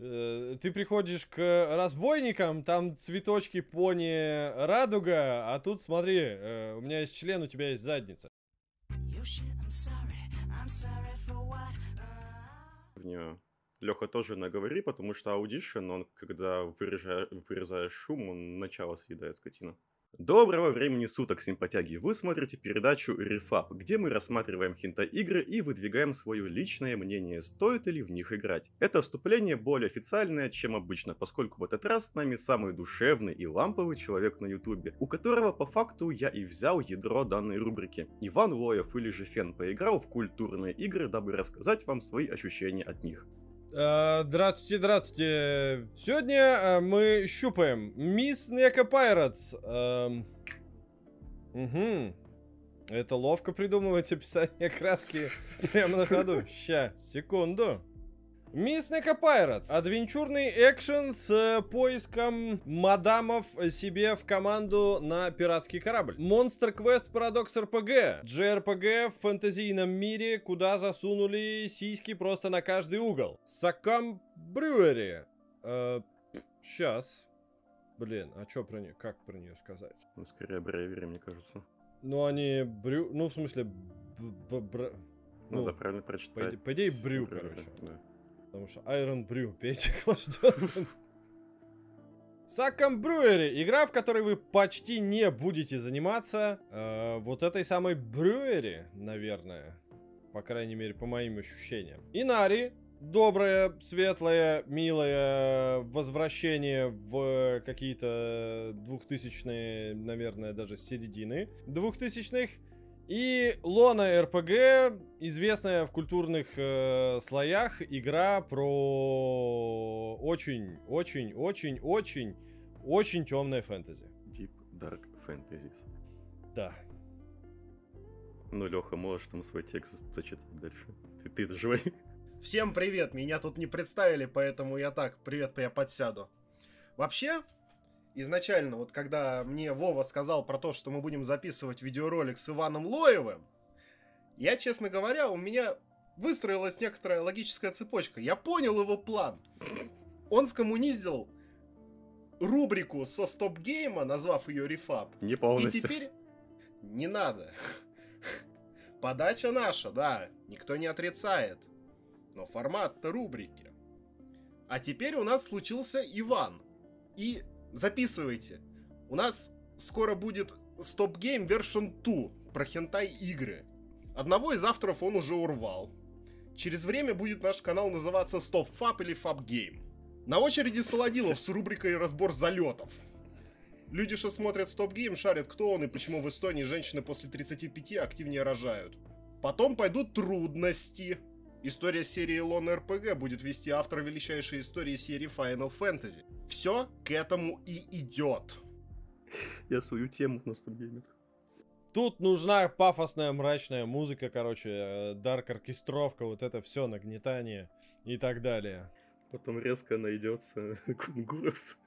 Э, ты приходишь к разбойникам, там цветочки пони радуга, а тут смотри, э, у меня есть член, у тебя есть задница. В uh. Леха тоже наговори, потому что аудишн, он когда вырежа... вырезаешь шум, он начало съедает скотина. Доброго времени суток, симпатяги! Вы смотрите передачу Refab, где мы рассматриваем хинта-игры и выдвигаем свое личное мнение, стоит ли в них играть. Это вступление более официальное, чем обычно, поскольку в этот раз с нами самый душевный и ламповый человек на ютубе, у которого по факту я и взял ядро данной рубрики. Иван Лоев или же Фен поиграл в культурные игры, дабы рассказать вам свои ощущения от них. Э, здравствуйте, здравствуйте. Сьогодні э, ми щупаємо Міс Неко Пайратс. Угу. Эм, Это ловко придумывается описание краски прямо на ходу. Ща, секунду. Мисс Некопайротс. Адвенчурный экшен с э, поиском мадамов себе в команду на пиратский корабль. Монстр Квест Парадокс РПГ. JRPG в фэнтезийном мире, куда засунули сиськи просто на каждый угол. Сакам Брюэри. Э, сейчас. Блин, а что про нее, как про нее сказать? Ну, скорее Брейвери, мне кажется. Ну, они брю... Ну, в смысле... Б -б -бр... Ну, Надо правильно прочитать. По, иде... по идее, брю, короче. Да. Потому что Iron Brew, пейте охлажденным. Саком Брюэри. Игра, в которой вы почти не будете заниматься э, вот этой самой Брюэри, наверное. По крайней мере, по моим ощущениям. Инари. Доброе, светлое, милое возвращение в какие-то двухтысячные, наверное, даже середины двухтысячных. х и Лона РПГ, известная в культурных э, слоях игра про очень, очень, очень, очень, очень темное фэнтези. Deep Dark Fantasies. Да. Ну, Леха, можешь там свой текст зачитать дальше. Ты, ты живой. Всем привет, меня тут не представили, поэтому я так, привет, я подсяду. Вообще, изначально, вот когда мне Вова сказал про то, что мы будем записывать видеоролик с Иваном Лоевым, я, честно говоря, у меня выстроилась некоторая логическая цепочка. Я понял его план. Он скоммунизил рубрику со стоп-гейма, назвав ее рефаб. Не полностью. И теперь не надо. Подача наша, да, никто не отрицает. Но формат-то рубрики. А теперь у нас случился Иван. И записывайте. У нас скоро будет Stop Game Version 2 про хентай игры. Одного из авторов он уже урвал. Через время будет наш канал называться Stop Fab или Fab Game. На очереди Солодилов с рубрикой «Разбор залетов». Люди что смотрят Stop Game, шарят, кто он и почему в Эстонии женщины после 35 активнее рожают. Потом пойдут трудности. История серии Лон РПГ будет вести автор величайшей истории серии Final Fantasy. Все к этому и идет. Я свою тему на геймит. Тут нужна пафосная мрачная музыка, короче, дарк э, оркестровка, вот это все нагнетание и так далее. Потом резко найдется Кунгуров.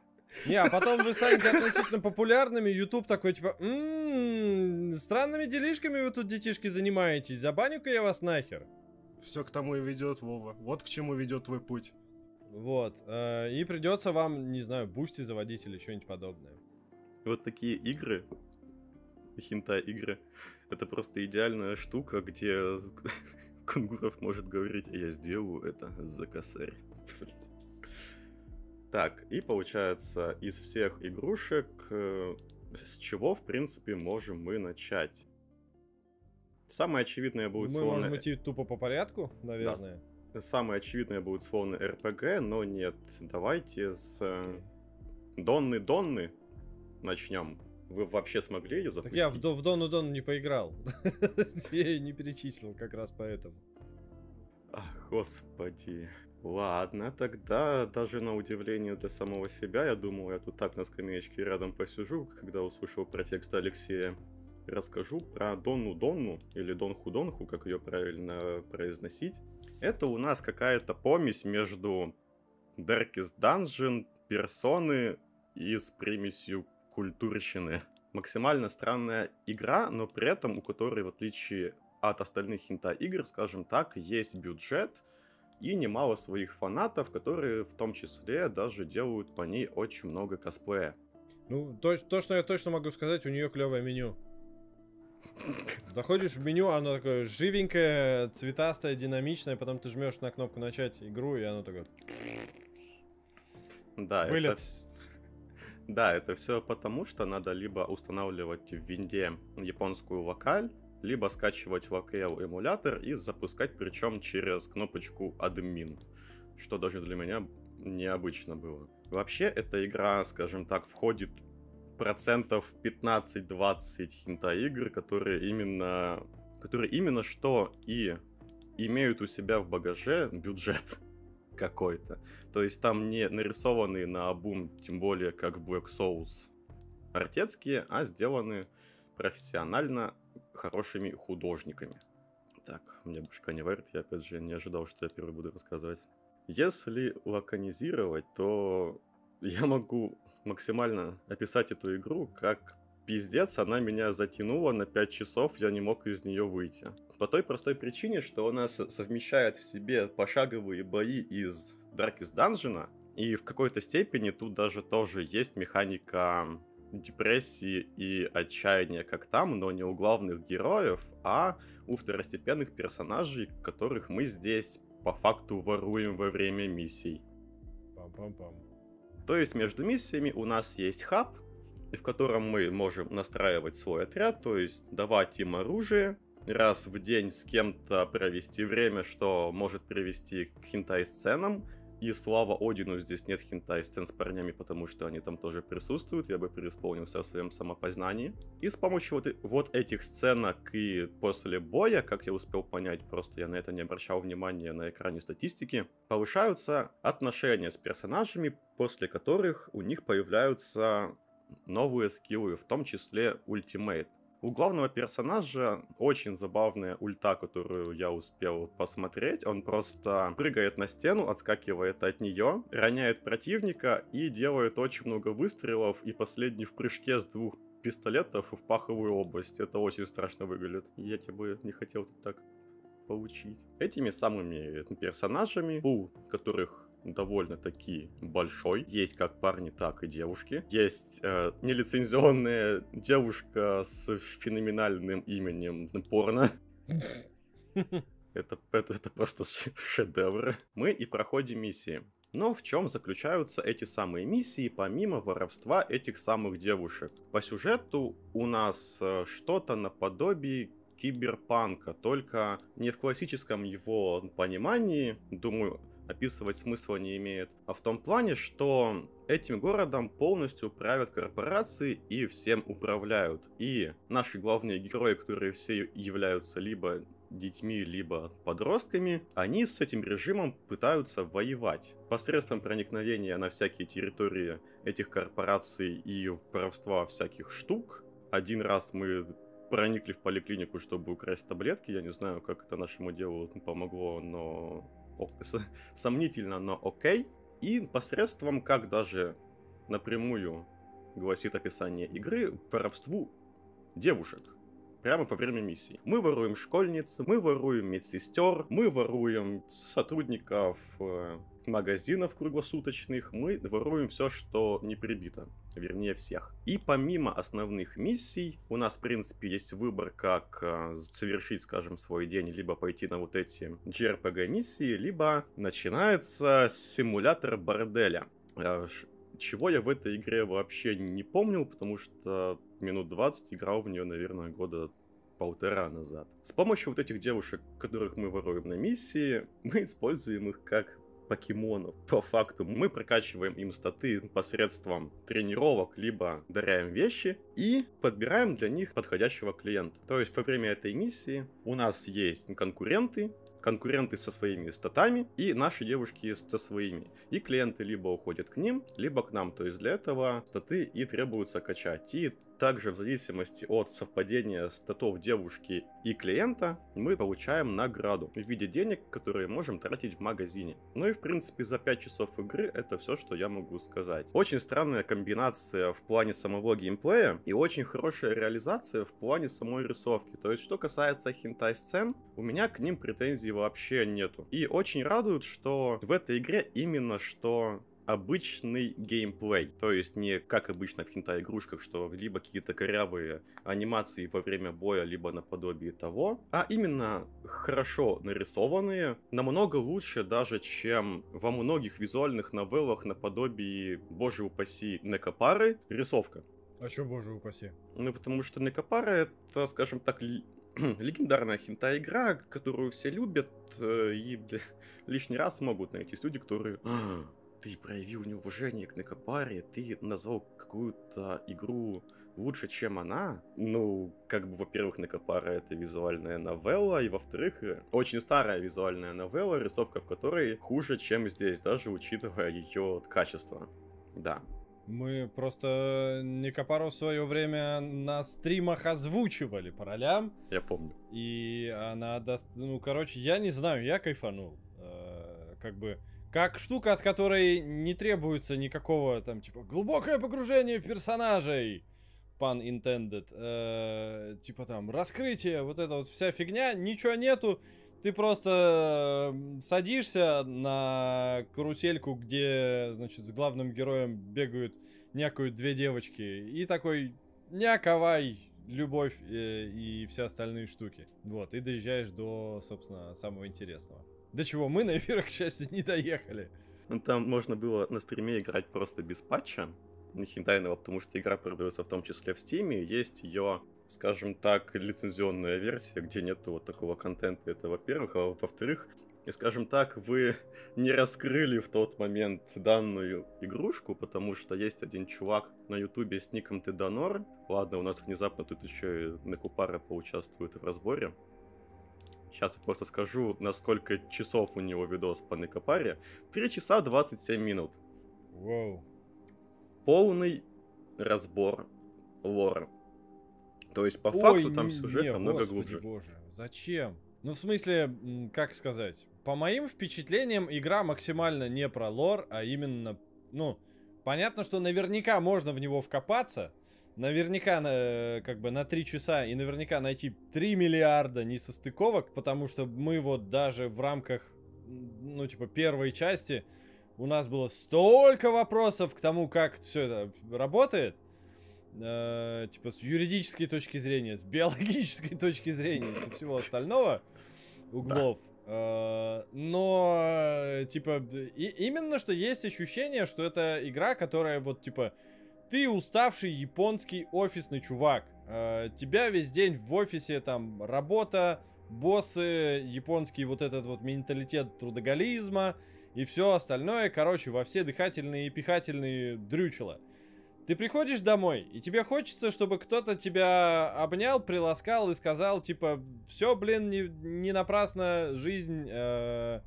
Не, а потом вы станете относительно популярными, YouTube такой, типа, м «М-м, странными делишками вы тут детишки занимаетесь, забаню-ка я вас нахер все к тому и ведет, Вова. Вот к чему ведет твой путь. Вот. Э, и придется вам, не знаю, бусти заводить или что-нибудь подобное. Вот такие игры, хинта-игры, это просто идеальная штука, где Кунгуров может говорить, я сделаю это за косарь. Так, и получается из всех игрушек, э, с чего, в принципе, можем мы начать? Самое очевидное будет Мы словно... можем идти тупо по порядку, наверное. Да. Самое очевидное будет словно РПГ, но нет. Давайте с okay. Э, Донны Донны начнем. Вы вообще смогли ее запустить? Так я в, в Дону Донну не поиграл. Я ее не перечислил как раз поэтому. Ах, господи. Ладно, тогда даже на удивление для самого себя, я думал, я тут так на скамеечке рядом посижу, когда услышал про текст Алексея расскажу про Донну Донну или Донху Донху, как ее правильно произносить. Это у нас какая-то помесь между Darkest Dungeon, персоны и с примесью культурщины. Максимально странная игра, но при этом у которой, в отличие от остальных хинта игр, скажем так, есть бюджет и немало своих фанатов, которые в том числе даже делают по ней очень много косплея. Ну, то, то, что я точно могу сказать, у нее клевое меню. Заходишь в меню, оно такое живенькое, цветастое, динамичное, потом ты жмешь на кнопку начать игру, и оно такое... Да, Вылет. это все... Да, это все потому, что надо либо устанавливать в винде японскую локаль, либо скачивать локал эмулятор и запускать, причем через кнопочку админ, что даже для меня необычно было. Вообще, эта игра, скажем так, входит процентов 15-20 хинта игр, которые именно, которые именно что и имеют у себя в багаже бюджет какой-то. То есть там не нарисованные на обум, тем более как Black Souls артецкие, а сделаны профессионально хорошими художниками. Так, мне башка не варит, я опять же не ожидал, что я первый буду рассказывать. Если лаконизировать, то я могу максимально описать эту игру как пиздец, она меня затянула на 5 часов, я не мог из нее выйти. По той простой причине, что она совмещает в себе пошаговые бои из Darkest Dungeon, и в какой-то степени тут даже тоже есть механика депрессии и отчаяния, как там, но не у главных героев, а у второстепенных персонажей, которых мы здесь по факту воруем во время миссий. Пам-пам-пам. То есть между миссиями у нас есть хаб, в котором мы можем настраивать свой отряд, то есть давать им оружие, раз в день с кем-то провести время, что может привести к хентай-сценам, и слава Одину, здесь нет хинта хентай сцен с парнями, потому что они там тоже присутствуют, я бы преисполнился в своем самопознании. И с помощью вот, вот этих сценок и после боя, как я успел понять, просто я на это не обращал внимания на экране статистики, повышаются отношения с персонажами, после которых у них появляются новые скиллы, в том числе ультимейт. У главного персонажа очень забавная ульта, которую я успел посмотреть. Он просто прыгает на стену, отскакивает от нее, роняет противника и делает очень много выстрелов. И последний в прыжке с двух пистолетов в паховую область. Это очень страшно выглядит. Я тебе бы не хотел так получить. Этими самыми персонажами, у которых довольно-таки большой. Есть как парни, так и девушки. Есть э, нелицензионная девушка с феноменальным именем порно. Это, это, это просто шедевр. Мы и проходим миссии. Но в чем заключаются эти самые миссии, помимо воровства этих самых девушек? По сюжету у нас э, что-то наподобие киберпанка, только не в классическом его понимании, думаю, описывать смысла не имеет, а в том плане, что этим городом полностью правят корпорации и всем управляют. И наши главные герои, которые все являются либо детьми, либо подростками, они с этим режимом пытаются воевать. Посредством проникновения на всякие территории этих корпораций и воровства всяких штук. Один раз мы проникли в поликлинику, чтобы украсть таблетки. Я не знаю, как это нашему делу помогло, но сомнительно, но окей. И посредством, как даже напрямую гласит описание игры, воровству девушек прямо во время миссии. Мы воруем школьниц, мы воруем медсестер, мы воруем сотрудников э, магазинов круглосуточных, мы воруем все, что не прибито, вернее всех. И помимо основных миссий, у нас, в принципе, есть выбор, как э, совершить, скажем, свой день, либо пойти на вот эти JRPG-миссии, либо начинается симулятор борделя э, чего я в этой игре вообще не помнил, потому что минут 20 играл в нее, наверное, года полтора назад. С помощью вот этих девушек, которых мы воруем на миссии, мы используем их как покемонов. По факту мы прокачиваем им статы посредством тренировок, либо даряем вещи и подбираем для них подходящего клиента. То есть во время этой миссии у нас есть конкуренты, конкуренты со своими статами и наши девушки со своими. И клиенты либо уходят к ним, либо к нам. То есть для этого статы и требуется качать. И также в зависимости от совпадения статов девушки и клиента мы получаем награду в виде денег, которые можем тратить в магазине. Ну и в принципе за 5 часов игры это все, что я могу сказать. Очень странная комбинация в плане самого геймплея и очень хорошая реализация в плане самой рисовки. То есть что касается хентай-сцен, у меня к ним претензий вообще нету. И очень радует, что в этой игре именно что обычный геймплей. То есть не как обычно в хинта игрушках что либо какие-то корявые анимации во время боя, либо наподобие того, а именно хорошо нарисованные, намного лучше даже, чем во многих визуальных новеллах наподобие, боже упаси, Некопары рисовка. А чё, боже упаси? Ну, потому что Некопары это, скажем так, легендарная хинта игра, которую все любят, э, и бля, лишний раз могут найти люди, которые «А, ты проявил неуважение к Некопаре, ты назвал какую-то игру лучше, чем она. Ну, как бы, во-первых, Некопара — это визуальная новелла, и, во-вторых, э, очень старая визуальная новелла, рисовка в которой хуже, чем здесь, даже учитывая ее качество. Да, мы просто Никопару в свое время на стримах озвучивали по ролям. Я помню. И она даст... Ну, короче, я не знаю, я кайфанул. Э, как бы как штука, от которой не требуется никакого там, типа, глубокое погружение в персонажей. Пан intended. -э типа там, раскрытие, вот эта вот вся фигня. Ничего нету. Ты просто садишься на карусельку, где, значит, с главным героем бегают некую две девочки. И такой, няковай, любовь э, и все остальные штуки. Вот, и доезжаешь до, собственно, самого интересного. До чего мы наверх, к счастью, не доехали. Ну, там можно было на стриме играть просто без патча, нехидайного, ну, потому что игра продается в том числе в Стиме, есть ее, скажем так, лицензионная версия, где нету вот такого контента, это во-первых, а во-вторых, и, скажем так, вы не раскрыли в тот момент данную игрушку, потому что есть один чувак на ютубе с ником Тедонор. Ладно, у нас внезапно тут еще и Накупара поучаствует в разборе. Сейчас я просто скажу, на сколько часов у него видос по Некопаре. 3 часа 27 минут. Вау. Полный разбор лора. То есть, по Ой, факту, там сюжет не, намного господи, глубже. боже, зачем? Ну, в смысле, как сказать? По моим впечатлениям, игра максимально не про лор, а именно, ну, понятно, что наверняка можно в него вкопаться, наверняка на, э, как бы на 3 часа и наверняка найти 3 миллиарда несостыковок, потому что мы вот даже в рамках, ну, типа, первой части у нас было столько вопросов к тому, как все это работает. Э, типа, с юридической точки зрения, с биологической точки зрения, со всего остального углов. Да. Э, но, э, типа, и, именно что есть ощущение, что это игра, которая вот, типа, ты уставший японский офисный чувак. Э, тебя весь день в офисе там работа, боссы, японский вот этот вот менталитет трудоголизма и все остальное, короче, во все дыхательные и пихательные дрючила. Ты приходишь домой, и тебе хочется, чтобы кто-то тебя обнял, приласкал и сказал, типа, все, блин, не, не напрасно жизнь... Э,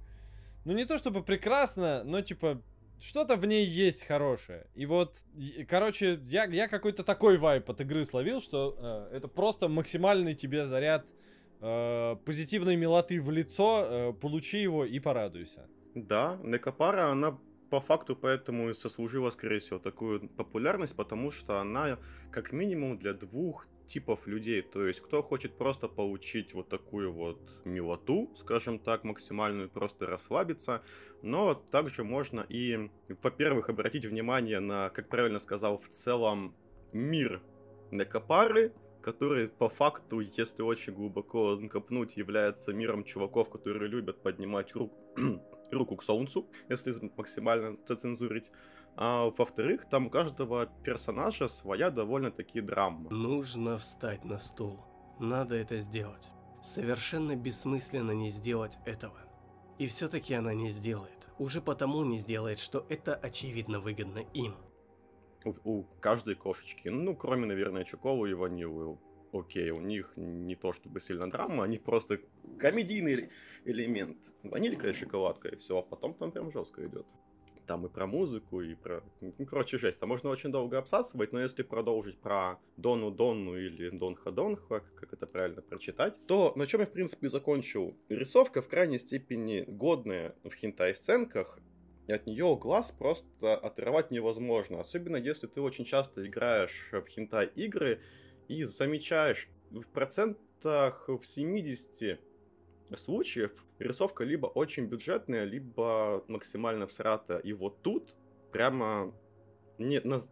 ну не то чтобы прекрасно, но типа что-то в ней есть хорошее. И вот, и, короче, я, я какой-то такой вайп от игры словил, что э, это просто максимальный тебе заряд э, позитивной милоты в лицо, э, получи его и порадуйся. Да, Некопара, она по факту поэтому и сослужила, скорее всего, такую популярность, потому что она как минимум для двух типов людей. То есть, кто хочет просто получить вот такую вот милоту, скажем так, максимальную, просто расслабиться. Но также можно и, во-первых, обратить внимание на, как правильно сказал, в целом мир Некопары, который по факту, если очень глубоко накопнуть, является миром чуваков, которые любят поднимать руку, руку к солнцу, если максимально зацензурить. А, во-вторых, там у каждого персонажа своя довольно-таки драма. Нужно встать на стул. Надо это сделать. Совершенно бессмысленно не сделать этого. И все-таки она не сделает. Уже потому не сделает, что это очевидно выгодно им. У, у каждой кошечки, ну, кроме, наверное, Чуколу и Ванилы, окей, у них не то чтобы сильно драма, они просто комедийный элемент. Ванилька и шоколадка, и все, а потом там прям жестко идет там и про музыку, и про... Ну, короче, жесть. Там можно очень долго обсасывать, но если продолжить про Дону Донну или Донха Донха, как это правильно прочитать, то на чем я, в принципе, закончил. Рисовка в крайней степени годная в хентай-сценках, и от нее глаз просто оторвать невозможно. Особенно если ты очень часто играешь в хентай игры и замечаешь в процентах в 70 случаев рисовка либо очень бюджетная, либо максимально всрата. И вот тут прямо... Не, наз...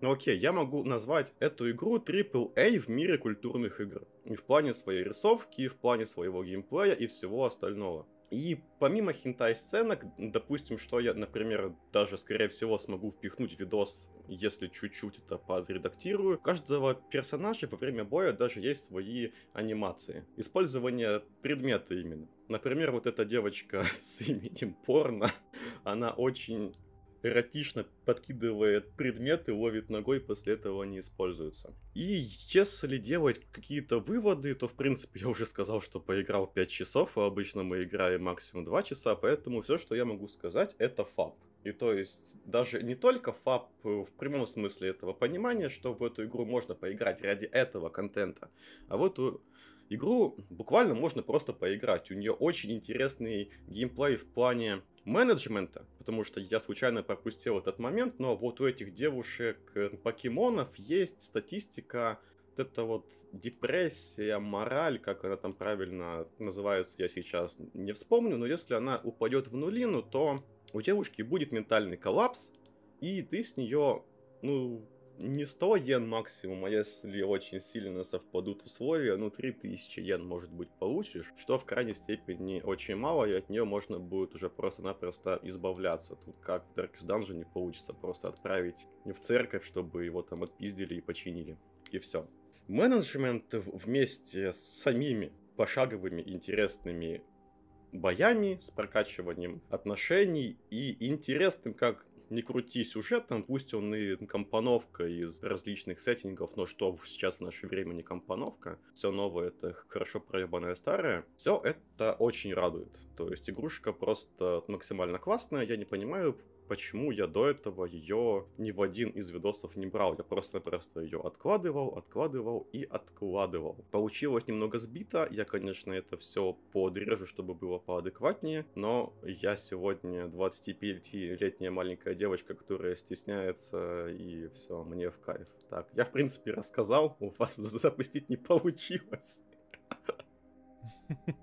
Ну окей, я могу назвать эту игру AAA в мире культурных игр. И в плане своей рисовки, и в плане своего геймплея, и всего остального. И помимо хентай-сценок, допустим, что я, например, даже, скорее всего, смогу впихнуть видос, если чуть-чуть это подредактирую, у каждого персонажа во время боя даже есть свои анимации. Использование предмета именно. Например, вот эта девочка с именем порно, она очень эротично подкидывает предметы, ловит ногой, после этого они используются. И если делать какие-то выводы, то в принципе я уже сказал, что поиграл 5 часов, а обычно мы играем максимум 2 часа, поэтому все, что я могу сказать, это фаб. И то есть даже не только фаб в прямом смысле этого понимания, что в эту игру можно поиграть ради этого контента, а вот у игру буквально можно просто поиграть. У нее очень интересный геймплей в плане менеджмента, потому что я случайно пропустил этот момент, но вот у этих девушек э, покемонов есть статистика, вот это вот депрессия, мораль, как она там правильно называется, я сейчас не вспомню, но если она упадет в нулину, то у девушки будет ментальный коллапс, и ты с нее, ну, не 100 йен максимум, а если очень сильно совпадут условия, ну 3000 йен, может быть, получишь, что в крайней степени очень мало, и от нее можно будет уже просто-напросто избавляться. Тут как в Darkest Dungeon не получится просто отправить в церковь, чтобы его там отпиздили и починили. И все. Менеджмент вместе с самими пошаговыми интересными боями, с прокачиванием отношений и интересным как не крути сюжетом, пусть он и компоновка из различных сеттингов, но что сейчас в наше время не компоновка, все новое это хорошо проебанное старое, все это очень радует. То есть игрушка просто максимально классная, я не понимаю, почему я до этого ее ни в один из видосов не брал. Я просто-просто ее откладывал, откладывал и откладывал. Получилось немного сбито, я, конечно, это все подрежу, чтобы было поадекватнее, но я сегодня 25-летняя маленькая девочка, которая стесняется, и все, мне в кайф. Так, я, в принципе, рассказал, у вас запустить не получилось.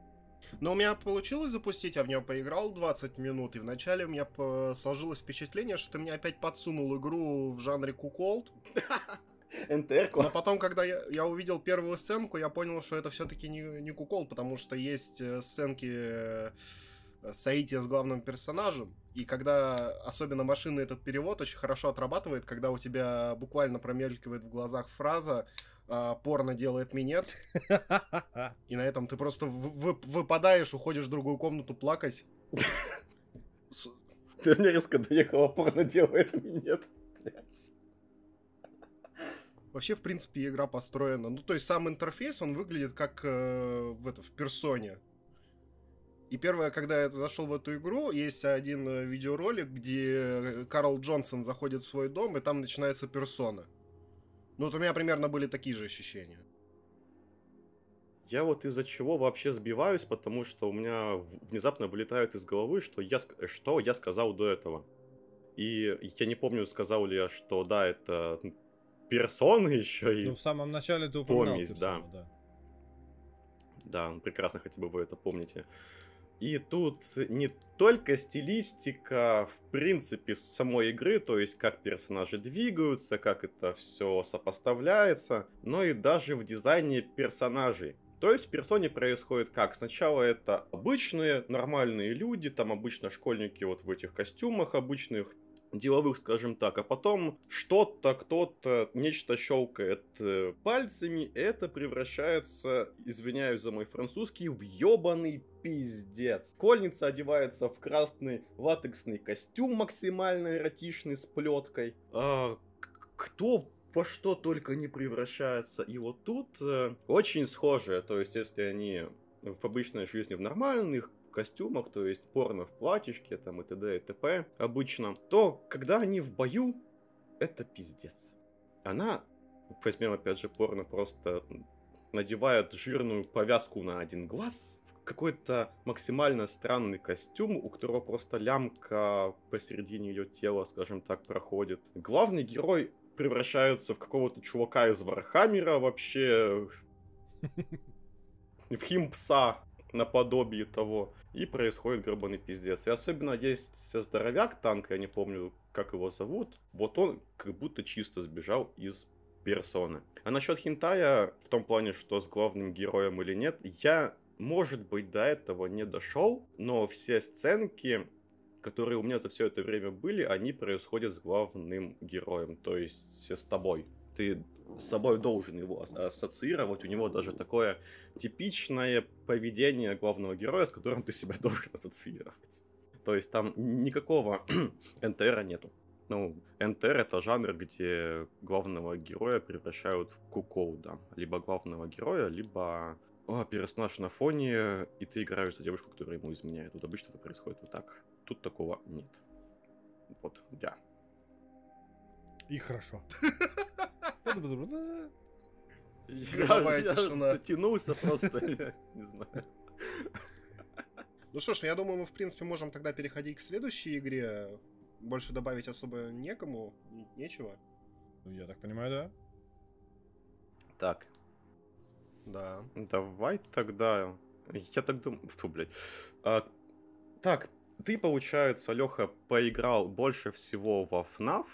Но у меня получилось запустить, я а в нее поиграл 20 минут, и вначале у меня сложилось впечатление, что ты мне опять подсунул игру в жанре куколд. НТР-ку. Но потом, когда я, я увидел первую сценку, я понял, что это все-таки не, не кукол, потому что есть э, сценки э, соития с главным персонажем. И когда, особенно машины, этот перевод очень хорошо отрабатывает, когда у тебя буквально промелькивает в глазах фраза а, порно делает минет. И на этом ты просто выпадаешь, уходишь в другую комнату плакать. Ты мне резко доехала, порно делает минет. Вообще, в принципе, игра построена. Ну, то есть сам интерфейс, он выглядит как э, в, это, в персоне. И первое, когда я зашел в эту игру, есть один э, видеоролик, где э, Карл Джонсон заходит в свой дом, и там начинается персона. Ну вот у меня примерно были такие же ощущения. Я вот из-за чего вообще сбиваюсь, потому что у меня внезапно вылетают из головы, что я, что я сказал до этого. И я не помню, сказал ли я, что да, это персоны еще и... Ну, в самом начале ты упоминал помесь, персону, да. да. Да, ну, прекрасно, хотя бы вы это помните. Uh, и тут не только стилистика, в принципе, самой игры, то есть как персонажи двигаются, как это все сопоставляется, но и даже в дизайне персонажей. То есть в персоне происходит как? Сначала это обычные, нормальные люди, там обычно школьники вот в этих костюмах обычных, деловых, скажем так, а потом что-то, кто-то, нечто щелкает э, пальцами, это превращается, извиняюсь за мой французский, в ебаный пиздец. Школьница одевается в красный латексный костюм максимально эротичный с плеткой. А, кто во что только не превращается. И вот тут э, очень схожее, то есть если они в обычной жизни, в нормальных костюмах, то есть порно в платьишке там и т.д. и т.п. обычно, то когда они в бою, это пиздец. Она, возьмем опять же порно, просто надевает жирную повязку на один глаз, какой-то максимально странный костюм, у которого просто лямка посередине ее тела, скажем так, проходит. Главный герой превращается в какого-то чувака из Вархаммера вообще, в химпса наподобие того. И происходит грабаный пиздец. И особенно есть здоровяк танк, я не помню, как его зовут. Вот он как будто чисто сбежал из персоны. А насчет хентая, в том плане, что с главным героем или нет, я, может быть, до этого не дошел, но все сценки которые у меня за все это время были, они происходят с главным героем, то есть с тобой. Ты с собой должен его ассоциировать. У него даже такое типичное поведение главного героя, с которым ты себя должен ассоциировать. То есть там никакого нтр нету. Ну, НТР это жанр, где главного героя превращают в куколда. Либо главного героя, либо о, а, персонаж на фоне, и ты играешь за девушку, которая ему изменяет. Вот обычно это происходит вот так. Тут такого нет. Вот, да. И хорошо. Я тянулся просто, не знаю. Ну что ж, я думаю, мы, в принципе, можем тогда переходить к следующей игре. Больше добавить особо некому, нечего. Ну, я так понимаю, да. Так. Да. Давай тогда... Я так думаю... Фу, блядь. А, так, ты, получается, Леха, поиграл больше всего во FNAF,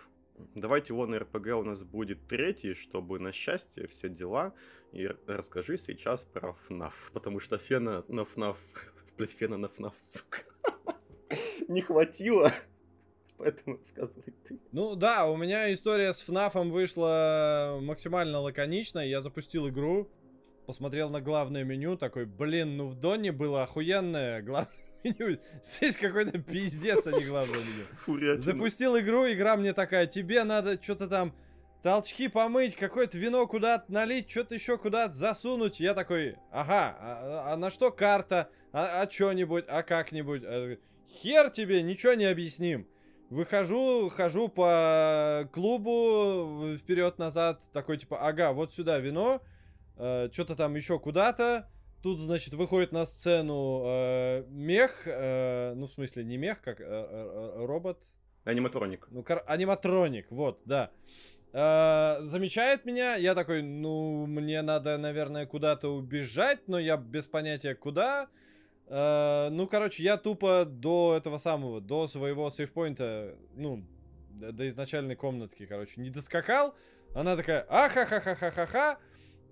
Давайте лон РПГ у нас будет третий, чтобы на счастье все дела. И расскажи сейчас про ФНАФ, потому что фена на ФНАФ... Блять, фена на ФНАФ, сука. Не хватило поэтому сказали ты. Ну да, у меня история с ФНАФом вышла максимально лаконично. Я запустил игру, посмотрел на главное меню, такой, блин, ну в Доне было охуенное главное меню. Здесь какой-то пиздец, а не главное меню. Фурятина. Запустил игру, игра мне такая, тебе надо что-то там толчки помыть, какое-то вино куда-то налить, что-то еще куда-то засунуть. Я такой, ага, а, а, а на что карта? А, а что-нибудь? А как-нибудь? А хер тебе, ничего не объясним. Выхожу, хожу по клубу вперед-назад, такой типа, ага, вот сюда вино, э, что-то там еще куда-то, Тут, значит, выходит на сцену э, мех, э, ну, в смысле, не мех, как э, э, э робот. Аниматроник. Ну, кар- аниматроник, вот, да. Э, замечает меня, я такой, ну, мне надо, наверное, куда-то убежать, но я без понятия куда. Э, ну, короче, я тупо до этого самого, до своего сейфпоинта, ну, до изначальной комнатки, короче, не доскакал. Она такая, ахахахахаха. ха ха ха ха ха ха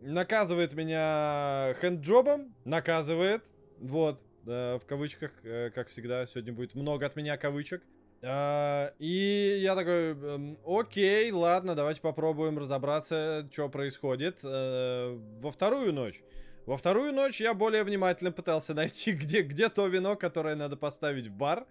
наказывает меня хенджобом, наказывает, вот, э, в кавычках, э, как всегда, сегодня будет много от меня кавычек. Э, и я такой, э, окей, ладно, давайте попробуем разобраться, что происходит э, во вторую ночь. Во вторую ночь я более внимательно пытался найти, где, где то вино, которое надо поставить в бар. Э,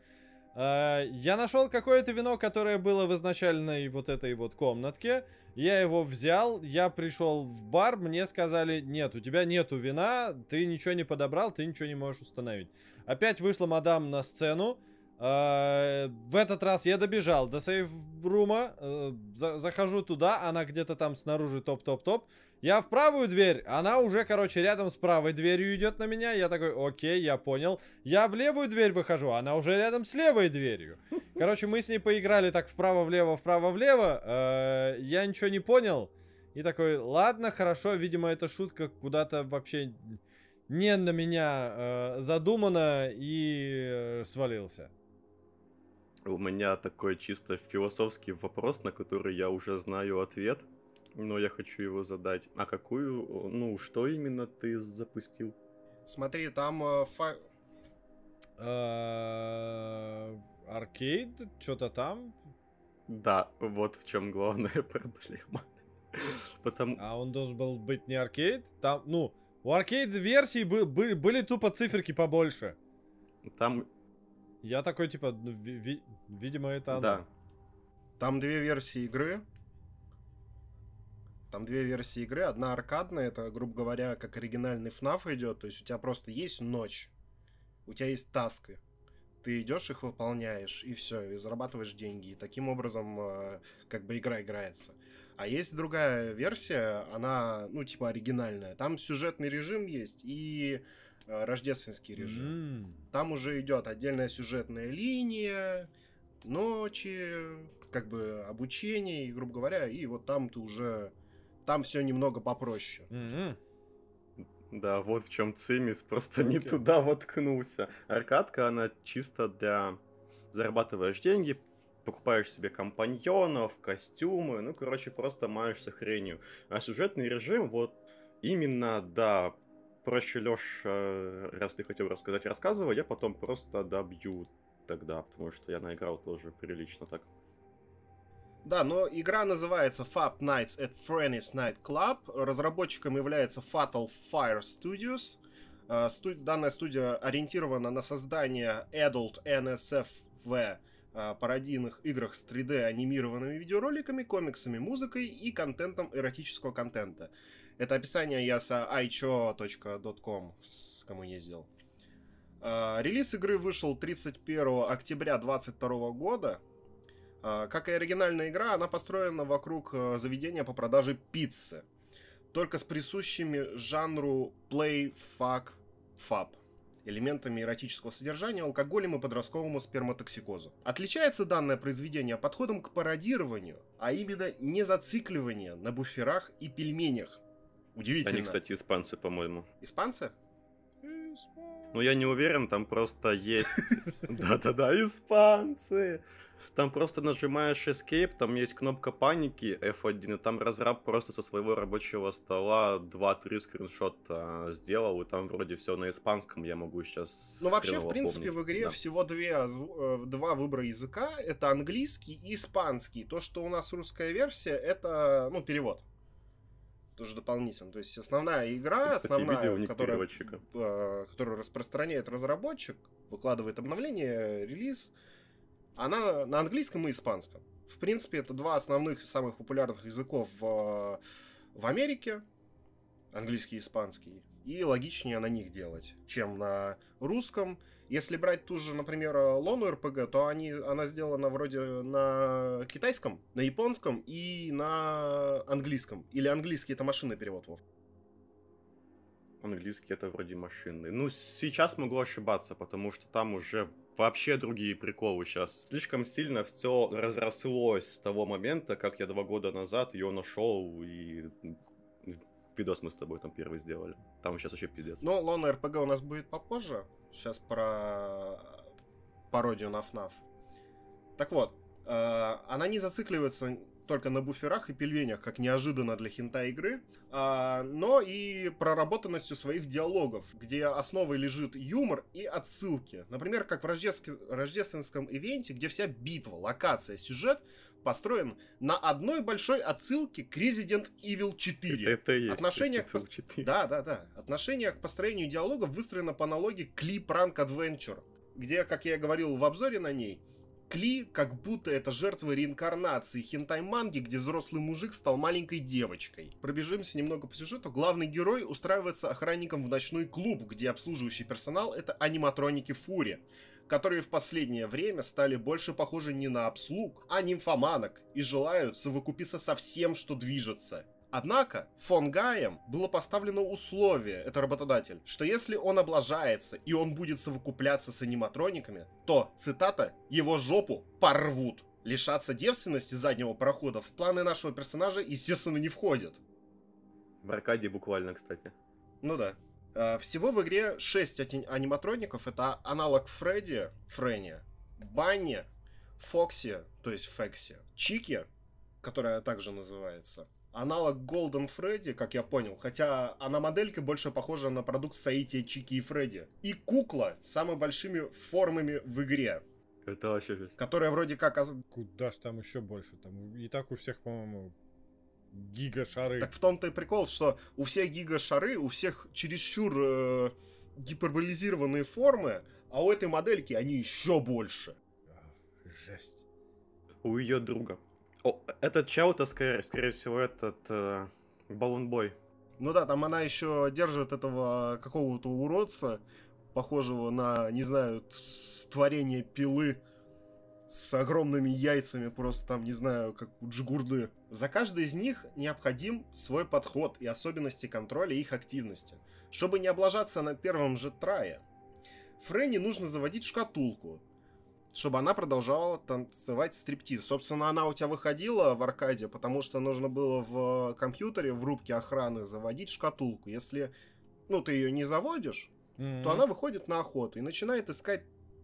Э, я нашел какое-то вино, которое было в изначальной вот этой вот комнатке. Я его взял, я пришел в бар, мне сказали, нет, у тебя нету вина, ты ничего не подобрал, ты ничего не можешь установить. Опять вышла мадам на сцену. Э, в этот раз я добежал до сейф-рума, э, захожу туда, она где-то там снаружи топ-топ-топ. Я в правую дверь, она уже, короче, рядом с правой дверью идет на меня. Я такой, окей, я понял. Я в левую дверь выхожу, она уже рядом с левой дверью. Короче, мы с ней поиграли так вправо-влево, вправо-влево. Э, я ничего не понял. И такой, ладно, хорошо, видимо, эта шутка куда-то вообще не на меня э, задумана и э, свалился. У меня такой чисто философский вопрос, на который я уже знаю ответ но я хочу его задать. А какую, ну, что именно ты запустил? Смотри, там э, фа... Э, аркейд, что-то там. Да, вот в чем главная проблема. Потому... А он должен был быть не аркейд? Там, ну, у аркейд версии бы были, были тупо циферки побольше. Там... Я такой, типа, ну, ви- видимо, это оно. Да. Там две версии игры. Там две версии игры. Одна аркадная, это, грубо говоря, как оригинальный FNAF идет. То есть у тебя просто есть ночь, у тебя есть таски. Ты идешь, их выполняешь, и все, и зарабатываешь деньги. И таким образом, э, как бы игра играется. А есть другая версия, она, ну, типа оригинальная. Там сюжетный режим есть и э, рождественский режим. Mm. Там уже идет отдельная сюжетная линия, ночи, как бы обучение, грубо говоря, и вот там ты уже там все немного попроще. Mm-hmm. Да, вот в чем Цимис просто okay. не туда воткнулся. Аркадка, она чисто для зарабатываешь деньги, покупаешь себе компаньонов, костюмы, ну, короче, просто маешься хренью. А сюжетный режим, вот именно, да, проще, Леш, раз ты хотел рассказать, рассказывай, я потом просто добью тогда, потому что я наиграл тоже прилично так. Да, но игра называется Fab Nights at Freddy's Night Club. Разработчиком является Fatal Fire Studios. Э, данная студия ориентирована на создание adult NSFV э, пародийных играх с 3D анимированными видеороликами, комиксами, музыкой и контентом эротического контента. Это описание я с icho.com, с кому не сделал. Э, релиз игры вышел 31 октября 2022 года а, как и оригинальная игра, она построена вокруг э, заведения по продаже пиццы. Только с присущими жанру play, fuck, fab элементами эротического содержания, алкоголем и подростковому сперматоксикозу. Отличается данное произведение подходом к пародированию, а именно не зацикливание на буферах и пельменях. Удивительно. Они, кстати, испанцы, по-моему. Испанцы? Но я не уверен, там просто есть... Да-да-да, испанцы! Там просто нажимаешь Escape, там есть кнопка паники F1, и там разраб просто со своего рабочего стола 2-3 скриншота сделал, и там вроде все на испанском, я могу сейчас... Ну вообще, в принципе, помнить. в игре да. всего две, э, два выбора языка, это английский и испанский. То, что у нас русская версия, это, ну, перевод тоже дополнительно. То есть основная игра, Ты, кстати, основная, видел которая, э, а, которую распространяет разработчик, выкладывает обновление, релиз, она на английском и испанском. В принципе, это два основных самых популярных языков в, в Америке. Английский и испанский. И логичнее на них делать, чем на русском если брать ту же, например, э, Лону РПГ, то они, она сделана вроде на китайском, на японском и на английском. Или английский это машинный перевод, Вов? Английский это вроде машинный. Ну, сейчас могу ошибаться, потому что там уже вообще другие приколы сейчас. Слишком сильно все разрослось с того момента, как я два года назад ее нашел и видос мы с тобой там первый сделали. Там сейчас вообще пиздец. Ну, лон РПГ у нас будет попозже. Сейчас про пародию на ФНАФ. Так вот, э, она не зацикливается только на буферах и пельвенях, как неожиданно для хинта игры, а, но и проработанностью своих диалогов, где основой лежит юмор и отсылки. Например, как в рождественском ивенте, где вся битва, локация, сюжет построен на одной большой отсылке к Resident Evil 4. Это, это есть отношение Resident Evil 4. К... Да, да, да. Отношение к построению диалога выстроено по аналогии Кли Пранк Adventure, где, как я говорил в обзоре на ней, Кли как будто это жертва реинкарнации хентай-манги, где взрослый мужик стал маленькой девочкой. Пробежимся немного по сюжету. Главный герой устраивается охранником в ночной клуб, где обслуживающий персонал — это аниматроники Фури которые в последнее время стали больше похожи не на обслуг, а нимфоманок и желают совокупиться со всем, что движется. Однако фон Гаем было поставлено условие, это работодатель, что если он облажается и он будет совокупляться с аниматрониками, то, цитата, «его жопу порвут». Лишаться девственности заднего прохода в планы нашего персонажа, естественно, не входит. В Аркадии буквально, кстати. Ну да. Э, всего в игре 6 аниматроников. Это аналог Фредди, Фрэнни, Банни, Фокси, то есть Фекси, Чики, которая также называется. Аналог Golden Freddy, как я понял, хотя она моделька больше похожа на продукт соития Чики и Фредди. И кукла с самыми большими формами в игре. Это вообще жесть. Которая вроде как... Куда ж там еще больше? Там и так у всех, по-моему, гигашары. Так в том-то и прикол, что у всех гигашары, у всех чересчур э, гиперболизированные формы, а у этой модельки они еще больше. Жесть. У ее друга. О, этот Чаута, скорее, скорее всего, этот э, Балунбой. Ну да, там она еще держит этого какого-то уродца, похожего на, не знаю, творение пилы с огромными яйцами, просто там, не знаю, как у Джигурды. За каждый из них необходим свой подход и особенности контроля их активности, чтобы не облажаться на первом же трае. Фрэнни нужно заводить шкатулку, чтобы она продолжала танцевать стриптиз. Собственно, она у тебя выходила в аркаде, потому что нужно было в компьютере, в рубке охраны заводить шкатулку. Если ну, ты ее не заводишь, mm-hmm. то она выходит на охоту и начинает искать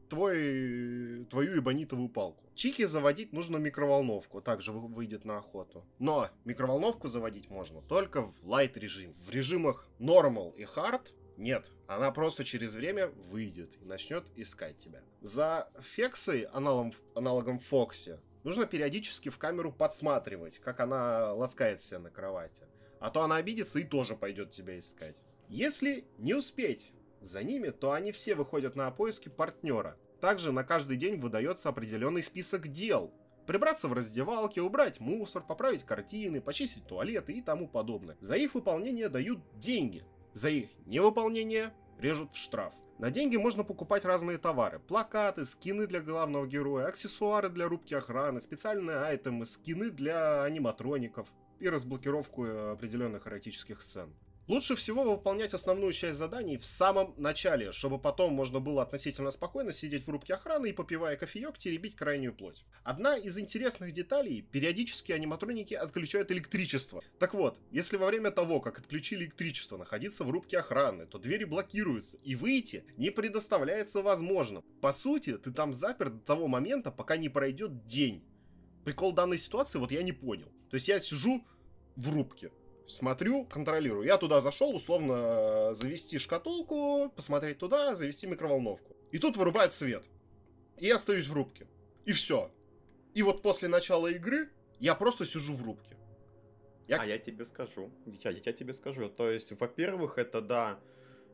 твой, твою эбонитовую палку. Чики заводить нужно микроволновку, также выйдет на охоту. Но микроволновку заводить можно только в лайт режим. В режимах normal и hard нет, она просто через время выйдет и начнет искать тебя. За Фексой, аналом, аналогом Фокси, нужно периодически в камеру подсматривать, как она ласкает себя на кровати. А то она обидится и тоже пойдет тебя искать. Если не успеть за ними, то они все выходят на поиски партнера. Также на каждый день выдается определенный список дел. Прибраться в раздевалке, убрать мусор, поправить картины, почистить туалеты и тому подобное. За их выполнение дают деньги. За их невыполнение режут в штраф. На деньги можно покупать разные товары. Плакаты, скины для главного героя, аксессуары для рубки охраны, специальные айтемы, скины для аниматроников и разблокировку э, определенных эротических сцен. Лучше всего выполнять основную часть заданий в самом начале, чтобы потом можно было относительно спокойно сидеть в рубке охраны и, попивая кофеек, теребить крайнюю плоть. Одна из интересных деталей – периодически аниматроники отключают электричество. Так вот, если во время того, как отключили электричество, находиться в рубке охраны, то двери блокируются, и выйти не предоставляется возможным. По сути, ты там запер до того момента, пока не пройдет день. Прикол данной ситуации вот я не понял. То есть я сижу в рубке, смотрю, контролирую. Я туда зашел, условно, э, завести шкатулку, посмотреть туда, завести микроволновку. И тут вырубают свет. И я остаюсь в рубке. И все. И вот после начала игры я просто сижу в рубке. Я... А я тебе скажу. Я, я тебе скажу. То есть, во-первых, это да,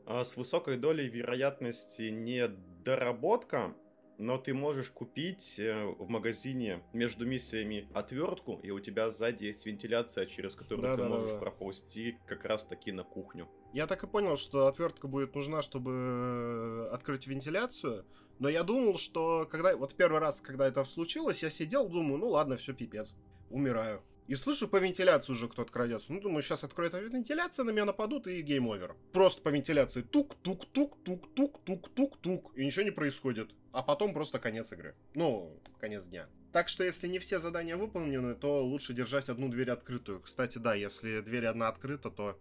э, с высокой долей вероятности недоработка, но ты можешь купить э, в магазине между миссиями отвертку, и у тебя сзади есть вентиляция, через которую да, ты да, можешь да, да. как раз-таки на кухню. Я так и понял, что отвертка будет нужна, чтобы э, открыть вентиляцию. Но я думал, что когда вот первый раз, когда это случилось, я сидел, думаю, ну ладно, все пипец, умираю. И слышу по вентиляции уже кто-то крадется. Ну, думаю, сейчас откроет вентиляция, на меня нападут и гейм овер. Просто по вентиляции тук-тук-тук-тук-тук-тук-тук-тук. И ничего не происходит а потом просто конец игры. Ну, конец дня. Так что, если не все задания выполнены, то лучше держать одну дверь открытую. Кстати, да, если дверь одна открыта, то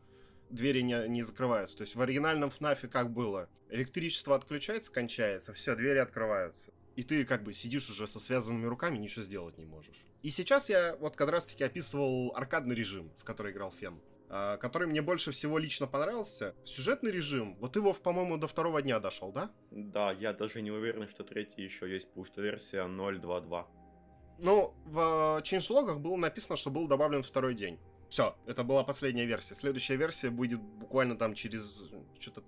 двери не, не закрываются. То есть в оригинальном ФНАФе как было? Электричество отключается, кончается, все, двери открываются. И ты как бы сидишь уже со связанными руками, ничего сделать не можешь. И сейчас я вот как раз таки описывал аркадный режим, в который играл Фен. А, который мне больше всего лично понравился. Сюжетный режим, вот его, по-моему, до второго дня дошел, да? Да, я даже не уверен, что третий еще есть, потому что версия 0.2.2. Ну, в чейнслогах э, было написано, что был добавлен второй день. Все, это была последняя версия. Следующая версия будет буквально там через что-то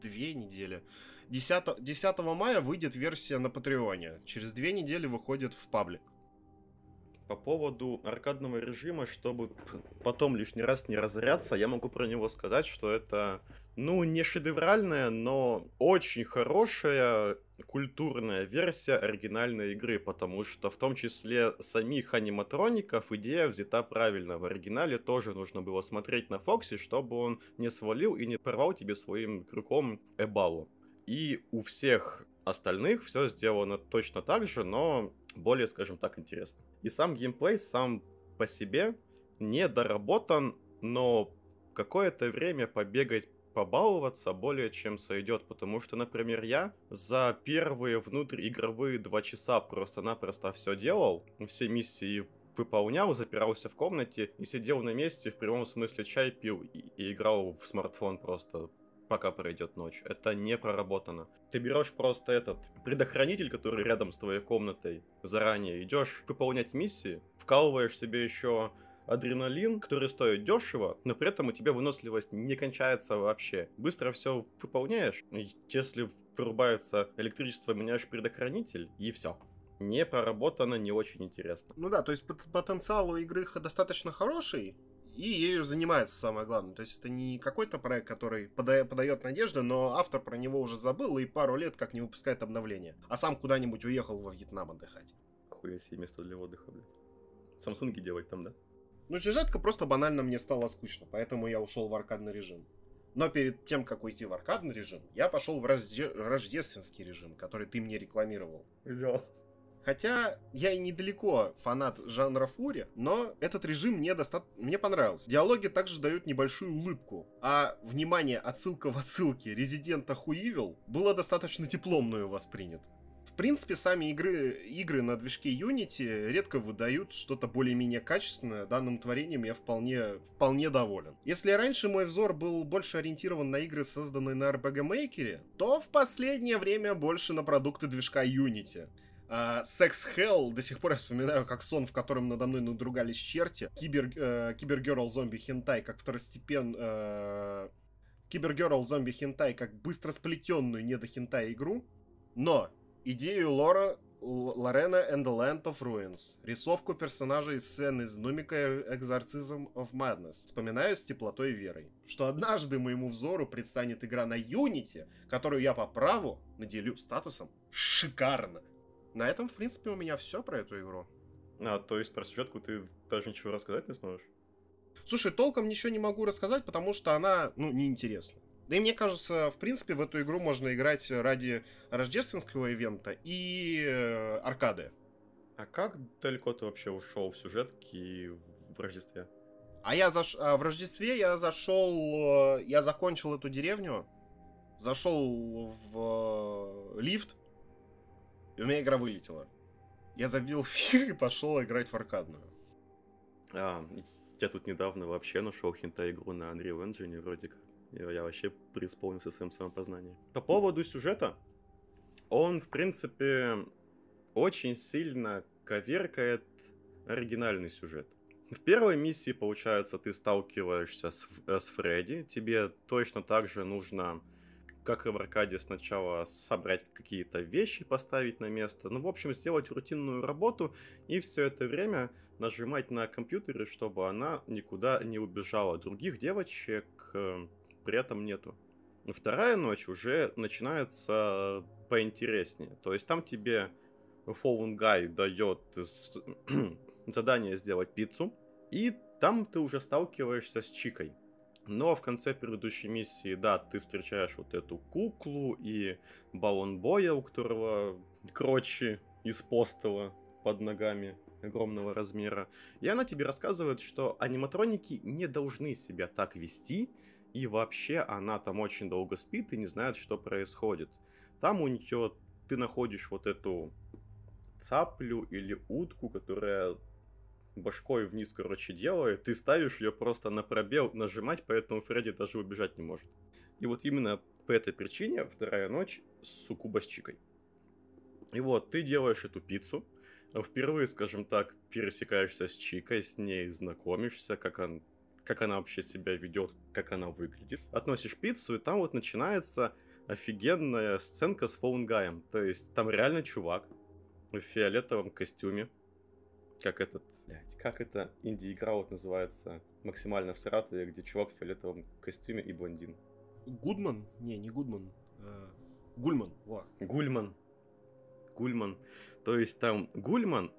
две недели. 10, 10 мая выйдет версия на Патреоне. Через две недели выходит в паблик. По поводу аркадного режима, чтобы потом лишний раз не разоряться, я могу про него сказать, что это, ну, не шедевральная, но очень хорошая культурная версия оригинальной игры, потому что в том числе самих аниматроников идея взята правильно. В оригинале тоже нужно было смотреть на Фокси, чтобы он не свалил и не порвал тебе своим крюком эбалу. И у всех остальных все сделано точно так же, но более, скажем так, интересно. И сам геймплей сам по себе не доработан, но какое-то время побегать побаловаться более чем сойдет, потому что, например, я за первые внутриигровые два часа просто-напросто все делал, все миссии выполнял, запирался в комнате и сидел на месте, в прямом смысле чай пил и, и играл в смартфон просто пока пройдет ночь. Это не проработано. Ты берешь просто этот предохранитель, который рядом с твоей комнатой, заранее идешь выполнять миссии, вкалываешь себе еще адреналин, который стоит дешево, но при этом у тебя выносливость не кончается вообще. Быстро все выполняешь. Если вырубается электричество, меняешь предохранитель, и все не проработано, не очень интересно. Ну да, то есть потенциал у игры достаточно хороший, и ею занимаются, самое главное. То есть это не какой-то проект, который пода- подает надежды, но автор про него уже забыл и пару лет как не выпускает обновления. А сам куда-нибудь уехал во Вьетнам отдыхать. Хуя себе место для отдыха, блядь. Самсунги делать там, да? Ну, сюжетка просто банально мне стала скучно, поэтому я ушел в аркадный режим. Но перед тем, как уйти в аркадный режим, я пошел в разде- рождественский режим, который ты мне рекламировал. Yeah. Хотя я и недалеко фанат жанра фури, но этот режим мне, доста... мне понравился. Диалоги также дают небольшую улыбку, а, внимание, отсылка в отсылке Резидента Хуивил было достаточно тепломную воспринято. В принципе, сами игры, игры на движке Unity редко выдают что-то более-менее качественное. Данным творением я вполне, вполне доволен. Если раньше мой взор был больше ориентирован на игры, созданные на RPG Maker, то в последнее время больше на продукты движка Unity. А, Секс uh, Hell до сих пор я вспоминаю как сон, в котором надо мной надругались черти. Кибер, э, Кибергерл Зомби Хентай как второстепен... Э, Кибергерл Зомби Хентай как быстро сплетенную не до хентай игру. Но идею Лора Лорена and the Land of Ruins. Рисовку персонажей из сцены из Нумика Exorcism of Madness. Вспоминаю с теплотой и верой, что однажды моему взору предстанет игра на Юнити, которую я по праву наделю статусом «Шикарно». На этом, в принципе, у меня все про эту игру. А, то есть про сюжетку ты даже ничего рассказать не сможешь? Слушай, толком ничего не могу рассказать, потому что она, ну, неинтересна. Да и мне кажется, в принципе, в эту игру можно играть ради рождественского ивента и э, аркады. А как далеко ты вообще ушел в сюжетки в Рождестве? А я заш... а в Рождестве я зашел, э, я закончил эту деревню, зашел в э, лифт, и у меня игра вылетела. Я забил фиг и пошел играть в аркадную. А, я тут недавно вообще нашел хинта игру на Unreal Engine вроде как. Я вообще преисполнился своим самопознанием. По поводу сюжета, он, в принципе, очень сильно коверкает оригинальный сюжет. В первой миссии, получается, ты сталкиваешься с, с Фредди, тебе точно так же нужно как и в аркаде, сначала собрать какие-то вещи, поставить на место. Ну, в общем, сделать рутинную работу и все это время нажимать на компьютере, чтобы она никуда не убежала. Других девочек э, при этом нету. Вторая ночь уже начинается поинтереснее. То есть там тебе Fallen Guy дает задание сделать пиццу, и там ты уже сталкиваешься с Чикой. Но в конце предыдущей миссии, да, ты встречаешь вот эту куклу и баллонбоя, у которого крочи из постола под ногами огромного размера. И она тебе рассказывает, что аниматроники не должны себя так вести, и вообще она там очень долго спит и не знает, что происходит. Там у нее ты находишь вот эту цаплю или утку, которая башкой вниз, короче, делает, ты ставишь ее просто на пробел нажимать, поэтому Фредди даже убежать не может. И вот именно по этой причине вторая ночь с Сукуба с Чикой. И вот, ты делаешь эту пиццу, впервые, скажем так, пересекаешься с Чикой, с ней знакомишься, как он как она вообще себя ведет, как она выглядит. Относишь пиццу, и там вот начинается офигенная сценка с фоунгаем. То есть там реально чувак в фиолетовом костюме, как этот, блядь, как это инди-игра вот называется, максимально в Саратове", где чувак в фиолетовом костюме и блондин. Гудман? Не, не Гудман. Э, Гульман, во. Гульман. Гульман. То есть там Гульман,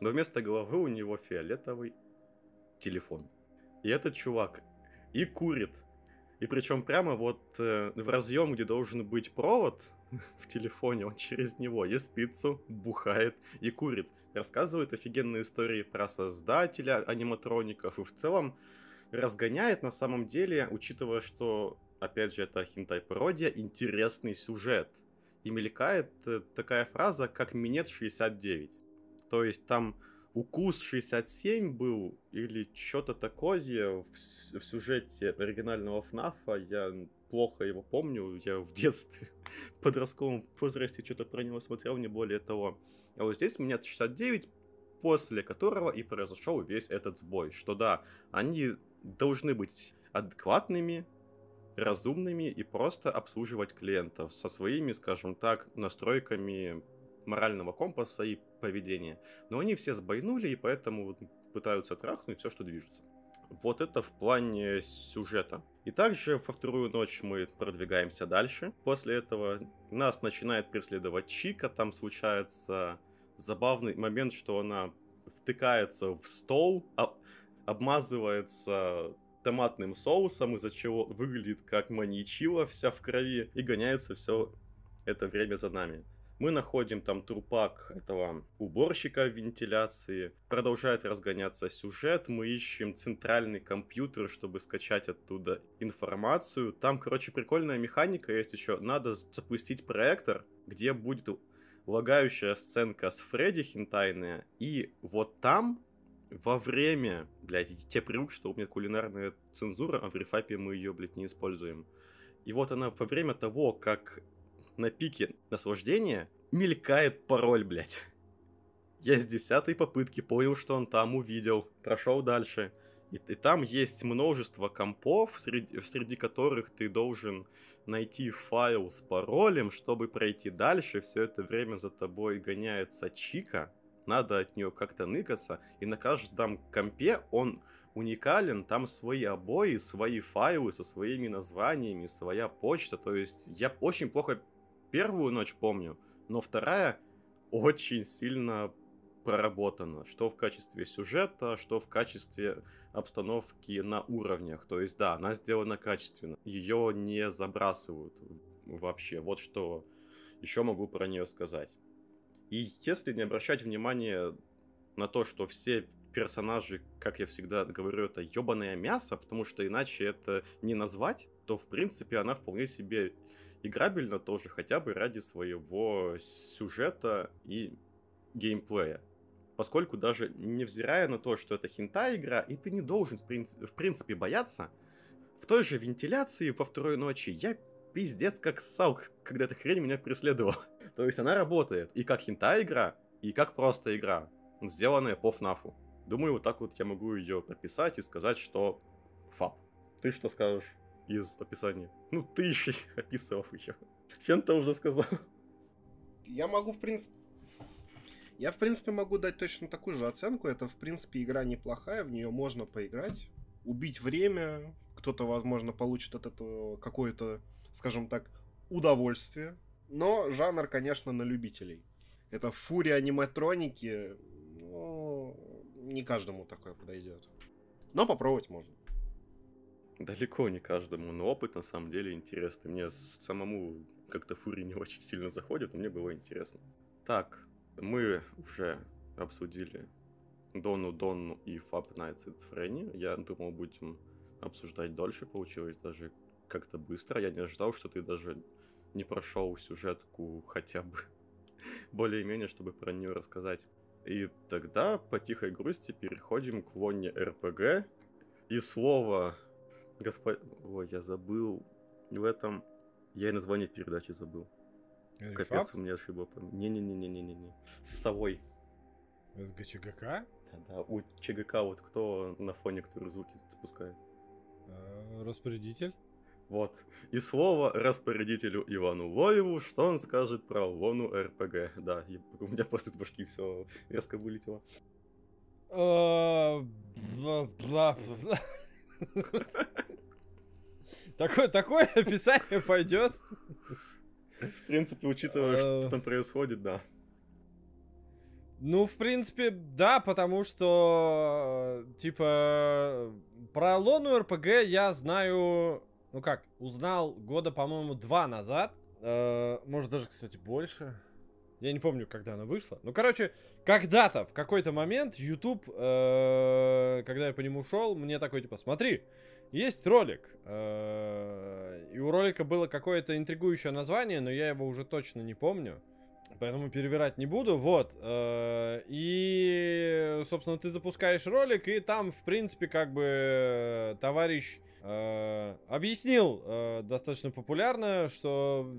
но вместо головы у него фиолетовый телефон. И этот чувак и курит. И причем прямо вот э, в разъем, где должен быть провод, в телефоне, он через него ест пиццу, бухает и курит. Рассказывает офигенные истории про создателя аниматроников и в целом разгоняет на самом деле, учитывая, что, опять же, это хинтай пародия интересный сюжет. И мелькает э, такая фраза, как «минет 69». То есть там укус 67 был или что-то такое в, в сюжете оригинального ФНАФа, я плохо его помню. Я в детстве, в подростковом возрасте что-то про него смотрел, не более того. А вот здесь у меня 69, после которого и произошел весь этот сбой. Что да, они должны быть адекватными, разумными и просто обслуживать клиентов со своими, скажем так, настройками морального компаса и поведения. Но они все сбойнули и поэтому пытаются трахнуть все, что движется. Вот это в плане сюжета. И также во вторую ночь мы продвигаемся дальше. После этого нас начинает преследовать Чика. Там случается забавный момент, что она втыкается в стол, об, а, обмазывается томатным соусом, из-за чего выглядит как маньячила вся в крови, и гоняется все это время за нами. Мы находим там трупак этого уборщика вентиляции. Продолжает разгоняться сюжет. Мы ищем центральный компьютер, чтобы скачать оттуда информацию. Там, короче, прикольная механика есть еще. Надо запустить проектор, где будет лагающая сценка с Фредди хентайная. И вот там во время, блядь, те привык, что у меня кулинарная цензура, а в рефапе мы ее, блядь, не используем. И вот она во время того, как на пике наслаждения мелькает пароль, блядь. Я с десятой попытки понял, что он там увидел, прошел дальше. И, и там есть множество компов, среди, среди которых ты должен найти файл с паролем, чтобы пройти дальше. Все это время за тобой гоняется Чика. Надо от нее как-то ныкаться. И на каждом компе он уникален. Там свои обои, свои файлы со своими названиями, своя почта. То есть я очень плохо первую ночь помню, но вторая очень сильно проработана, что в качестве сюжета, что в качестве обстановки на уровнях. То есть, да, она сделана качественно. Ее не забрасывают вообще. Вот что еще могу про нее сказать. И если не обращать внимания на то, что все персонажи, как я всегда говорю, это ебаное мясо, потому что иначе это не назвать, то в принципе она вполне себе играбельно тоже хотя бы ради своего сюжета и геймплея. Поскольку даже невзирая на то, что это хинта игра, и ты не должен в, принцип, в принципе бояться, в той же вентиляции во второй ночи я пиздец как ссал, когда эта хрень меня преследовала. то есть она работает и как хинта игра, и как просто игра, сделанная по ФНАФу. Думаю, вот так вот я могу ее прописать и сказать, что фап. Ты что скажешь? из описания. Ну, тысячи еще описывал еще. Чем то уже сказал? Я могу, в принципе... Я, в принципе, могу дать точно такую же оценку. Это, в принципе, игра неплохая, в нее можно поиграть, убить время. Кто-то, возможно, получит от этого какое-то, скажем так, удовольствие. Но жанр, конечно, на любителей. Это фури аниматроники, но не каждому такое подойдет. Но попробовать можно далеко не каждому, но опыт на самом деле интересный. Мне самому как-то фури не очень сильно заходит, но мне было интересно. Так, мы уже обсудили Дону Донну и Fab Nights at Freddy. Я думал, будем обсуждать дольше, получилось даже как-то быстро. Я не ожидал, что ты даже не прошел сюжетку хотя бы более-менее, чтобы про нее рассказать. И тогда по тихой грусти переходим к Лоне РПГ. И слово Господь... Ой, я забыл. В этом... Я и название передачи забыл. Рифап? Капец, у меня ошибка. Не-не-не-не-не-не. С совой. С ГЧГК? Да-да, у ЧГК вот кто на фоне, который звуки спускает? А, распорядитель. Вот. И слово распорядителю Ивану Лоеву, что он скажет про Лону РПГ. Да, я, у меня просто из башки все резко вылетело. А, Такое, такое описание пойдет. В принципе, учитывая, что э. там происходит, да. Ну, в принципе, да, потому что, э, типа, про Лону РПГ я знаю, ну как, узнал года, по-моему, два назад. Э, может, даже, кстати, больше. Я не помню, когда она вышла. Ну, короче, когда-то, в какой-то момент, YouTube, э, когда я по нему шел, мне такой, типа, смотри, есть ролик. Э, и у ролика было какое-то интригующее название, но я его уже точно не помню. Поэтому перевирать не буду, вот. Э, и, собственно, ты запускаешь ролик, и там, в принципе, как бы э, товарищ э, объяснил достаточно популярно, что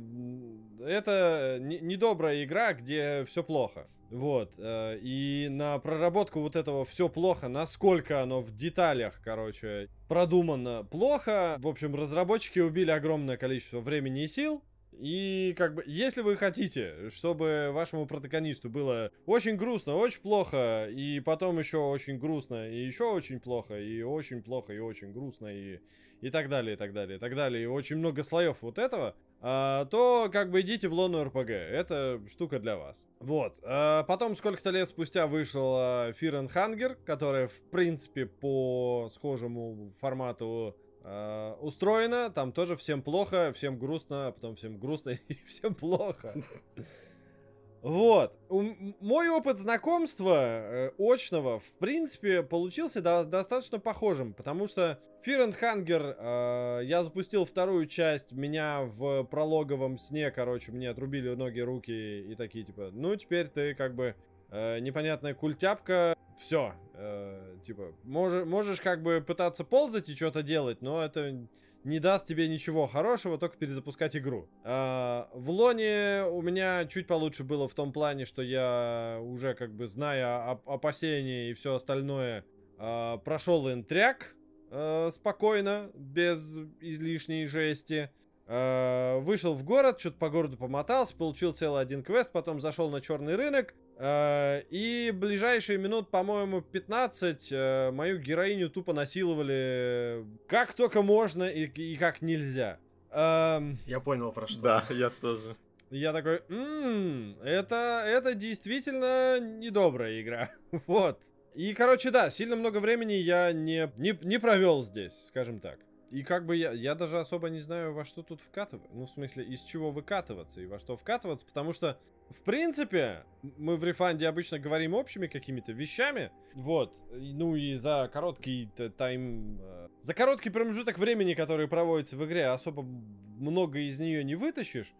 это недобрая игра, где все плохо. Вот. И на проработку вот этого все плохо, насколько оно в деталях, короче, продумано плохо. В общем, разработчики убили огромное количество времени и сил. И как бы, если вы хотите, чтобы вашему протагонисту было очень грустно, очень плохо, и потом еще очень грустно, и еще очень плохо, и очень плохо, и очень грустно, и, и так далее, и так далее, и так далее, и очень много слоев вот этого, а, то как бы идите в лону РПГ. Это штука для вас. Вот. А, потом, сколько-то лет спустя, вышел а, Fear которая, в принципе, по схожему формату Э, устроено. Там тоже всем плохо, всем грустно, а потом всем грустно и всем плохо. Вот. Мой опыт знакомства э, очного, в принципе, получился до достаточно похожим, потому что Fear and Hunger, э, я запустил вторую часть, меня в прологовом сне, короче, мне отрубили ноги, руки и такие, типа, ну, теперь ты как бы э, непонятная культяпка, все. Э, типа, можешь, можешь как бы пытаться ползать и что-то делать, но это не даст тебе ничего хорошего, только перезапускать игру. Э, в Лоне у меня чуть получше было в том плане, что я уже как бы, зная об опасения и все остальное, э, прошел интряк э, спокойно, без излишней жести. Э, вышел в город, что-то по городу помотался, получил целый один квест, потом зашел на черный рынок, Э, и ближайшие минут, по-моему, 15 э, мою героиню тупо насиловали как только можно и, и как нельзя. Эм, я понял про что. Да, я тоже. Я такой, ммм, это, это действительно недобрая игра. вот. И, короче, да, сильно много времени я не, не, не провел здесь, скажем так. И как бы я, я даже особо не знаю, во что тут вкатывать. Ну, в смысле, из чего выкатываться и во что вкатываться, потому что в принципе, мы в рефанде обычно говорим общими какими-то вещами. Вот. Ну и за короткий тайм... Э, за короткий промежуток времени, который проводится в игре, особо много из нее не вытащишь.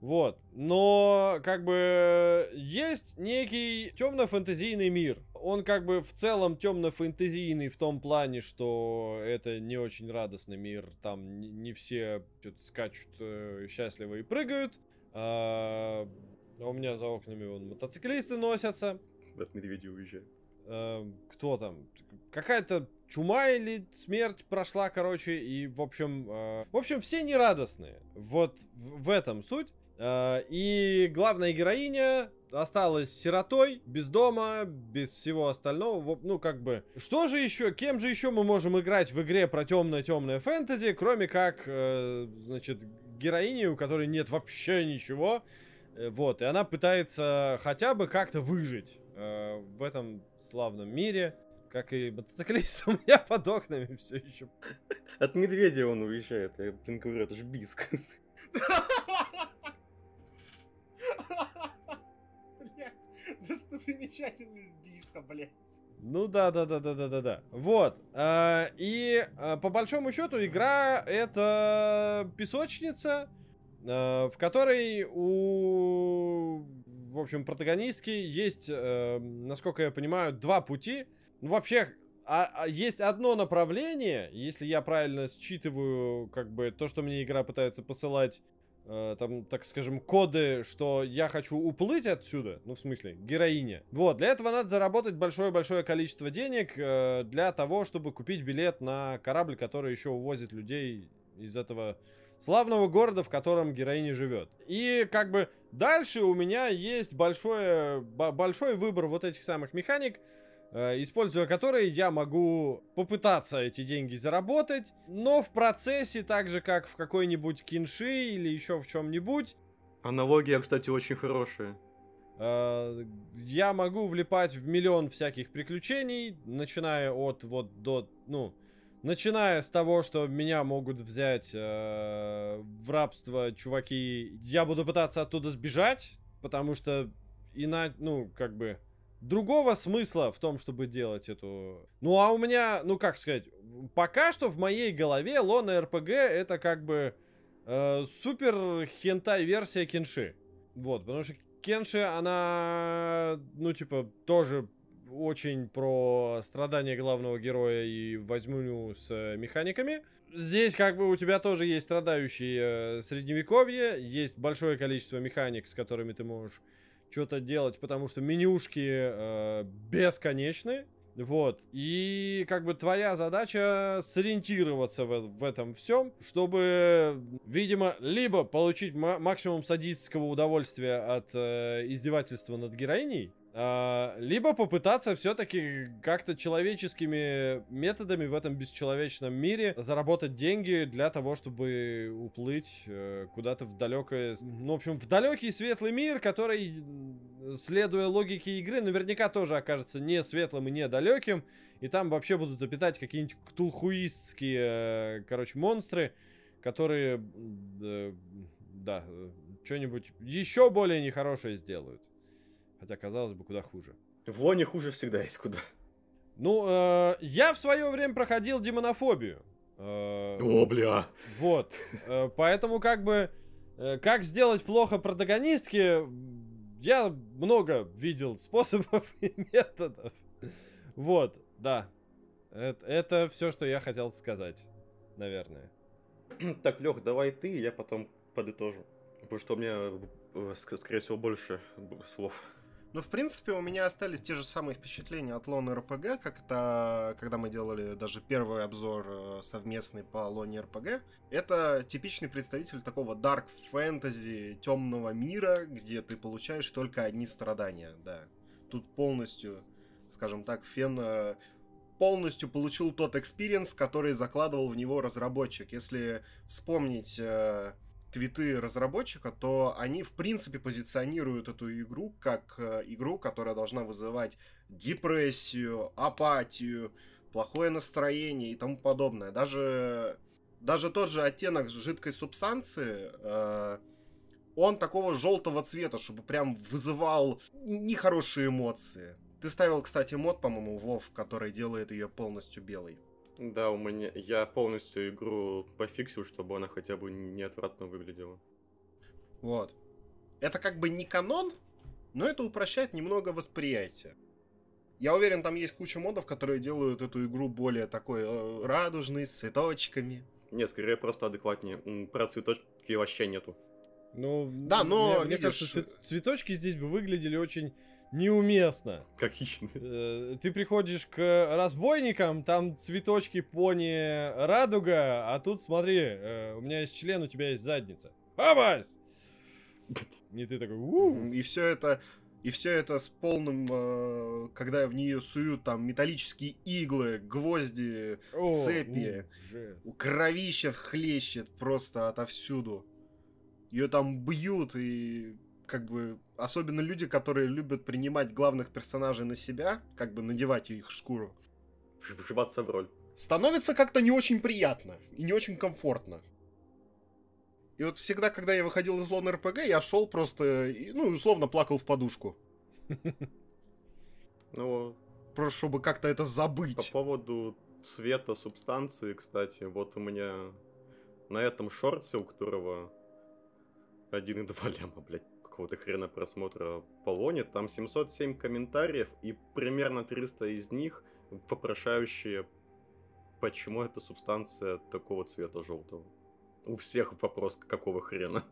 Вот. Но, как бы, есть некий темно-фэнтезийный мир. Он, как бы, в целом темно-фэнтезийный в том плане, что это не очень радостный мир. Там не все что-то скачут э, счастливо и прыгают. А, а у меня за окнами вон мотоциклисты носятся. От медведя уезжают. Эм, кто там? Какая-то чума или смерть прошла, короче, и, в общем, э, в общем, все нерадостные. Вот в, в этом суть. Э, и главная героиня осталась сиротой, без дома, без всего остального. Ну, как бы, что же еще, кем же еще мы можем играть в игре про темное-темное фэнтези, кроме как, э, значит, героини, у которой нет вообще ничего, Э, вот, и она пытается хотя бы как-то выжить э, в этом славном мире. Как и мотоциклист у меня под окнами все еще. От медведя он уезжает. Я, блин, говорю, это же биск. Достопримечательность биска, блядь. Ну да, да, да, да, да, да, да. Вот. Э, и э, по большому счету игра это песочница, Э, в которой у, в общем, протагонистки есть, э, насколько я понимаю, два пути. Ну, вообще, а, а есть одно направление, если я правильно считываю, как бы, то, что мне игра пытается посылать, э, там, так скажем, коды, что я хочу уплыть отсюда, ну, в смысле, героиня. Вот, для этого надо заработать большое-большое количество денег э, для того, чтобы купить билет на корабль, который еще увозит людей из этого славного города, в котором героиня живет. И как бы дальше у меня есть большое, большой выбор вот этих самых механик, э, используя которые я могу попытаться эти деньги заработать, но в процессе, так же как в какой-нибудь кинши или еще в чем-нибудь. Аналогия, кстати, очень хорошая. Э, я могу влипать в миллион всяких приключений, начиная от вот до, ну, Начиная с того, что меня могут взять э, в рабство чуваки, я буду пытаться оттуда сбежать, потому что иначе, ну, как бы, другого смысла в том, чтобы делать эту... Ну, а у меня, ну, как сказать, пока что в моей голове Лона РПГ это как бы э, супер хентай версия Кенши. Вот, потому что Кенши, она, ну, типа, тоже очень про страдания главного героя и возьму с э, механиками. Здесь как бы у тебя тоже есть страдающие э, средневековье, есть большое количество механик, с которыми ты можешь что-то делать, потому что менюшки э, бесконечны. Вот. И как бы твоя задача сориентироваться в, в этом всем, чтобы, видимо, либо получить максимум садистского удовольствия от э, издевательства над героиней, а, либо попытаться все-таки как-то человеческими методами в этом бесчеловечном мире заработать деньги для того, чтобы уплыть э, куда-то в далекое... Ну, в общем, в далекий светлый мир, который, следуя логике игры, наверняка тоже окажется не светлым и не далеким. И там вообще будут опитать какие-нибудь ктулхуистские, э, короче, монстры, которые, да, э, что-нибудь еще более нехорошее сделают. Хотя, казалось бы, куда хуже. В лоне хуже всегда есть куда. Ну, э, я в свое время проходил демонофобию. Э, О, бля! Вот. Э, поэтому, как бы, э, как сделать плохо протагонистке, я много видел способов и методов. Вот, да. Это, это все, что я хотел сказать, наверное. Так, Лех, давай ты, я потом подытожу. Потому что у меня, э, скорее всего, больше слов. Ну, в принципе, у меня остались те же самые впечатления от Лон РПГ, как это, когда мы делали даже первый обзор э, совместный по Лоне РПГ. Это типичный представитель такого дарк фэнтези темного мира, где ты получаешь только одни страдания, да. Тут полностью, скажем так, фен э, полностью получил тот экспириенс, который закладывал в него разработчик. Если вспомнить э, твиты разработчика, то они, в принципе, позиционируют эту игру как э, игру, которая должна вызывать депрессию, апатию, плохое настроение и тому подобное. Даже, даже тот же оттенок жидкой субстанции, э, он такого желтого цвета, чтобы прям вызывал нехорошие эмоции. Ты ставил, кстати, мод, по-моему, Вов, который делает ее полностью белой. Да, у меня я полностью игру пофиксил, чтобы она хотя бы не отвратно выглядела. Вот. Это как бы не канон, но это упрощает немного восприятие. Я уверен, там есть куча модов, которые делают эту игру более такой э, радужной, с цветочками. Нет, скорее просто адекватнее. Про цветочки вообще нету. Ну, да, но мне, видишь... мне кажется, цветочки здесь бы выглядели очень неуместно. Как хищно. Э, ты приходишь к разбойникам, там цветочки пони радуга, а тут смотри, э, у меня есть член, у тебя есть задница. Абась! И ты такой... у И все это... И все это с полным, э, когда в нее суют там металлические иглы, гвозди, О, цепи, ужас. кровища хлещет просто отовсюду. Ее там бьют и как бы особенно люди, которые любят принимать главных персонажей на себя, как бы надевать их шкуру. Вживаться в роль. Становится как-то не очень приятно и не очень комфортно. И вот всегда, когда я выходил из лона РПГ, я шел просто, ну, условно плакал в подушку. Ну, просто чтобы как-то это забыть. По поводу цвета субстанции, кстати, вот у меня на этом шорте, у которого 1,2 ляма, блядь, какого-то хрена просмотра Полоне, там 707 комментариев и примерно 300 из них вопрошающие, почему эта субстанция такого цвета желтого. У всех вопрос, какого хрена.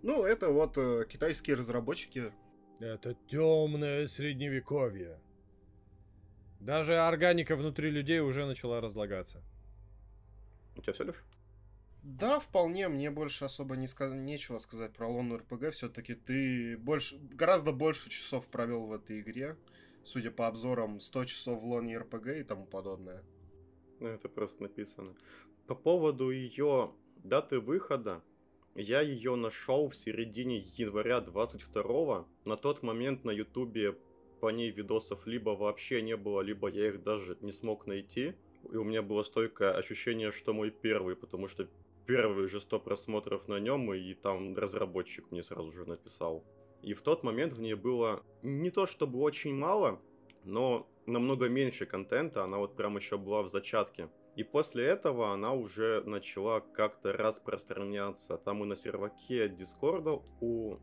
Ну, это вот э, китайские разработчики. Это темное средневековье. Даже органика внутри людей уже начала разлагаться. У тебя все лишь? Да, вполне. Мне больше особо не сказ... нечего сказать про Лону РПГ. Все-таки ты больше... гораздо больше часов провел в этой игре. Судя по обзорам, 100 часов в Лоне РПГ и тому подобное. Ну, это просто написано. По поводу ее даты выхода, я ее нашел в середине января 22 На тот момент на ютубе по ней видосов либо вообще не было, либо я их даже не смог найти. И у меня было стойкое ощущение, что мой первый, потому что первые же 100 просмотров на нем, и там разработчик мне сразу же написал. И в тот момент в ней было не то чтобы очень мало, но намного меньше контента, она вот прям еще была в зачатке. И после этого она уже начала как-то распространяться. Там и на серваке Дискорда у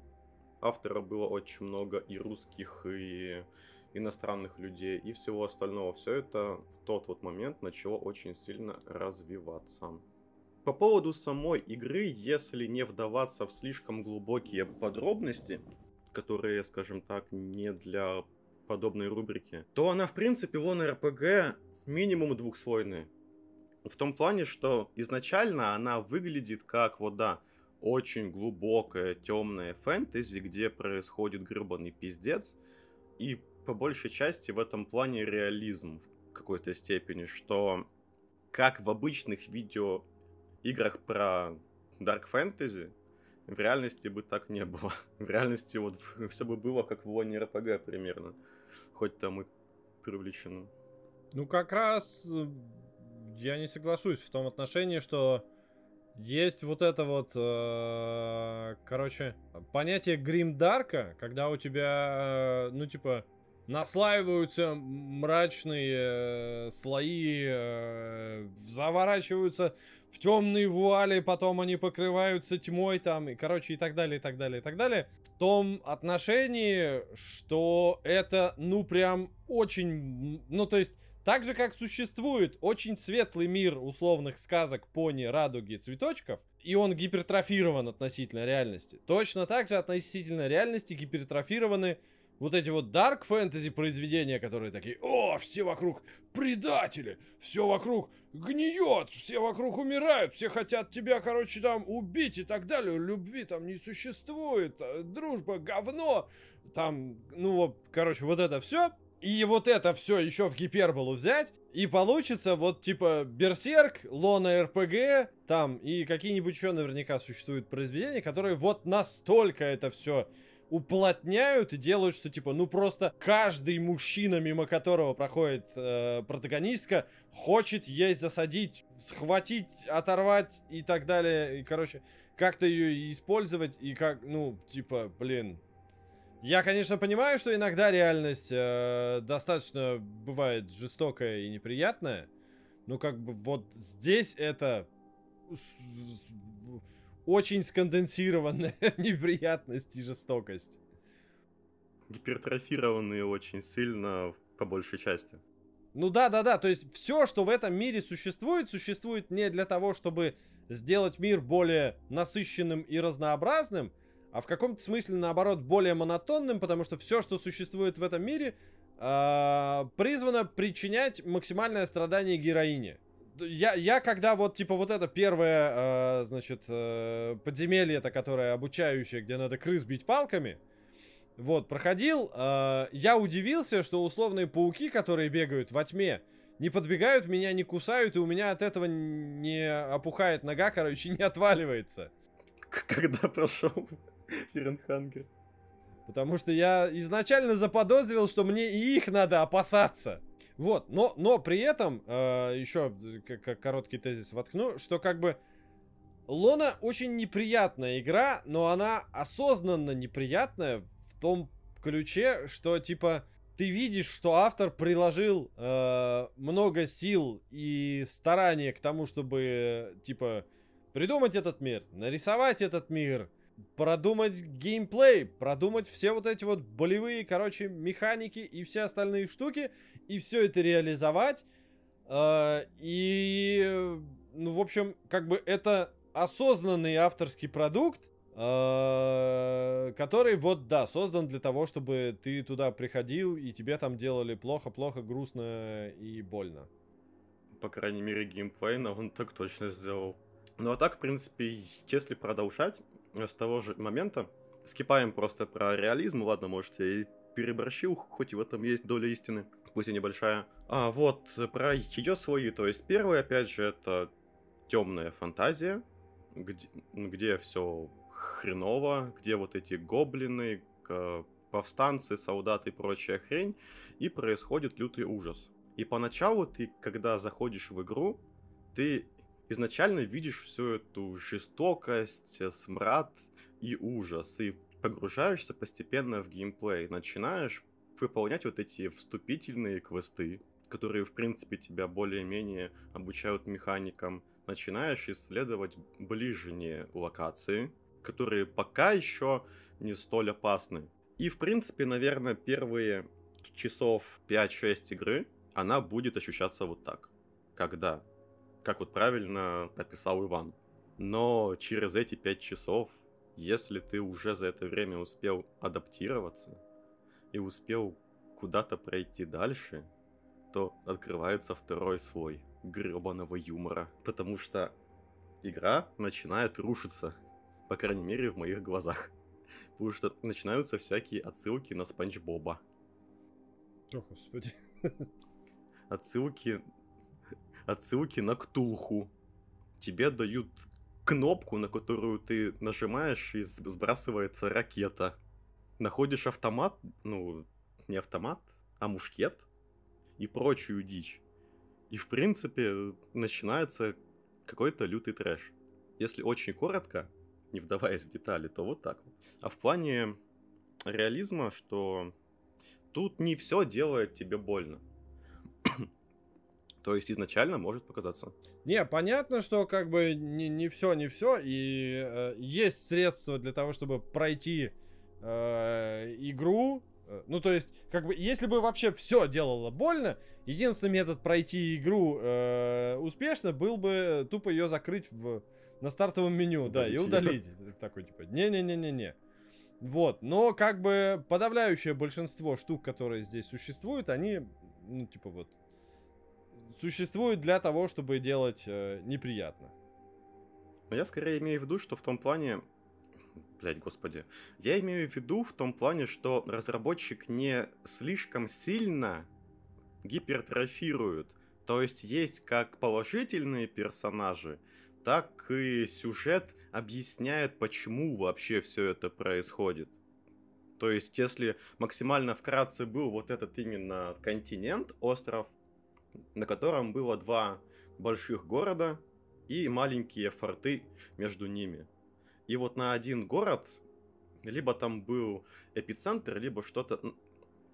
автора было очень много и русских, и иностранных людей, и всего остального. Все это в тот вот момент начало очень сильно развиваться. По поводу самой игры, если не вдаваться в слишком глубокие подробности, которые, скажем так, не для подобной рубрики, то она, в принципе, вон РПГ минимум двухслойная. В том плане, что изначально она выглядит как, вот да, очень глубокая темная фэнтези, где происходит грыбаный пиздец, и по большей части в этом плане реализм в какой-то степени, что как в обычных видео играх про Dark Fantasy в реальности бы так не было. В реальности вот все бы было как в лоне РПГ примерно. Хоть там и привлечено. Ну, как раз э, я не соглашусь в том отношении, что есть вот это вот, э, короче, понятие гримдарка, когда у тебя, э, ну, типа, наслаиваются мрачные э, слои, э, заворачиваются в темные вуали, потом они покрываются тьмой там, и, короче, и так далее, и так далее, и так далее. В том отношении, что это, ну, прям очень, ну, то есть... Так же, как существует очень светлый мир условных сказок пони, радуги, цветочков, и он гипертрофирован относительно реальности. Точно так же относительно реальности гипертрофированы вот эти вот дарк фэнтези произведения, которые такие, о, все вокруг предатели, все вокруг гниет, все вокруг умирают, все хотят тебя, короче, там убить и так далее, любви там не существует, э, дружба говно, там, ну, вот, короче, вот это все. И вот это все еще в гиперболу взять, и получится вот типа Берсерк, Лона РПГ, там, и какие-нибудь еще наверняка существуют произведения, которые вот настолько это все уплотняют и делают, что типа, ну просто каждый мужчина, мимо которого проходит э, протагонистка, хочет ей засадить, схватить, оторвать и так далее. И, короче, как-то ее использовать и как, ну, типа, блин. Я, конечно, понимаю, что иногда реальность э, достаточно бывает жестокая и неприятная. Но как бы вот здесь это очень сконденсированная неприятность и жестокость. Гипертрофированные очень сильно, по большей части. Ну да, да, да, то есть все, что в этом мире существует, существует не для того, чтобы сделать мир более насыщенным и разнообразным, а в каком-то смысле, наоборот, более монотонным, потому что все, что существует в этом мире, а, призвано причинять максимальное страдание героине я, я когда вот, типа, вот это первое, э, значит, э, подземелье это, которое обучающее, где надо крыс бить палками, вот, проходил, э, я удивился, что условные пауки, которые бегают во тьме, не подбегают, меня не кусают, и у меня от этого не опухает нога, короче, не отваливается. Когда прошел Ференхангер? Потому что я изначально заподозрил, что мне и их надо опасаться. Вот, но, но при этом, э, еще короткий тезис воткну, что как бы Лона очень неприятная игра, но она осознанно неприятная в том ключе, что типа ты видишь, что автор приложил э, много сил и старания к тому, чтобы типа придумать этот мир, нарисовать этот мир, продумать геймплей, продумать все вот эти вот болевые, короче, механики и все остальные штуки и все это реализовать. А, и, ну, в общем, как бы это осознанный авторский продукт, а, который вот, да, создан для того, чтобы ты туда приходил и тебе там делали плохо-плохо, грустно и больно. По крайней мере, геймплейно он так точно сделал. Ну а так, в принципе, если продолжать э, с того же момента, скипаем просто про реализм, ладно, можете и переборщил, хоть и в этом есть доля истины пусть и небольшая. А вот э, про ее свои, то есть первый, опять же, это темная фантазия, где, где все хреново, где вот эти гоблины, повстанцы, солдаты и прочая хрень, и происходит лютый ужас. И поначалу ты, когда заходишь в игру, ты изначально видишь всю эту жестокость, э, смрад и ужас, и погружаешься постепенно в геймплей, начинаешь выполнять вот эти вступительные квесты, которые, в принципе, тебя более-менее обучают механикам, начинаешь исследовать ближние локации, которые пока еще не столь опасны. И, в принципе, наверное, первые часов 5-6 игры она будет ощущаться вот так. Когда? Как вот правильно написал Иван. Но через эти 5 часов, если ты уже за это время успел адаптироваться, и успел куда-то пройти дальше, то открывается второй слой гребаного юмора. Потому что игра начинает рушиться, по крайней мере, в моих глазах. Потому что начинаются всякие отсылки на Спанч Боба. О, господи. Отсылки... Отсылки на Ктулху. Тебе дают кнопку, на которую ты нажимаешь, и сбрасывается ракета находишь автомат, ну, не автомат, а мушкет и прочую дичь. И, в принципе, начинается какой-то лютый трэш. Если очень коротко, не вдаваясь в детали, то вот так А в плане реализма, что тут не все делает тебе больно. То есть изначально может показаться. Не, понятно, что как бы не, не все, не все. И э, есть средства для того, чтобы пройти Э, игру. Э, ну, то есть, как бы, если бы вообще все делало больно, единственный метод пройти игру э, успешно был бы э, тупо ее закрыть в, на стартовом меню, удалить да, и удалить. Ее. Такой, типа, не-не-не-не-не. Вот, но как бы подавляющее большинство штук, которые здесь существуют, они, ну, типа, вот, существуют для того, чтобы делать э, неприятно. Но я скорее имею в виду, что в том плане, блядь, господи. Я имею в виду в том плане, что разработчик не слишком сильно гипертрофирует. То есть есть как положительные персонажи, так и сюжет объясняет, почему вообще все это происходит. То есть, если максимально вкратце был вот этот именно континент, остров, на котором было два больших города и маленькие форты между ними – и вот на один город либо там был эпицентр, либо что-то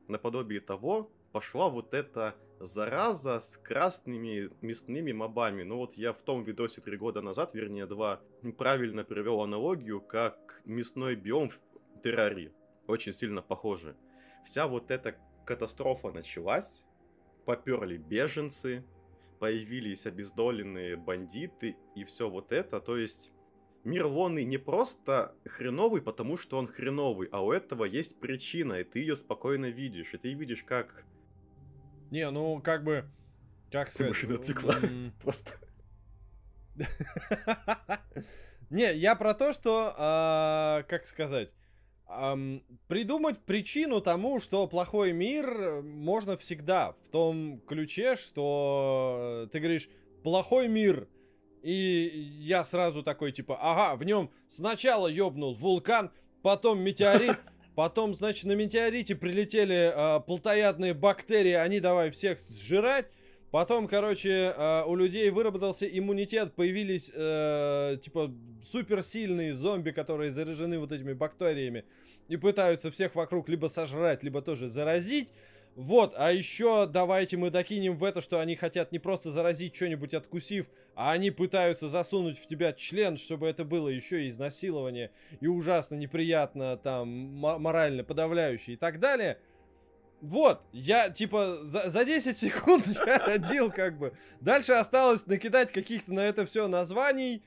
наподобие того, пошла вот эта зараза с красными мясными мобами. Ну вот я в том видосе три года назад, вернее два, правильно привел аналогию, как мясной биом в террари. Очень сильно похоже. Вся вот эта катастрофа началась, поперли беженцы, появились обездоленные бандиты и все вот это. То есть мир Лоны не просто хреновый, потому что он хреновый, а у этого есть причина, и ты ее спокойно видишь. И ты видишь, как... Не, ну, как бы... Как сказать? Машина отвлекла. Просто. Не, я про то, что... А, как сказать? придумать причину тому, что плохой мир можно всегда в том ключе, что ты говоришь плохой мир, и я сразу такой, типа, ага, в нем сначала ёбнул вулкан, потом метеорит, потом, значит, на метеорите прилетели э, плотоядные бактерии, они давай всех сжирать. Потом, короче, э, у людей выработался иммунитет, появились, э, типа, суперсильные зомби, которые заражены вот этими бактериями и пытаются всех вокруг либо сожрать, либо тоже заразить. Вот, а еще давайте мы докинем в это, что они хотят не просто заразить что-нибудь откусив, а они пытаются засунуть в тебя член, чтобы это было еще и изнасилование, и ужасно неприятно, там, морально подавляюще и так далее. Вот, я, типа, за, за 10 секунд я родил, как бы. Дальше осталось накидать каких-то на это все названий,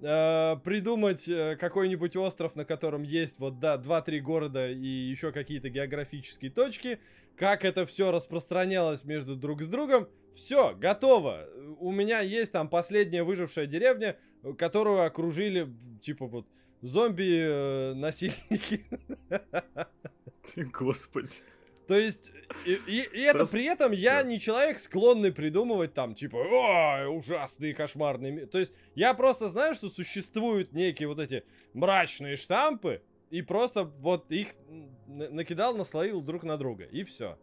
э, придумать э, какой-нибудь остров, на котором есть вот, да, 2-3 города и еще какие-то географические точки как это все распространялось между друг с другом. Все, готово. У меня есть там последняя выжившая деревня, которую окружили, типа вот, зомби-насильники. Э, господи. То есть, и, и, и это Просто... при этом я да. не человек, склонный придумывать там, типа, о, ужасные, кошмарные. То есть, я просто знаю, что существуют некие вот эти мрачные штампы, и просто вот их накидал, наслоил друг на друга, и все.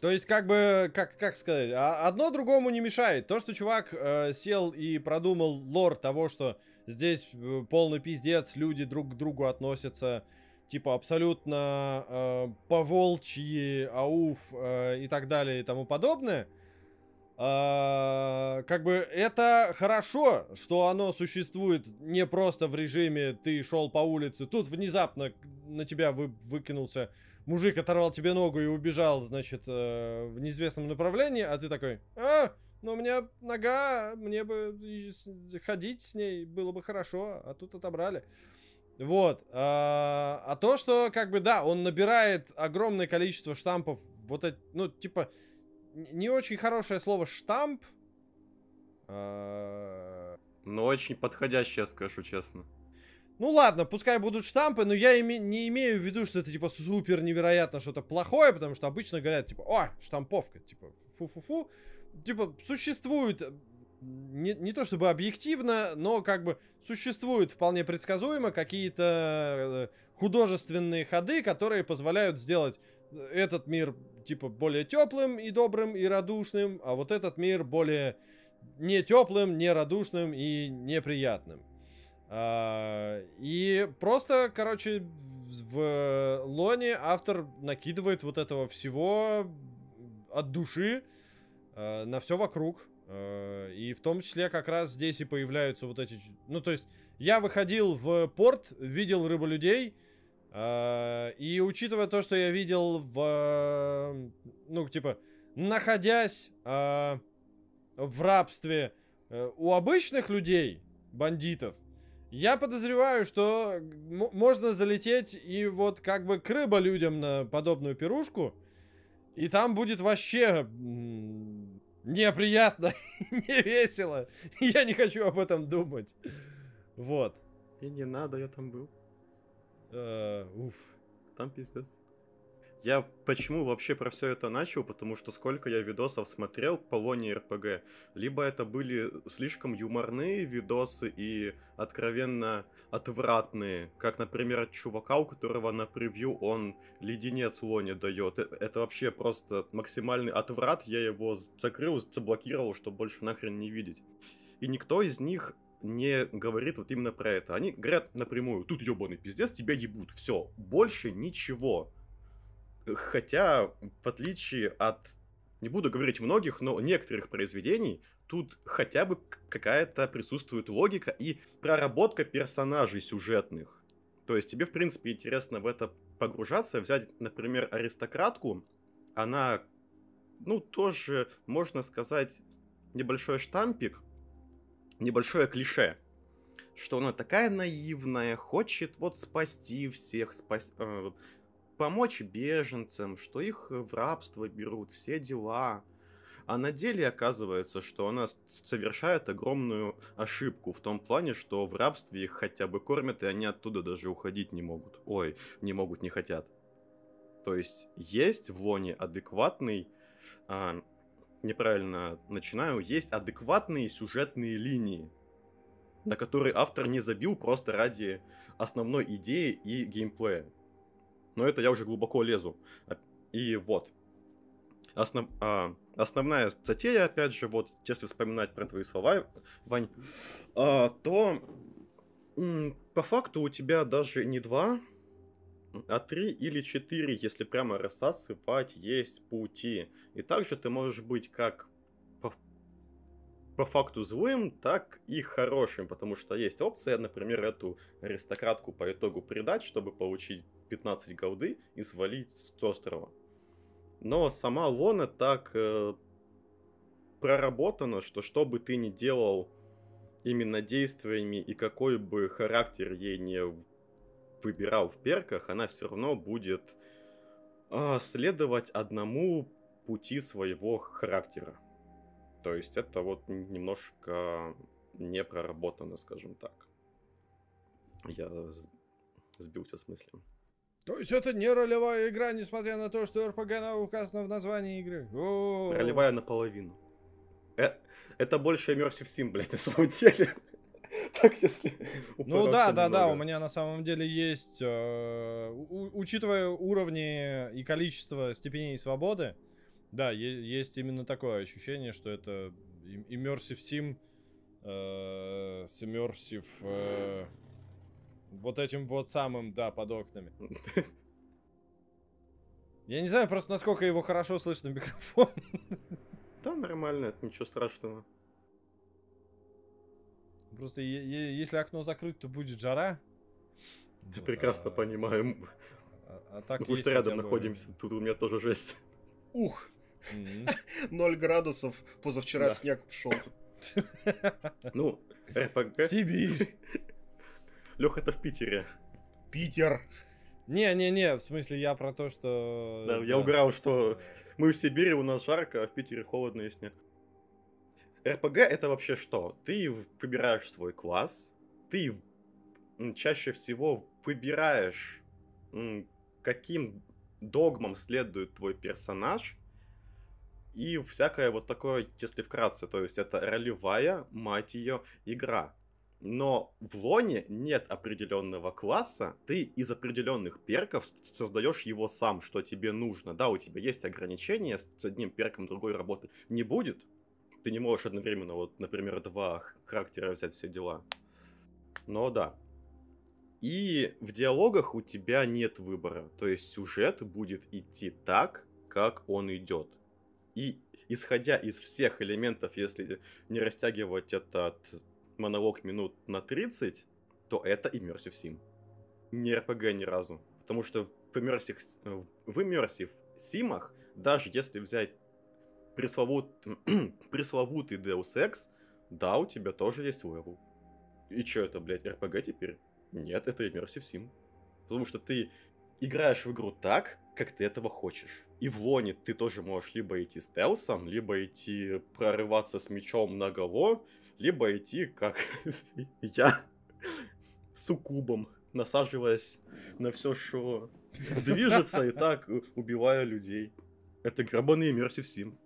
То есть, как бы, как, как сказать, а, одно другому не мешает. То, что чувак э, сел и продумал лор того, что здесь э, полный пиздец, люди друг к другу относятся, типа, абсолютно э, поволчьи, ауф э, и так далее и тому подобное – а, как бы это хорошо, что оно существует не просто в режиме ты шел по улице, тут внезапно на тебя вы, выкинулся мужик, оторвал тебе ногу и убежал, значит, э, в неизвестном направлении, а ты такой, а, но ну, у меня нога, мне бы ходить с ней было бы хорошо, а тут отобрали. Вот. А, а то, что как бы, да, он набирает огромное количество штампов, вот это, ну, типа, не очень хорошее слово штамп. Но ну, очень подходящее, скажу честно. Ну ладно, пускай будут штампы, но я име не имею в виду, что это типа супер невероятно что-то плохое, потому что обычно говорят типа, о, штамповка, типа, фу-фу-фу. Типа, существует э, не, не то чтобы объективно, но как бы существуют вполне предсказуемо какие-то э, художественные ходы, которые позволяют сделать э, этот мир типа более теплым и добрым и радушным, а вот этот мир более не теплым, не радушным и неприятным. А, и просто, короче, в Лоне автор накидывает вот этого всего от души э, на все вокруг. Э, и в том числе как раз здесь и появляются вот эти... Ну, то есть, я выходил в порт, видел рыбу людей а, и учитывая то, что я видел в... Эм, ну, типа, находясь а, в рабстве э, у обычных людей, бандитов, я подозреваю, что можно залететь и вот как бы к рыба людям на подобную пирушку, и там будет вообще неприятно, не весело. Я не хочу об этом думать. Вот. И не надо, я там был. Э, уф. Там пиздец. Я почему вообще про все это начал? Потому что сколько я видосов смотрел по лоне РПГ, либо это были слишком юморные видосы и откровенно отвратные, как, например, от чувака, у которого на превью он леденец лоне дает. Э, это вообще просто максимальный отврат, я его закрыл, заблокировал, чтобы больше нахрен не видеть. И никто из них не говорит вот именно про это. Они говорят напрямую, тут ебаный пиздец, тебя ебут, все, больше ничего. Хотя, в отличие от, не буду говорить многих, но некоторых произведений, тут хотя бы какая-то присутствует логика и проработка персонажей сюжетных. То есть тебе, в принципе, интересно в это погружаться, взять, например, аристократку, она, ну, тоже, можно сказать, небольшой штампик, небольшое клише, что она такая наивная, хочет вот спасти всех, спас... э, помочь беженцам, что их в рабство берут, все дела. А на деле оказывается, что она совершает огромную ошибку в том плане, что в рабстве их хотя бы кормят, и они оттуда даже уходить не могут. Ой, не могут, не хотят. То есть есть в лоне адекватный а, неправильно начинаю, есть адекватные сюжетные линии, на которые автор не забил просто ради основной идеи и геймплея. Но это я уже глубоко лезу. И вот. Основ... А, основная статья, опять же, вот, если вспоминать про твои слова, Вань, а, то по факту у тебя даже не два а 3 или 4, если прямо рассасывать, есть пути. И также ты можешь быть как по, по факту злым, так и хорошим, потому что есть опция, например, эту аристократку по итогу предать, чтобы получить 15 голды и свалить с острова. Но сама Лона так э, проработана, что что бы ты ни делал именно действиями и какой бы характер ей не выбирал в перках, она все равно будет э, следовать одному пути своего характера. То есть это вот немножко не проработано, скажем так. Я сбился с мыслью. То есть это не ролевая игра, несмотря на то, что РПГ она указана в названии игры. О-о-о. Ролевая наполовину. Э- это больше Immersive Sim, блядь, на самом деле. Так, если... Ну да, да, да, у меня на самом деле есть, э, учитывая уровни и количество степеней свободы, да, есть именно такое ощущение, что это immersive sim с э, immersive э, вот этим вот самым, да, под окнами. Я не знаю просто, насколько его хорошо слышно в микрофон. Да, нормально, это ничего страшного. Просто если окно закрыть, то будет жара. Я вот, прекрасно а... понимаю. А, а, а так Потому что рядом находимся. Тут у меня тоже жесть. Ух! Ноль градусов. Позавчера да. снег шел. Ну, РПГ. Э, э, Сибирь. Леха, это в Питере. Питер. Не-не-не, в смысле, я про то, что... Да, да, я уграл, что мы в Сибири, у нас жарко, а в Питере холодно и снег. РПГ это вообще что? Ты выбираешь свой класс, ты чаще всего выбираешь, каким догмам следует твой персонаж, и всякое вот такое, если вкратце, то есть это ролевая, мать ее, игра. Но в лоне нет определенного класса, ты из определенных перков создаешь его сам, что тебе нужно. Да, у тебя есть ограничения, с одним перком другой работы не будет, ты не можешь одновременно, вот, например, два характера взять все дела. Но да. И в диалогах у тебя нет выбора. То есть сюжет будет идти так, как он идет. И исходя из всех элементов, если не растягивать этот монолог минут на 30, то это Immersive Sim. Не RPG ни разу. Потому что в Immersive, в immersive Симах, даже если взять пресловут... пресловутый Deus Ex, да, у тебя тоже есть Леру. И чё это, блядь, РПГ теперь? Нет, это Immersive Sim. Потому что ты играешь в игру так, как ты этого хочешь. И в лоне ты тоже можешь либо идти стелсом, либо идти прорываться с мечом на голо, либо идти, как я, с укубом, насаживаясь на все, что движется, и так убивая людей. Это грабаный иммерсив сим.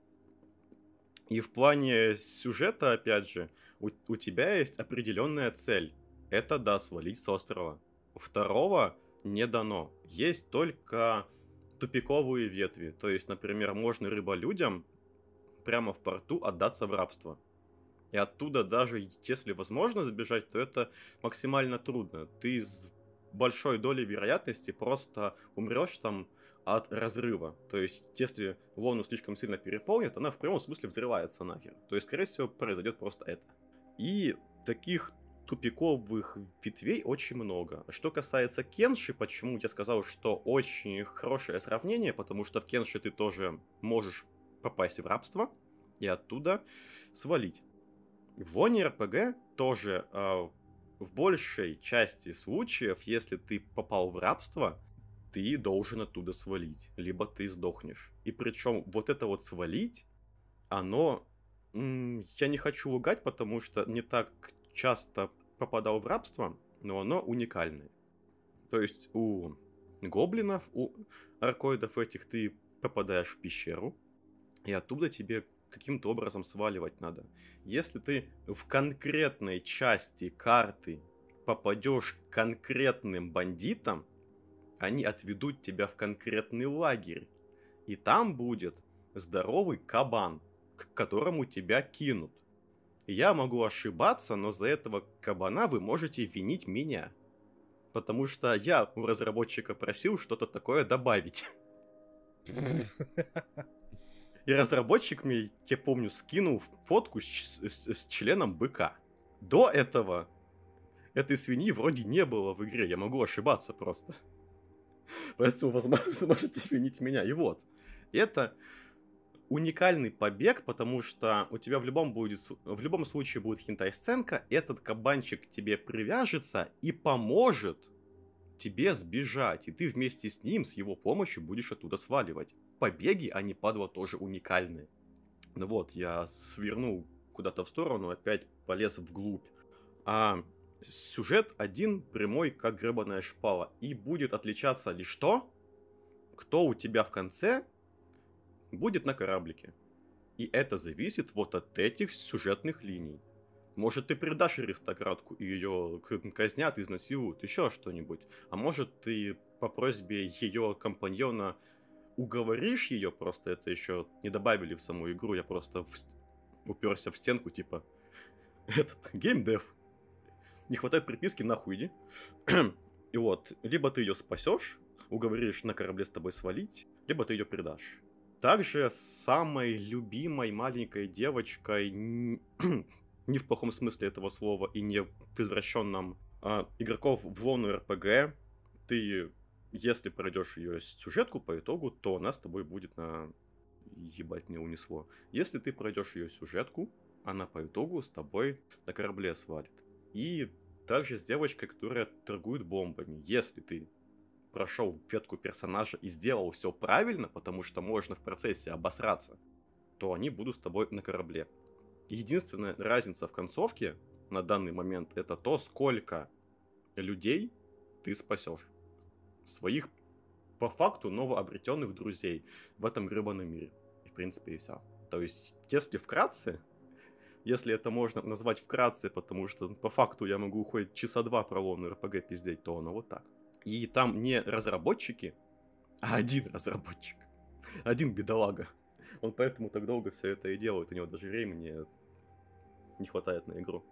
И в плане сюжета, опять же, у, у тебя есть определенная цель. Это да, свалить с острова. Второго не дано. Есть только тупиковые ветви. То есть, например, можно рыболюдям прямо в порту отдаться в рабство. И оттуда даже, если возможно сбежать, то это максимально трудно. Ты с большой долей вероятности просто умрешь там от разрыва. То есть, если Лону слишком сильно переполнит, она в прямом смысле взрывается нахер. То есть, скорее всего, произойдет просто это. И таких тупиковых ветвей очень много. Что касается Кенши, почему я сказал, что очень хорошее сравнение, потому что в Кенши ты тоже можешь попасть в рабство и оттуда свалить. В Лоне РПГ тоже э, в большей части случаев, если ты попал в рабство, ты должен оттуда свалить, либо ты сдохнешь. И причем вот это вот свалить, оно... Я не хочу лгать, потому что не так часто попадал в рабство, но оно уникальное. То есть у гоблинов, у аркоидов этих ты попадаешь в пещеру, и оттуда тебе каким-то образом сваливать надо. Если ты в конкретной части карты попадешь к конкретным бандитам, они отведут тебя в конкретный лагерь. И там будет здоровый кабан, к которому тебя кинут. Я могу ошибаться, но за этого кабана вы можете винить меня. Потому что я у разработчика просил что-то такое добавить. И разработчик мне, я помню, скинул фотку с, с, с членом быка. До этого этой свиньи вроде не было в игре, я могу ошибаться просто. Поэтому, возможно, можете винить меня. И вот, это уникальный побег, потому что у тебя в любом, будет, в любом случае будет хентай-сценка, этот кабанчик к тебе привяжется и поможет тебе сбежать, и ты вместе с ним, с его помощью будешь оттуда сваливать. Побеги, а не тоже уникальны. Ну вот, я свернул куда-то в сторону, опять полез вглубь. А сюжет один прямой, как гребаная шпала. И будет отличаться лишь то, кто у тебя в конце будет на кораблике. И это зависит вот от этих сюжетных линий. Может, ты предашь аристократку, и ее казнят, изнасилуют, еще что-нибудь. А может, ты по просьбе ее компаньона уговоришь ее, просто это еще не добавили в саму игру, я просто в... уперся в стенку, типа, этот, геймдев, не хватает приписки, нахуй иди. И вот, либо ты ее спасешь, уговоришь на корабле с тобой свалить, либо ты ее предашь. Также самой любимой маленькой девочкой, не в плохом смысле этого слова и не в извращенном, а, игроков в лону РПГ, ты, если пройдешь ее сюжетку по итогу, то она с тобой будет на... Ебать, не унесло. Если ты пройдешь ее сюжетку, она по итогу с тобой на корабле свалит. И также с девочкой, которая торгует бомбами. Если ты прошел ветку персонажа и сделал все правильно, потому что можно в процессе обосраться, то они будут с тобой на корабле. Единственная разница в концовке на данный момент это то, сколько людей ты спасешь. Своих по факту новообретенных друзей в этом гребаном мире. И, в принципе, и все. То есть, если вкратце, если это можно назвать вкратце, потому что по факту я могу хоть часа два про лонную РПГ пиздеть, то оно вот так. И там не разработчики, а один разработчик. Один бедолага. Он поэтому так долго все это и делает. У него даже времени не хватает на игру.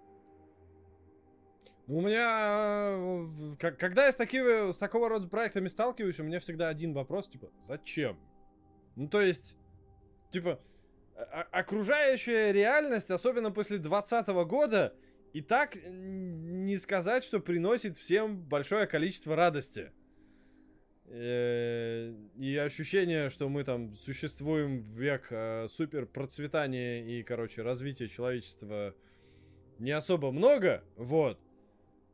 Ну, у меня... Э, когда я с, такими, с такого рода проектами сталкиваюсь, у меня всегда один вопрос, типа, зачем? Ну, то есть, типа, окружающая реальность, особенно после 2020 года, и так не сказать, что приносит всем большое количество радости. Э, и ощущение, что мы там существуем в век э, супер процветания и, короче, развития человечества не особо много, вот.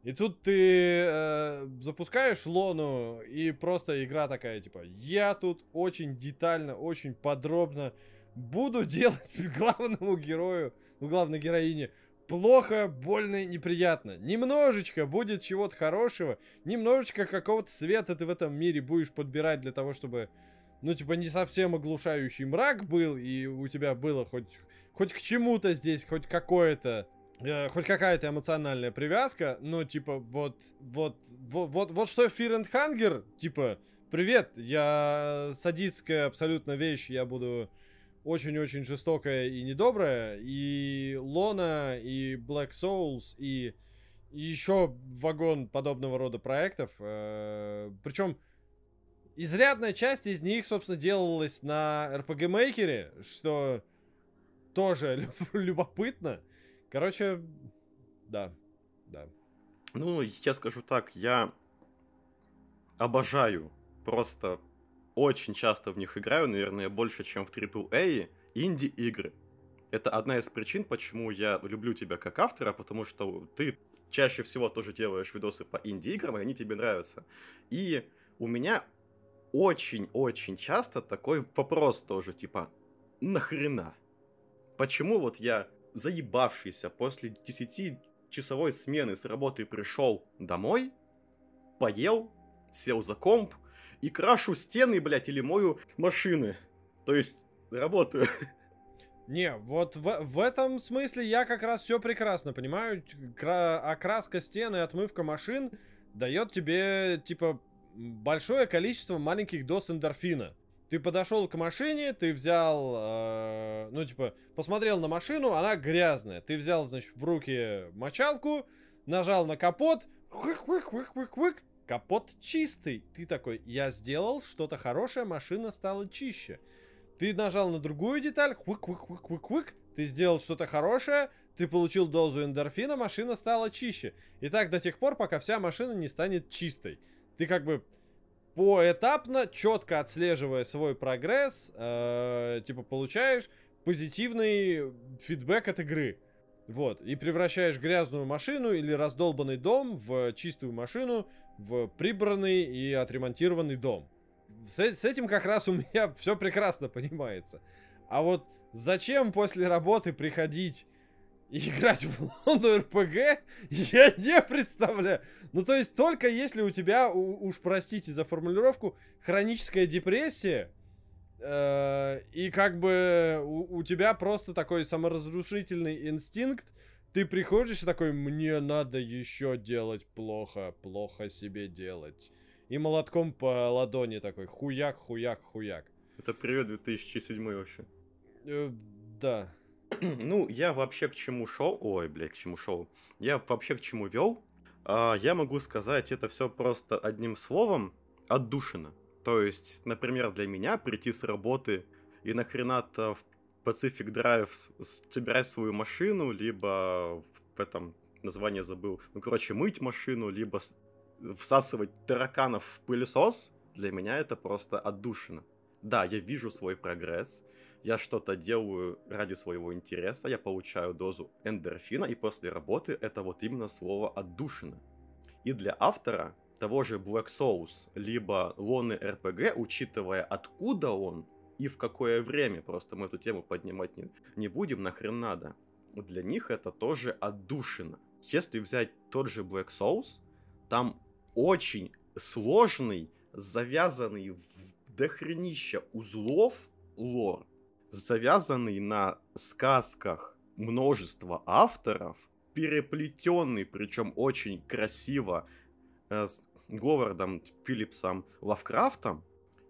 И тут ты э, запускаешь лону, и просто игра такая, типа, я тут очень детально, очень подробно Буду делать главному герою, ну, главной героине, плохо, больно и неприятно. Немножечко будет чего-то хорошего, немножечко какого-то света ты в этом мире будешь подбирать для того, чтобы, ну, типа, не совсем оглушающий мрак был, и у тебя было хоть, хоть к чему-то здесь, хоть какое-то э, хоть какая-то эмоциональная привязка, но типа вот вот вот вот, вот что Fear and типа привет, я садистская абсолютно вещь, я буду очень-очень жестокая и недобрая. И Лона, и Black Souls, и, еще вагон подобного рода проектов. Э, причем изрядная часть из них, собственно, делалась на RPG Maker, что тоже любопытно. Короче, да, да. Ну, я скажу так, я обожаю просто очень часто в них играю, наверное, больше, чем в AAA, инди-игры. Это одна из причин, почему я люблю тебя как автора, потому что ты чаще всего тоже делаешь видосы по инди-играм, и они тебе нравятся. И у меня очень-очень часто такой вопрос тоже, типа, нахрена? Почему вот я заебавшийся после 10-часовой смены с работы пришел домой, поел, сел за комп, и крашу стены, блядь, или мою машины. То есть, работаю. Не, вот в, в этом смысле я как раз все прекрасно понимаю. Кра окраска а стены и отмывка машин дает тебе, типа, большое количество маленьких доз эндорфина. Ты подошел к машине, ты взял, э, ну, типа, посмотрел на машину, она грязная. Ты взял, значит, в руки мочалку, нажал на капот, хвык-хвык-хвык-хвык-хвык, Капот чистый. Ты такой, я сделал что-то хорошее, машина стала чище. Ты нажал на другую деталь, хуик хуик хуик хуик ты сделал что-то хорошее, ты получил дозу эндорфина, машина стала чище. И так до тех пор, пока вся машина не станет чистой. Ты как бы поэтапно, четко отслеживая свой прогресс, э, типа получаешь позитивный фидбэк от игры. Вот, и превращаешь грязную машину или раздолбанный дом в чистую машину в прибранный и отремонтированный дом. С, с этим как раз у меня все прекрасно понимается. А вот зачем после работы приходить и играть в лунную РПГ, я не представляю. Ну, то есть, только если у тебя, у, уж простите за формулировку, хроническая депрессия, э, и как бы у, у тебя просто такой саморазрушительный инстинкт, ты приходишь и такой, мне надо еще делать плохо, плохо себе делать. И молотком по ладони такой, хуяк, хуяк, хуяк. Это привет 2007 вообще. Э, да. ну, я вообще к чему шел, ой, бля, к чему шел. Я вообще к чему вел. А, я могу сказать это все просто одним словом, отдушина. То есть, например, для меня прийти с работы и нахрена-то в Pacific Drive собирать свою машину, либо в этом название забыл, ну, короче, мыть машину, либо всасывать тараканов в пылесос, для меня это просто отдушина. Да, я вижу свой прогресс, я что-то делаю ради своего интереса, я получаю дозу эндорфина, и после работы это вот именно слово отдушина. И для автора того же Black Souls, либо Лоны РПГ, учитывая откуда он, и в какое время. Просто мы эту тему поднимать не, не будем, нахрен надо. Для них это тоже отдушина. Если взять тот же Black Souls, там очень сложный, завязанный в дохренища узлов лор, завязанный на сказках множества авторов, переплетенный, причем очень красиво, э, с Говардом Филлипсом Лавкрафтом,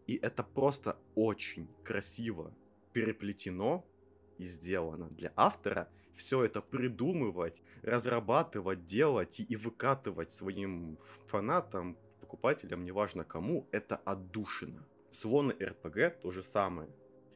и это просто очень красиво переплетено и сделано для автора. Все это придумывать, разрабатывать, делать и, и выкатывать своим фанатам, покупателям, неважно кому, это отдушина. Слоны РПГ то же самое.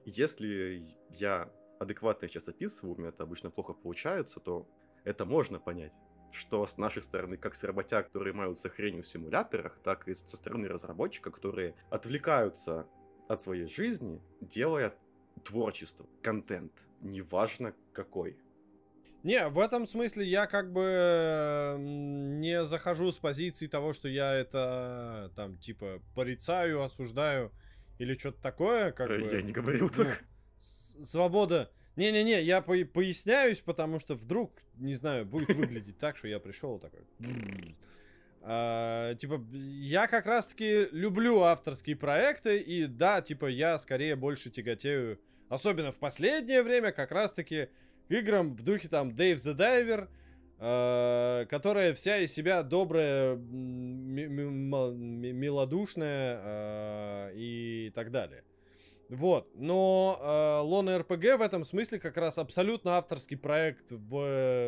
Если я адекватно сейчас описываю, у меня это обычно плохо получается, то это можно понять что с нашей стороны, как с работяг, которые маются хренью в симуляторах, так и со стороны разработчика, которые отвлекаются от своей жизни, делая творчество, контент, неважно какой. Не, в этом смысле я как бы не захожу с позиции того, что я это там типа порицаю, осуждаю или что-то такое. Как э, я бы, не говорил ну, так. Свобода, не-не-не, я по поясняюсь, потому что вдруг, не знаю, будет выглядеть так, что я пришел такой. типа, я как раз-таки люблю авторские проекты, и да, типа, я скорее больше тяготею, особенно в последнее время, как раз-таки к играм в духе там Dave the Diver, которая вся из себя добрая, милодушная и так далее. Вот, но э, Лона РПГ в этом смысле как раз абсолютно авторский проект в,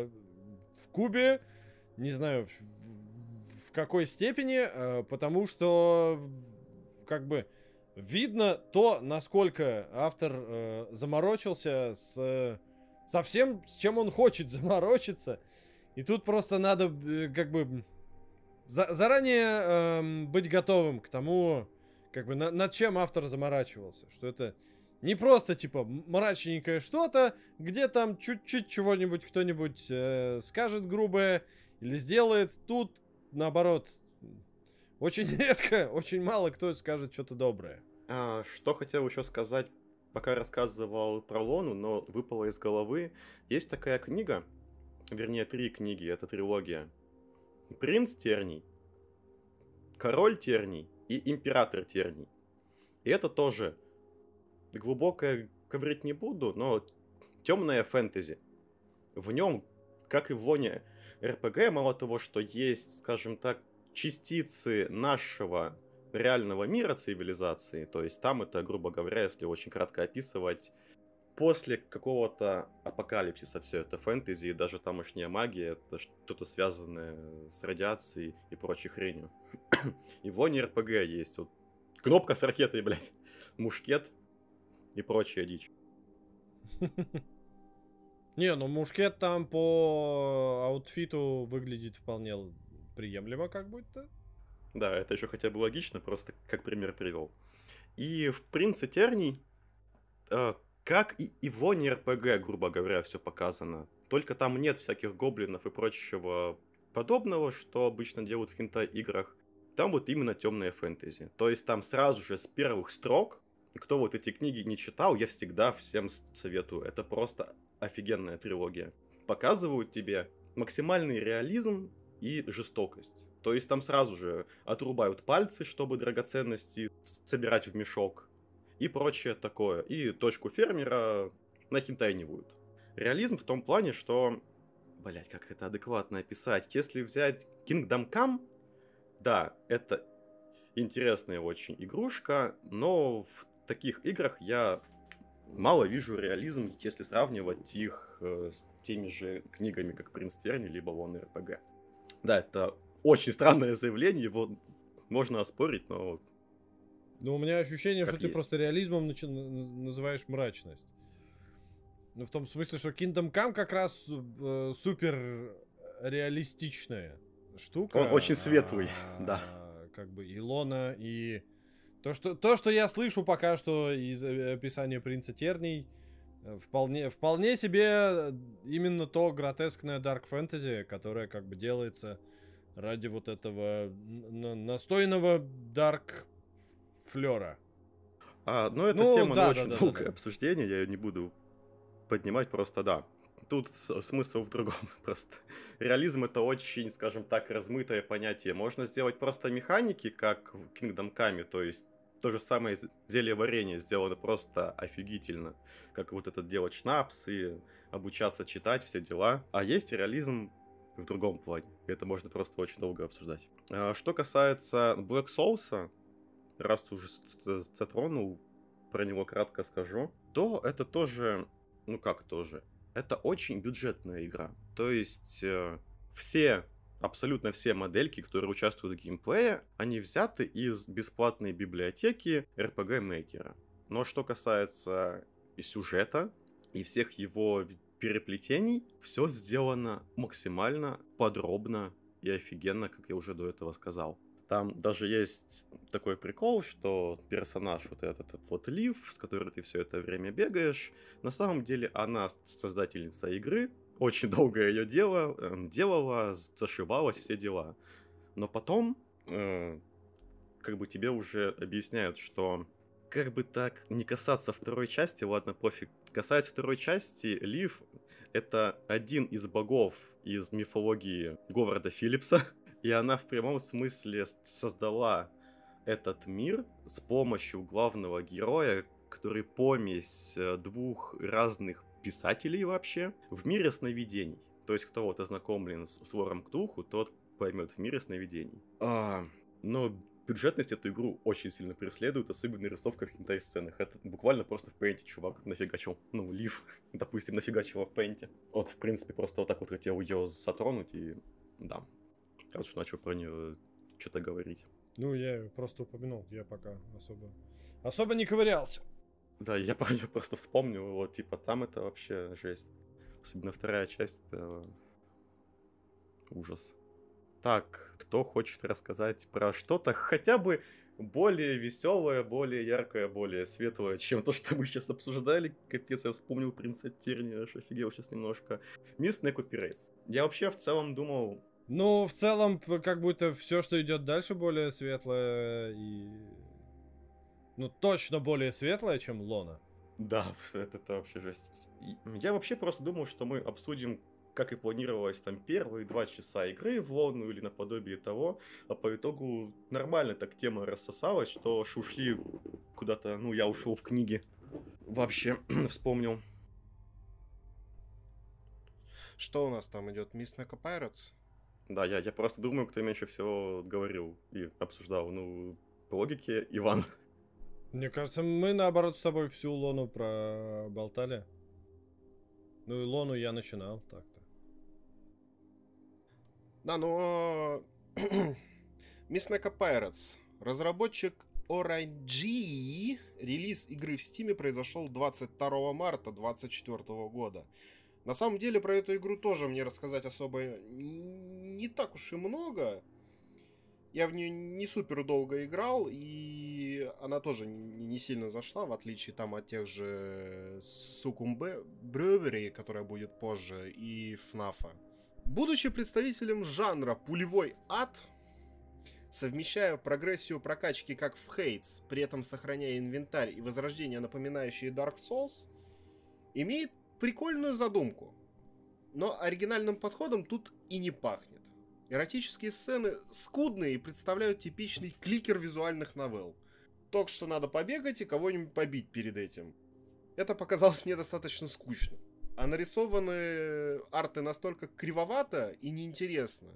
в Кубе, не знаю в, в какой степени, э, потому что как бы видно то, насколько автор э, заморочился с, э, со с чем он хочет заморочиться. И тут просто надо э, как бы за, заранее э, быть готовым к тому, как бы на, над чем автор заморачивался. Что это не просто, типа, мрачненькое что-то, где там чуть-чуть чего-нибудь кто-нибудь э, скажет грубое или сделает. Тут, наоборот, очень редко, очень мало кто скажет что-то доброе. А, что хотел еще сказать, пока рассказывал про Лону, но выпало из головы. Есть такая книга, вернее, три книги, это трилогия. «Принц Терний», «Король Терний» и император терний. И это тоже глубокое говорить не буду, но темное фэнтези. В нем, как и в лоне РПГ, мало того, что есть, скажем так, частицы нашего реального мира цивилизации, то есть там это, грубо говоря, если очень кратко описывать, после какого-то апокалипсиса все это фэнтези, и даже тамошняя магия, это что-то связанное с радиацией и прочей хренью. и вон и РПГ есть. Вот кнопка с ракетой, блядь, мушкет и прочая дичь. Не, ну мушкет там по аутфиту выглядит вполне приемлемо как будто. Да, это еще хотя бы логично, просто как пример привел. И в «Принце Терний» а, как и, и в лоне РПГ, грубо говоря, все показано. Только там нет всяких гоблинов и прочего подобного, что обычно делают в хинта играх Там вот именно темная фэнтези. То есть там сразу же с первых строк, кто вот эти книги не читал, я всегда всем советую. Это просто офигенная трилогия. Показывают тебе максимальный реализм и жестокость. То есть там сразу же отрубают пальцы, чтобы драгоценности собирать в мешок и прочее такое. И точку фермера на не будет. Реализм в том плане, что... Блять, как это адекватно описать? Если взять Kingdom Come, да, это интересная очень игрушка, но в таких играх я мало вижу реализм, если сравнивать их э, с теми же книгами, как «Принц Терни», либо «Вон РПГ». Да, это очень странное заявление, его можно оспорить, но ну, у меня ощущение, что есть. ты просто реализмом начи- называешь мрачность. Ну, в том смысле, что Kingdom Come как раз э, супер реалистичная штука. Он очень светлый, а, да. Как бы Илона и... То что, то, что я слышу пока что из описания «Принца Терний», э, вполне, вполне себе э, именно то гротескное дарк фэнтези, которое как бы делается ради вот этого настойного Dark флера. А, ну, эта ну, тема ну, да, ну, очень да, да, долгое да, да. обсуждение, я ее не буду поднимать, просто да. Тут смысл в другом просто. Реализм это очень, скажем так, размытое понятие. Можно сделать просто механики, как в Kingdom Come, то есть то же самое зелье варенье сделано просто офигительно. Как вот это делать шнапс и обучаться читать, все дела. А есть реализм в другом плане. Это можно просто очень долго обсуждать. А, что касается Black Souls, раз уже затронул, про него кратко скажу, то это тоже, ну как тоже, это очень бюджетная игра. То есть э, все, абсолютно все модельки, которые участвуют в геймплее, они взяты из бесплатной библиотеки RPG Maker. Но что касается и сюжета, и всех его переплетений, все сделано максимально подробно и офигенно, как я уже до этого сказал. Там даже есть такой прикол, что персонаж, вот этот, этот вот Лив, с которой ты все это время бегаешь, на самом деле она создательница игры, очень долго ее дело, эм, делала, зашивалась, все дела. Но потом, э, как бы тебе уже объясняют, что как бы так не касаться второй части, ладно, пофиг. Касаясь второй части, Лив — это один из богов из мифологии Говарда Филлипса, И она в прямом смысле создала этот мир с помощью главного героя, который помесь э, двух разных писателей вообще в мире сновидений. То есть, кто вот ознакомлен с, с Вором Ктулху, тот поймет в мире сновидений. А, но бюджетность эту игру очень сильно преследует, особенно рисовка в хентай-сценах. Это буквально просто в пейнте, чувак, нафигачил. Ну, лив, допустим, нафигачил в пейнте. Вот, в принципе, просто вот так вот хотел ее затронуть и... Да, раз уж начал про нее что-то говорить. Ну, я просто упомянул, я пока особо, особо не ковырялся. Да, я про нее просто вспомнил, вот, типа, там это вообще жесть. Особенно вторая часть, это... ужас. Так, кто хочет рассказать про что-то хотя бы более веселое, более яркое, более светлое, чем то, что мы сейчас обсуждали. Капец, я вспомнил принца Терни, аж офигел сейчас немножко. Мисс Неку Я вообще в целом думал, ну, в целом, как будто все, что идет дальше, более светлое и... Ну, точно более светлое, чем Лона. Да, это, это вообще жесть. Я вообще просто думал, что мы обсудим, как и планировалось, там первые два часа игры в Лону или наподобие того, а по итогу нормально так тема рассосалась, что аж куда-то, ну, я ушел в книги. Вообще вспомнил. Что у нас там идет? Мисс Нека Пайротс? Да, я, я просто думаю, кто меньше всего говорил и обсуждал. Ну, по логике, Иван. Мне кажется, мы наоборот с тобой всю Лону проболтали. Ну и Лону я начинал так-то. Да, но... Мисс Нека разработчик Orange, релиз игры в Стиме произошел 22 марта 2024 года. На самом деле про эту игру тоже мне рассказать особо не так уж и много. Я в нее не супер долго играл, и она тоже не сильно зашла, в отличие там от тех же Сукумбе Брювери, которая будет позже, и ФНАФа. Будучи представителем жанра «Пулевой ад», совмещая прогрессию прокачки как в Хейтс, при этом сохраняя инвентарь и возрождение, напоминающие Dark Souls, имеет прикольную задумку. Но оригинальным подходом тут и не пахнет. Эротические сцены скудные и представляют типичный кликер визуальных новелл. Только что надо побегать и кого-нибудь побить перед этим. Это показалось мне достаточно скучно. А нарисованные арты настолько кривовато и неинтересно.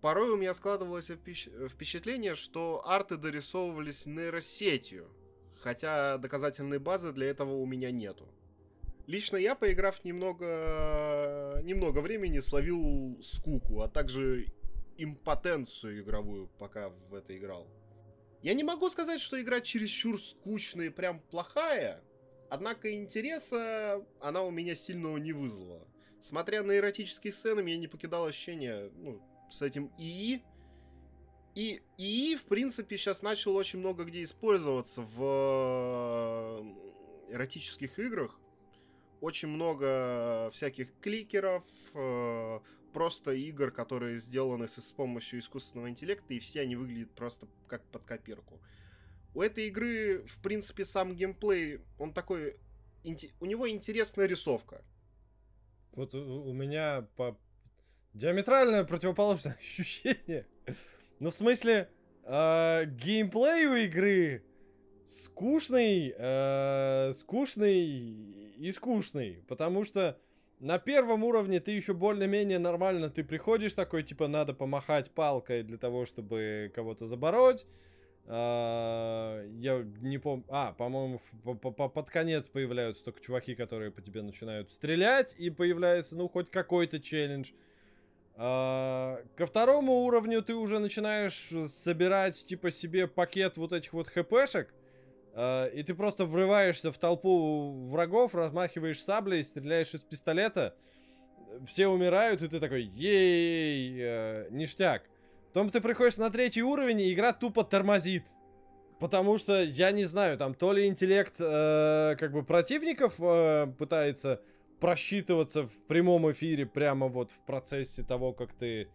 Порой у меня складывалось впечатление, что арты дорисовывались нейросетью, хотя доказательной базы для этого у меня нету. Лично я, поиграв немного, немного времени, словил скуку, а также импотенцию игровую, пока в это играл. Я не могу сказать, что игра чересчур скучная и прям плохая, однако интереса она у меня сильного не вызвала. Смотря на эротические сцены, меня не покидало ощущение, ну, с этим ИИ. И ИИ, в принципе, сейчас начал очень много где использоваться в э, эротических играх очень много э, всяких кликеров, э, просто игр, которые сделаны с, с помощью искусственного интеллекта, и все они выглядят просто как под копирку. У этой игры, в принципе, сам геймплей, он такой... У него интересная рисовка. Вот у меня по... диаметрально противоположное ощущение. Ну, в смысле, э, геймплей у игры скучный, э, скучный и скучный, потому что на первом уровне ты еще более-менее нормально, ты приходишь такой, типа, надо помахать палкой для того, чтобы кого-то забороть. Uh, я не помню. А, по-моему, под конец появляются только чуваки, которые по тебе начинают стрелять, и появляется, ну, хоть какой-то челлендж. А, ко второму уровню ты уже начинаешь собирать, типа, себе пакет вот этих вот хпшек. Э, и ты просто врываешься в толпу врагов, размахиваешь саблей, стреляешь из пистолета. Все умирают, и ты такой, ей, э, ништяк. Потом ты приходишь на третий уровень, и игра тупо тормозит. Потому что, я не знаю, там то ли интеллект э, как бы противников э, пытается просчитываться в прямом эфире прямо вот в процессе того, как ты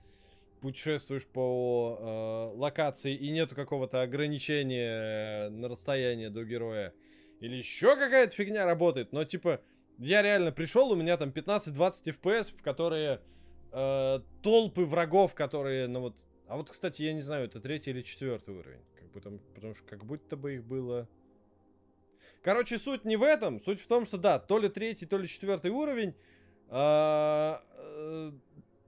путешествуешь по э, локации и нету какого-то ограничения э, на расстояние до героя. Или еще какая-то фигня работает. Но типа, я реально пришел, у меня там 15-20 FPS, в которые э, толпы врагов, которые, ну вот... А вот, кстати, я не знаю, это третий или четвертый уровень. Как бы там, потому что как будто бы их было... Короче, суть не в этом. Суть в том, что да, то ли третий, то ли четвертый уровень. Э, э,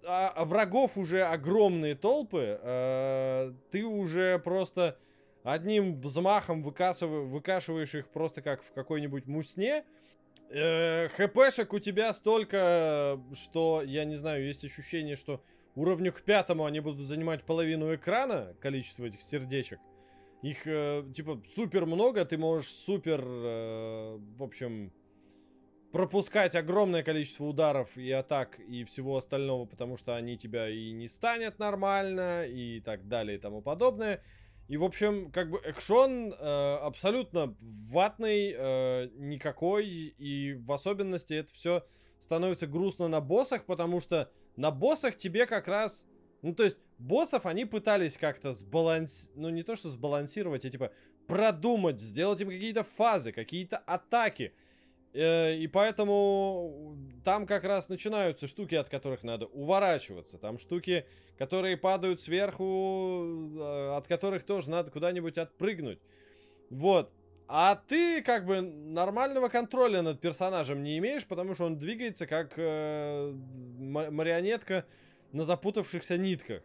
а, а, врагов уже огромные толпы, а, ты уже просто одним взмахом выкасываешь, выкашиваешь их просто как в какой-нибудь мусне. Э, ХПшек у тебя столько, что, я не знаю, есть ощущение, что уровню к пятому они будут занимать половину экрана, количество этих сердечек. Их, э, типа, супер много, ты можешь супер, э, в общем, пропускать огромное количество ударов и атак и всего остального, потому что они тебя и не станет нормально, и так далее, и тому подобное. И, в общем, как бы экшон э, абсолютно ватный, э, никакой, и в особенности это все становится грустно на боссах, потому что на боссах тебе как раз... Ну, то есть, боссов они пытались как-то сбаланс... Ну, не то, что сбалансировать, а типа продумать, сделать им какие-то фазы, какие-то атаки. Э, и поэтому э, там как раз начинаются штуки, от которых надо уворачиваться. Там штуки, которые падают сверху, э, от которых тоже надо куда-нибудь отпрыгнуть. Вот. А ты как бы нормального контроля над персонажем не имеешь, потому что он двигается как э, марионетка на запутавшихся нитках.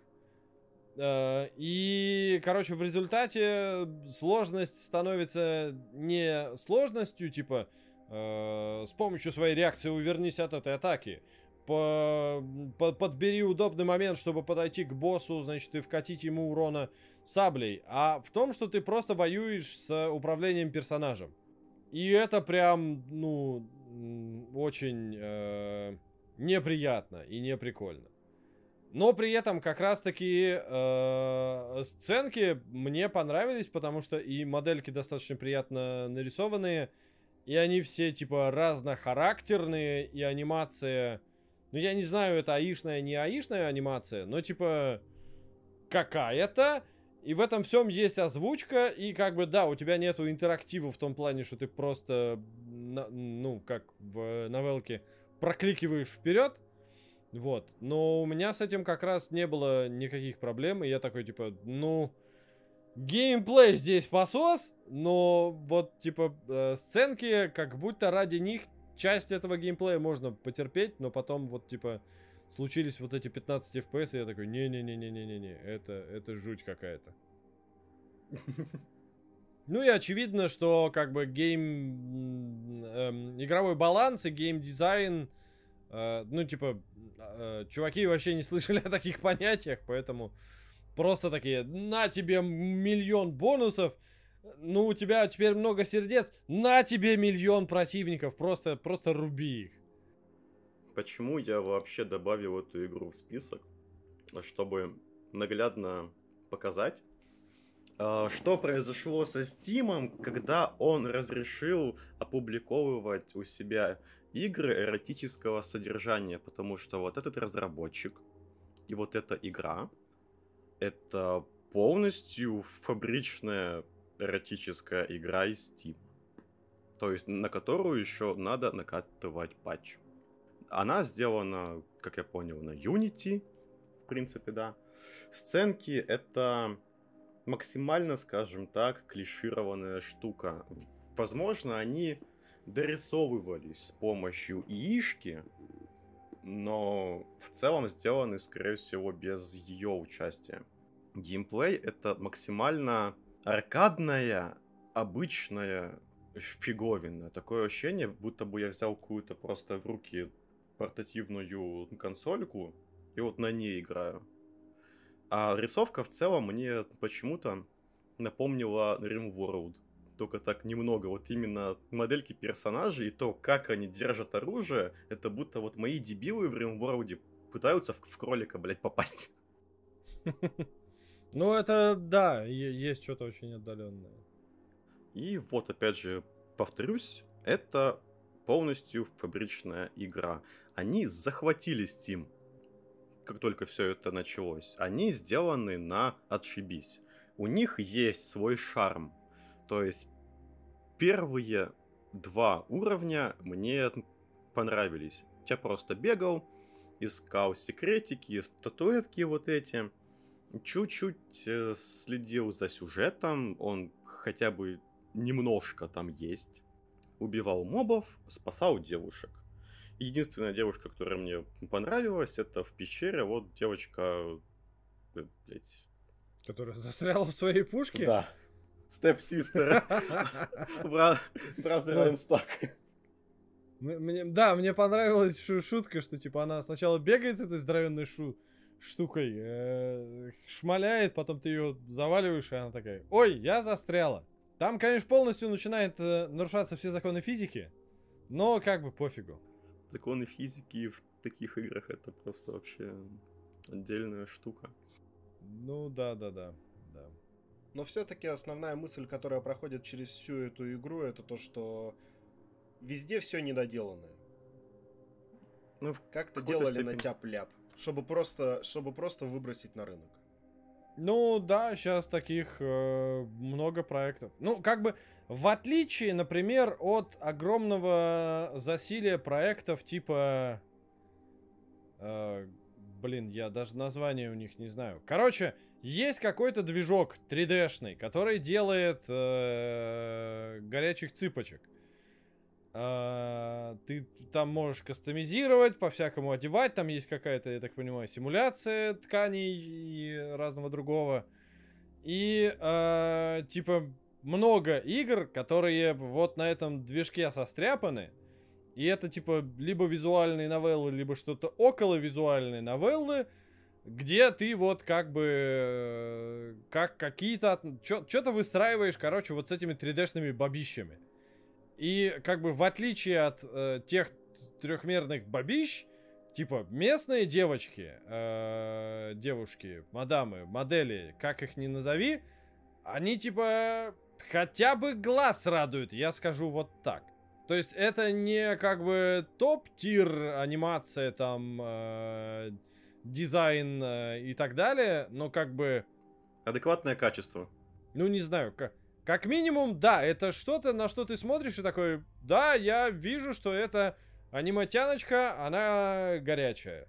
И, короче, в результате сложность становится не сложностью, типа, Э, с помощью своей реакции увернись от этой атаки. По, по, подбери удобный момент, чтобы подойти к боссу, значит, и вкатить ему урона саблей. А в том, что ты просто воюешь с управлением персонажем. И это прям, ну, очень э, неприятно и неприкольно. Но при этом как раз-таки э, сценки мне понравились, потому что и модельки достаточно приятно нарисованные, э, и они все, типа, разнохарактерные, и анимация... Ну, я не знаю, это аишная, не аишная анимация, но, типа, какая-то. И в этом всем есть озвучка, и как бы, да, у тебя нету интерактива в том плане, что ты просто, ну, как в новелке, прокликиваешь вперед. Вот. Но у меня с этим как раз не было никаких проблем, и я такой, типа, ну... Геймплей здесь посос, но вот типа э, сценки, как будто ради них часть этого геймплея можно потерпеть, но потом вот типа случились вот эти 15 FPS, и я такой, не-не-не-не-не-не, это, это жуть какая-то. Ну и очевидно, что как бы гейм... Эм, игровой баланс и геймдизайн... Э, ну, типа, э, чуваки вообще не слышали о таких понятиях, поэтому... Просто такие, на тебе миллион бонусов, ну у тебя теперь много сердец, на тебе миллион противников, просто, просто руби их. Почему я вообще добавил эту игру в список? Чтобы наглядно показать, а, что произошло со Стимом, когда он разрешил опубликовывать у себя игры эротического содержания, потому что вот этот разработчик и вот эта игра это полностью фабричная эротическая игра из Steam. То есть на которую еще надо накатывать патч. Она сделана, как я понял, на Unity, в принципе, да. Сценки это максимально, скажем так, клишированная штука. Возможно, они дорисовывались с помощью ИИшки, но в целом сделаны, скорее всего, без ее участия. Геймплей — это максимально аркадная, обычная фиговина. Такое ощущение, будто бы я взял какую-то просто в руки портативную консольку и вот на ней играю. А рисовка в целом мне почему-то напомнила Rimworld только так немного. Вот именно модельки персонажей и то, как они держат оружие, это будто вот мои дебилы в Римворлде пытаются в, в кролика, блядь, попасть. Ну, это, да, есть что-то очень отдаленное. И вот, опять же, повторюсь, это полностью фабричная игра. Они захватили Steam, как только все это началось. Они сделаны на отшибись. У них есть свой шарм, то есть первые два уровня мне понравились. Я просто бегал, искал секретики, статуэтки вот эти. Чуть-чуть э, следил за сюжетом, он хотя бы немножко там есть. Убивал мобов, спасал девушек. Единственная девушка, которая мне понравилась, это в пещере вот девочка... Э, Блять. Которая застряла в своей пушке? Да степ-систер. Бразер Рэм Стак. Мне, да, мне понравилась шутка, что типа она сначала бегает этой здоровенной шу штукой, э, шмаляет, потом ты ее заваливаешь, и она такая, ой, я застряла. Там, конечно, полностью начинает э, нарушаться все законы физики, но как бы пофигу. Законы физики в таких играх это просто вообще отдельная штука. Ну да, да, да, да. Но все-таки основная мысль, которая проходит через всю эту игру, это то, что везде все недоделанное. Ну, Как-то делали степени. на тяп-ляп, чтобы просто, чтобы просто выбросить на рынок. Ну да, сейчас таких э, много проектов. Ну, как бы, в отличие, например, от огромного засилия проектов типа... Э, блин, я даже название у них не знаю. Короче, э, есть какой-то движок 3D-шный, который делает э, горячих цыпочек. Э, ты там можешь кастомизировать, по-всякому одевать. Там есть какая-то, я так понимаю, симуляция тканей и разного другого. И, э, типа, много игр, которые вот на этом движке состряпаны. И это, типа, либо визуальные новеллы, либо что-то около визуальной новеллы – где ты вот как бы э, как какие-то что-то выстраиваешь, короче, вот с этими 3D-шными бабищами. И как бы в отличие от э, тех трехмерных бабищ, типа местные девочки, э, девушки, мадамы, модели, как их ни назови, они типа хотя бы глаз радуют, я скажу вот так. То есть это не как бы топ-тир анимация там... Э, дизайн э, и так далее, но как бы... Адекватное качество. Ну, не знаю, как... Как минимум, да, это что-то, на что ты смотришь и такой, да, я вижу, что это аниматяночка, она горячая.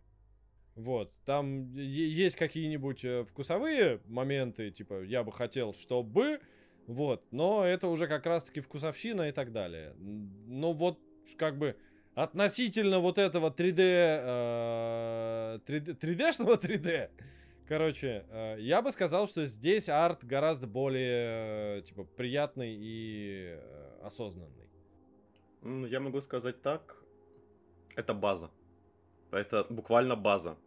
Вот, там есть какие-нибудь э, вкусовые моменты, типа, я бы хотел, чтобы, вот, но это уже как раз-таки вкусовщина и так далее. Но вот, как бы, относительно вот этого 3D, 3D 3D-шного 3D, короче, э, я бы сказал, что здесь арт гораздо более, э, типа, приятный и э, осознанный. Я могу сказать так, это база. Это буквально база.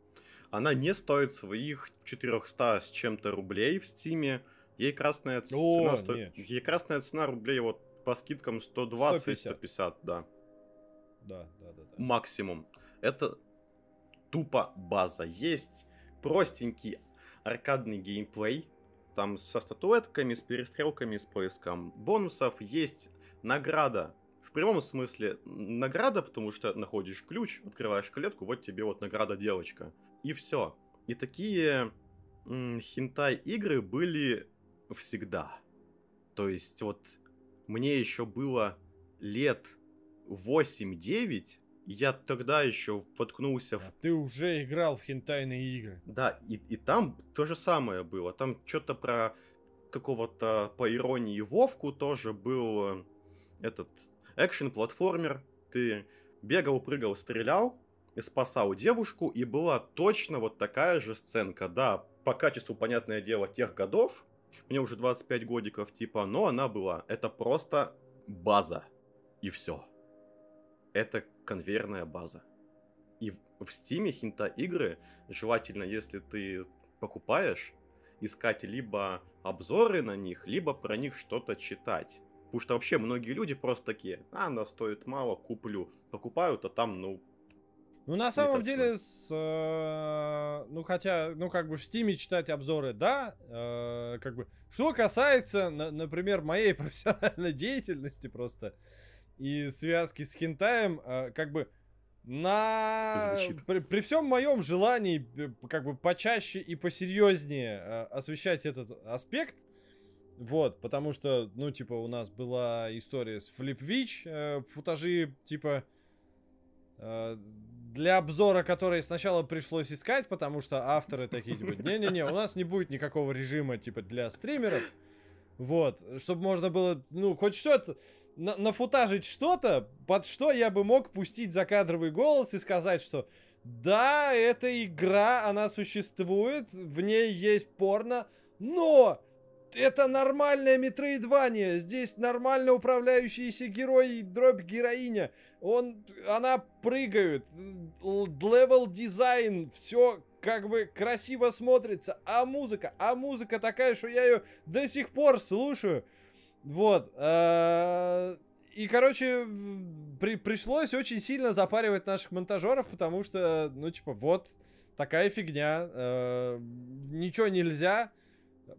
Она не стоит своих 400 с чем-то рублей в стиме. Ей красная цена, О, сто... Ей красная цена рублей вот по скидкам 120-150, да. Да, да, да, Максимум. Это тупо база. Есть простенький аркадный геймплей, там со статуэтками, с перестрелками, с поиском бонусов. Есть награда, в прямом смысле награда, потому что находишь ключ, открываешь клетку, вот тебе вот награда девочка. И все. И такие хинтай игры были всегда. То есть вот мне еще было лет 8-9, я тогда еще воткнулся а в... Ты уже играл в хентайные игры. Да, и, и там то же самое было. Там что-то про какого-то, по иронии, Вовку тоже был э, этот экшен-платформер. Ты бегал, прыгал, стрелял, и спасал девушку, и была точно вот такая же сценка. Да, по качеству, понятное дело, тех годов, мне уже 25 годиков типа, но она была. Это просто база. И все это конвейерная база. И в Steam хинта игры, желательно, если ты покупаешь, искать либо обзоры на них, либо про них что-то читать. Потому что вообще многие люди просто такие, а, она стоит мало, куплю. Покупают, а там, ну, ну, на самом деле, с, э, ну, хотя, ну, как бы в Стиме читать обзоры, да, э, как бы, что касается, на, например, моей профессиональной деятельности просто, э, и связки с хентаем, а, как бы на при, при всем моем желании э, как бы почаще и посерьезнее а, освещать этот аспект, вот, потому что, ну, типа, у нас была история с Flipwitch, э, футажи, типа, э, для обзора, которые сначала пришлось искать, потому что авторы такие, типа, не-не-не, у нас не будет никакого режима, типа, для стримеров. Вот, чтобы можно было, ну, хоть что-то, на нафутажить что-то, под что я бы мог пустить закадровый голос и сказать, что да, эта игра, она существует, в ней есть порно, но это нормальное метроидвание. Здесь нормально управляющиеся герои, дробь героиня. Он, она прыгает, левел дизайн, все как бы красиво смотрится. А музыка, а музыка такая, что я ее до сих пор слушаю. Вот. Э, и, короче, при пришлось очень сильно запаривать наших монтажеров, потому что, ну, типа, вот такая фигня. Э ничего нельзя.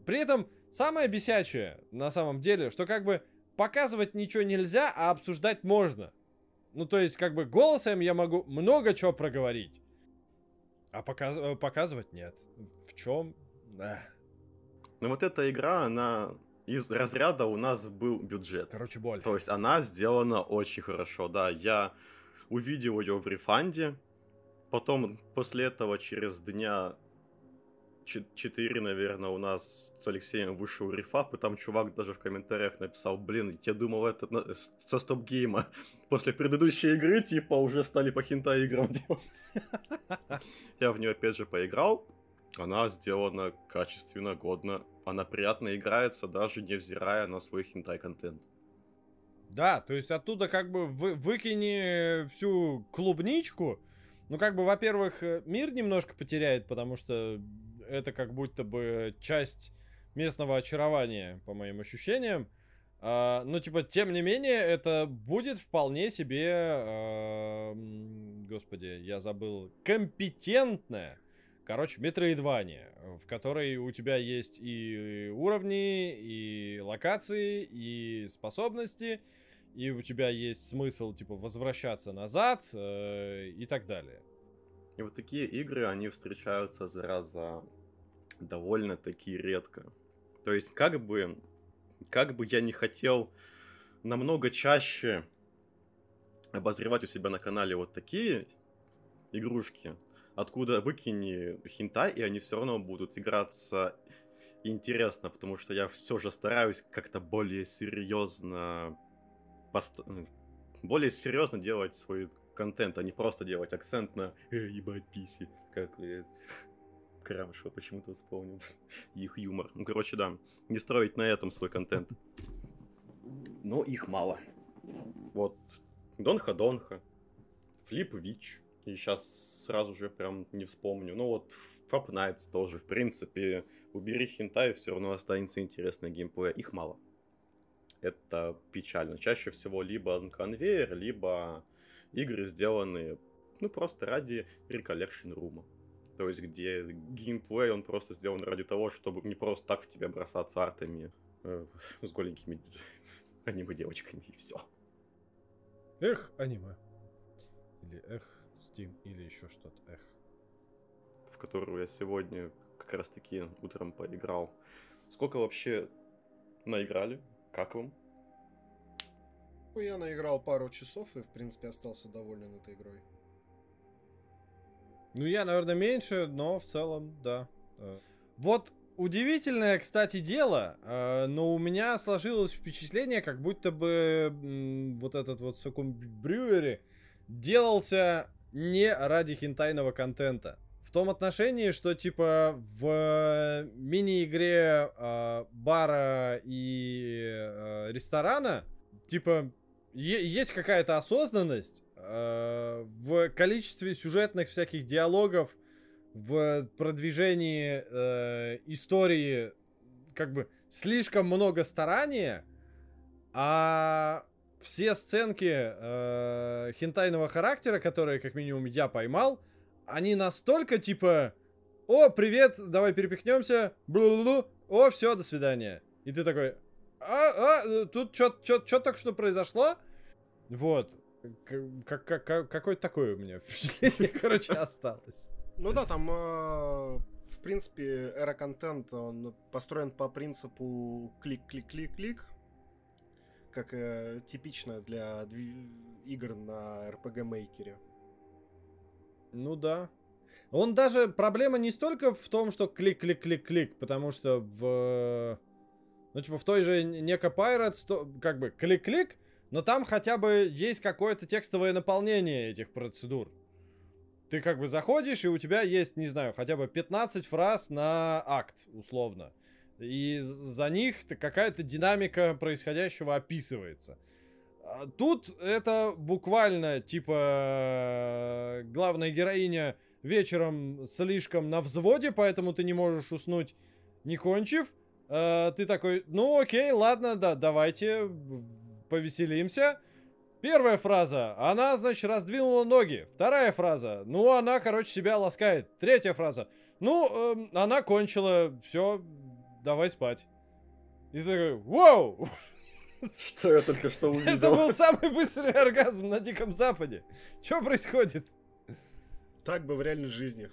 При этом самое бесячее, на самом деле, что как бы показывать ничего нельзя, а обсуждать можно. Ну, то есть, как бы голосом я могу много чего проговорить. А показ э, показывать нет. В чем? Да. Ну вот эта игра, она из разряда у нас был бюджет. Короче, боль. То есть она сделана очень хорошо, да. Я увидел ее в рефанде, потом после этого через дня 4, наверное, у нас с Алексеем вышел рефап, и там чувак даже в комментариях написал, блин, я думал, это на... со стоп-гейма после предыдущей игры, типа, уже стали по хинта играм делать. Я в нее опять же поиграл, она сделана качественно, годно, она приятно играется, даже невзирая на свой хентай-контент. Да, то есть оттуда как бы вы, выкини всю клубничку. Ну, как бы, во-первых, э, мир немножко потеряет, потому что это как будто бы часть местного очарования, по моим ощущениям. А, ну, типа, тем не менее, это будет вполне себе, а, господи, я забыл, компетентная Короче, Метроидвания, в которой у тебя есть и уровни, и локации, и способности, и у тебя есть смысл, типа, возвращаться назад э, и так далее. И вот такие игры, они встречаются, зараза, довольно-таки редко. То есть, как бы, как бы я не хотел намного чаще обозревать у себя на канале вот такие игрушки, откуда выкини хинта, и они все равно будут играться интересно, потому что я все же стараюсь как-то более серьезно пост... более серьезно делать свой контент, а не просто делать акцент на э, ебать писи, как я... Э, Крамшева почему-то вспомнил их юмор. Ну, короче, да, не строить на этом свой контент. Но ну, их мало. Вот. Донха-донха. Флип Вич. И сейчас сразу же прям не вспомню. Ну вот Fab Nights тоже, в принципе, убери хентай, все равно останется интересный геймплей. Их мало. Это печально. Чаще всего либо конвейер, либо игры, сделанные ну просто ради реколлекшн рума. То есть, где геймплей, он просто сделан ради того, чтобы не просто так в тебя бросаться артами э, с голенькими аниме-девочками, и все. Эх, аниме. Или эх, Steam или еще что-то. Эх. В которую я сегодня как раз таки утром поиграл. Сколько вообще наиграли? Как вам? Ну, я наиграл пару часов и, в принципе, остался доволен этой игрой. Ну, я, наверное, меньше, но в целом, да. Э, вот удивительное, кстати, дело, э, но у меня сложилось впечатление, как будто бы вот этот вот Соком Брюери делался не ради хентайного контента. В том отношении, что типа в э, мини-игре э, бара и э, ресторана, типа, есть какая-то осознанность э, в количестве сюжетных всяких диалогов, в продвижении э, истории, как бы слишком много старания, а все сценки э, хентайного характера, которые, как минимум, я поймал, они настолько типа... О, привет, давай перепихнемся. блу лу О, все, до свидания. И ты такой... А, а, тут что только что произошло? Вот. какой-то такой у меня впечатление, короче, осталось. Ну да, там, э, в принципе, эра контента, он построен по принципу клик-клик-клик-клик как э, типично для игр на RPG мейкере Ну да. Он даже... Проблема не столько в том, что клик-клик-клик-клик, потому что в... Ну, типа, в той же Neko Pirates, то, как бы, клик-клик, но там хотя бы есть какое-то текстовое наполнение этих процедур. Ты как бы заходишь, и у тебя есть, не знаю, хотя бы 15 фраз на акт, условно. И за них какая-то динамика происходящего описывается. А тут это буквально, типа, э, главная героиня вечером слишком на взводе, поэтому ты не можешь уснуть, не кончив. Э, ты такой, ну окей, ладно, да, давайте повеселимся. Первая фраза, она, значит, раздвинула ноги. Вторая фраза, ну, она, короче, себя ласкает. Третья фраза, ну, э, она кончила, все, давай спать. И ты такой, вау! Что я только что увидел? Это был самый быстрый оргазм на Диком Западе. Что происходит? Так бы в реальной жизни.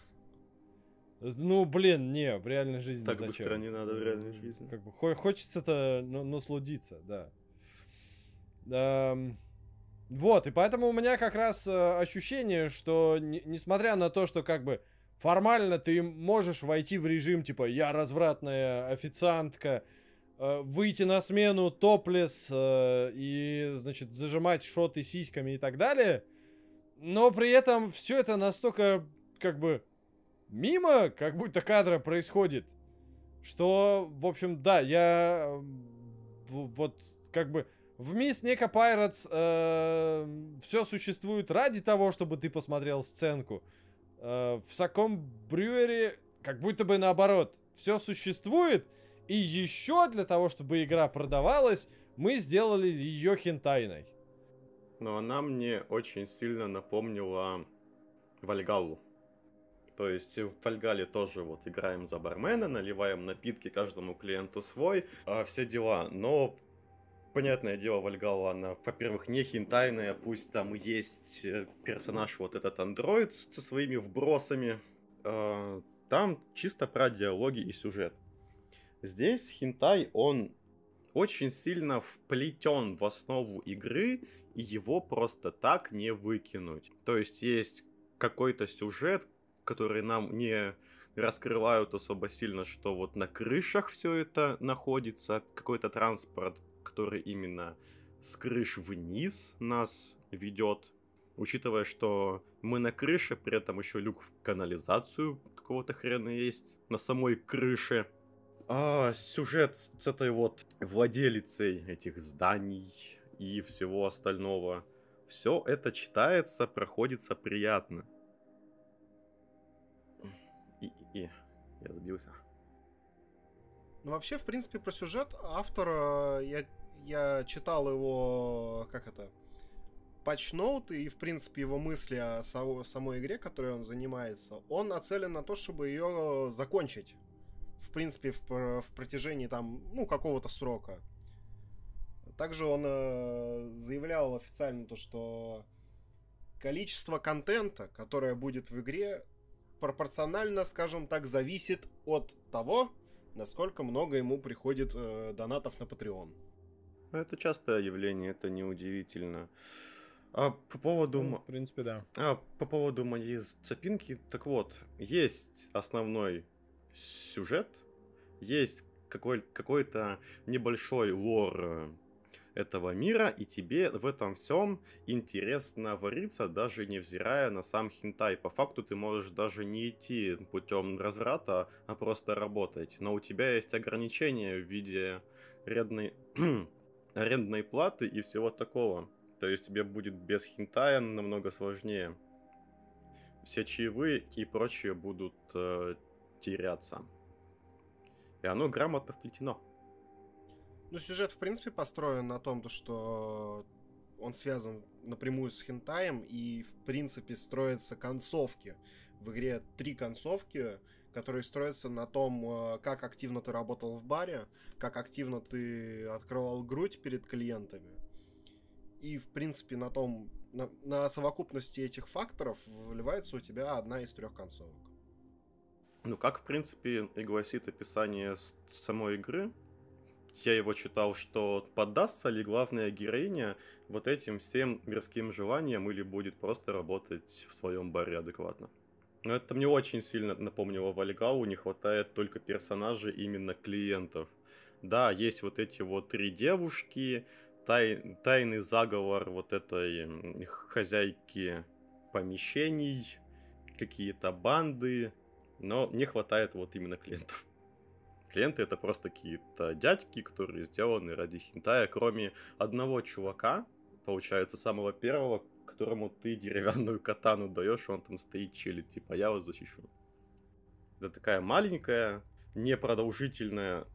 Ну, блин, не, в реальной жизни так зачем? быстро не надо в реальной жизни. Как бы хочется-то наслудиться, да. Эм, вот, и поэтому у меня как раз э, ощущение, что несмотря на то, что как бы Формально ты можешь войти в режим, типа, я развратная официантка, э, выйти на смену топлес э, и, значит, зажимать шоты сиськами и так далее. Но при этом все это настолько, как бы, мимо, как будто кадра происходит. Что, в общем, да, я э, вот как бы в Мисс Нека Пайротс э, все существует ради того, чтобы ты посмотрел сценку. Э, в таком брюере как будто бы наоборот. Все существует, и еще для того, чтобы игра продавалась, мы сделали ее хентайной. Но она мне очень сильно напомнила Вальгаллу. То есть в Фальгале тоже вот играем за бармена, наливаем напитки каждому клиенту свой, а, все дела. Но понятное дело, Вальгала, она, во-первых, не хинтайная, пусть там есть э, персонаж вот этот андроид со своими вбросами. А, там чисто про диалоги и сюжет. Здесь хинтай он очень сильно вплетен в основу игры, и его просто так не выкинуть. То есть есть какой-то сюжет, который нам не раскрывают особо сильно, что вот на крышах все это находится, какой-то транспорт, который именно с крыш вниз нас ведет, учитывая, что мы на крыше, при этом еще люк в канализацию какого-то хрена есть на самой крыше. А сюжет с этой вот владелицей этих зданий и всего остального. Все это читается, проходится приятно. И, и, и я сбился. Ну вообще, в принципе, про сюжет автора я я читал его, как это, патчноут и, в принципе, его мысли о само, самой игре, которой он занимается, он нацелен на то, чтобы ее закончить. В принципе, в, в протяжении там, ну, какого-то срока. Также он э, заявлял официально то, что количество контента, которое будет в игре, пропорционально, скажем так, зависит от того, насколько много ему приходит э, донатов на Patreon. Ну, это частое явление, это неудивительно. А по поводу... Ну, в принципе, да. А по поводу моей цепинки, так вот, есть основной сюжет, есть какой- какой-то небольшой лор э, этого мира, и тебе в этом всем интересно вариться, даже невзирая на сам хинтай. По факту ты можешь даже не идти путем разврата, а просто работать. Но у тебя есть ограничения в виде рядной... арендной платы и всего такого. То есть тебе будет без хинтая намного сложнее. Все чаевые и прочее будут э, теряться. И оно грамотно вплетено. Ну, сюжет, в принципе, построен на том, что он связан напрямую с хентаем, и, в принципе, строятся концовки. В игре три концовки, который строится на том, э, как активно ты работал в баре, как активно ты открывал грудь перед клиентами. И, в принципе, на том, на, на совокупности этих факторов вливается у тебя одна из трех концовок. Ну, как, в принципе, и гласит описание самой игры, я его читал, что поддастся ли главная героиня вот этим всем мирским желаниям или будет просто работать в своем баре адекватно. Но это мне очень сильно напомнило Вальгау, не хватает только персонажей, именно клиентов. Да, есть вот эти вот три девушки, тай, тайный заговор вот этой хозяйки помещений, какие-то банды, но не хватает вот именно клиентов. Клиенты это просто какие-то дядьки, которые сделаны ради хинтая, кроме одного чувака, получается, самого первого, которому ты деревянную катану даешь, он там стоит, челит, типа, я вас защищу. Это такая маленькая, непродолжительная,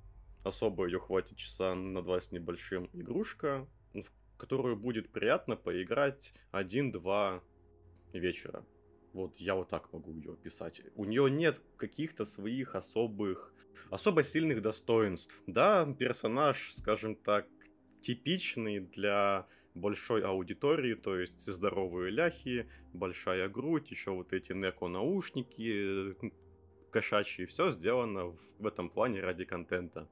особо ее хватит часа на два с небольшим игрушка, в которую будет приятно поиграть один-два вечера. Вот я вот так могу ее описать. У нее нет каких-то своих особых, особо сильных достоинств. Да, персонаж, скажем так, типичный для большой аудитории, то есть здоровые ляхи, большая грудь, еще вот эти неко-наушники, кошачьи, все сделано в этом плане ради контента.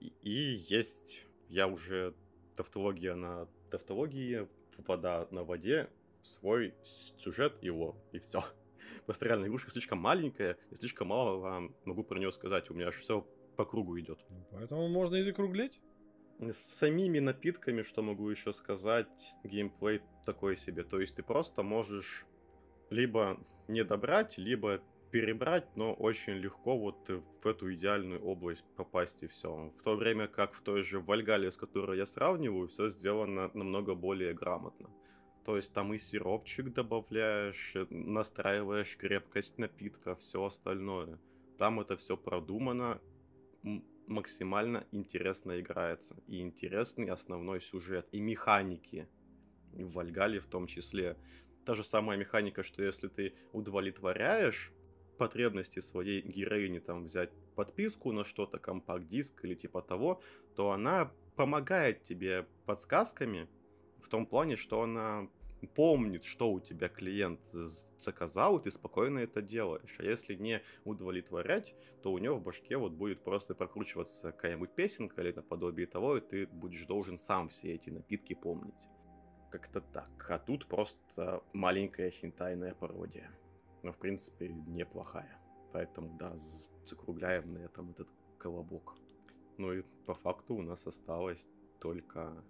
И, и есть, я уже тавтология на тавтологии, вода на воде, свой сюжет и лор, и все. Просто реально игрушка слишком маленькая, и слишком мало вам могу про нее сказать, у меня аж все по кругу идет. Поэтому можно и закруглить. С самими напитками, что могу еще сказать, геймплей такой себе. То есть ты просто можешь либо не добрать, либо перебрать, но очень легко вот в эту идеальную область попасть и все. В то время как в той же Вальгале, с которой я сравниваю, все сделано намного более грамотно. То есть там и сиропчик добавляешь, э, настраиваешь крепкость напитка, все остальное. Там это все продумано максимально интересно играется. И интересный основной сюжет, и механики. И в Вальгале в том числе. Та же самая механика, что если ты удовлетворяешь потребности своей героини, там, взять подписку на что-то, компакт-диск или типа того, то она помогает тебе подсказками в том плане, что она помнит, что у тебя клиент заказал, ты спокойно это делаешь. А если не удовлетворять, то у него в башке вот будет просто прокручиваться какая-нибудь песенка или наподобие того, и ты будешь должен сам все эти напитки помнить. Как-то так. А тут просто маленькая хентайная пародия. Но, в принципе, неплохая. Поэтому, да, закругляем на этом этот колобок. Ну и по факту у нас осталось только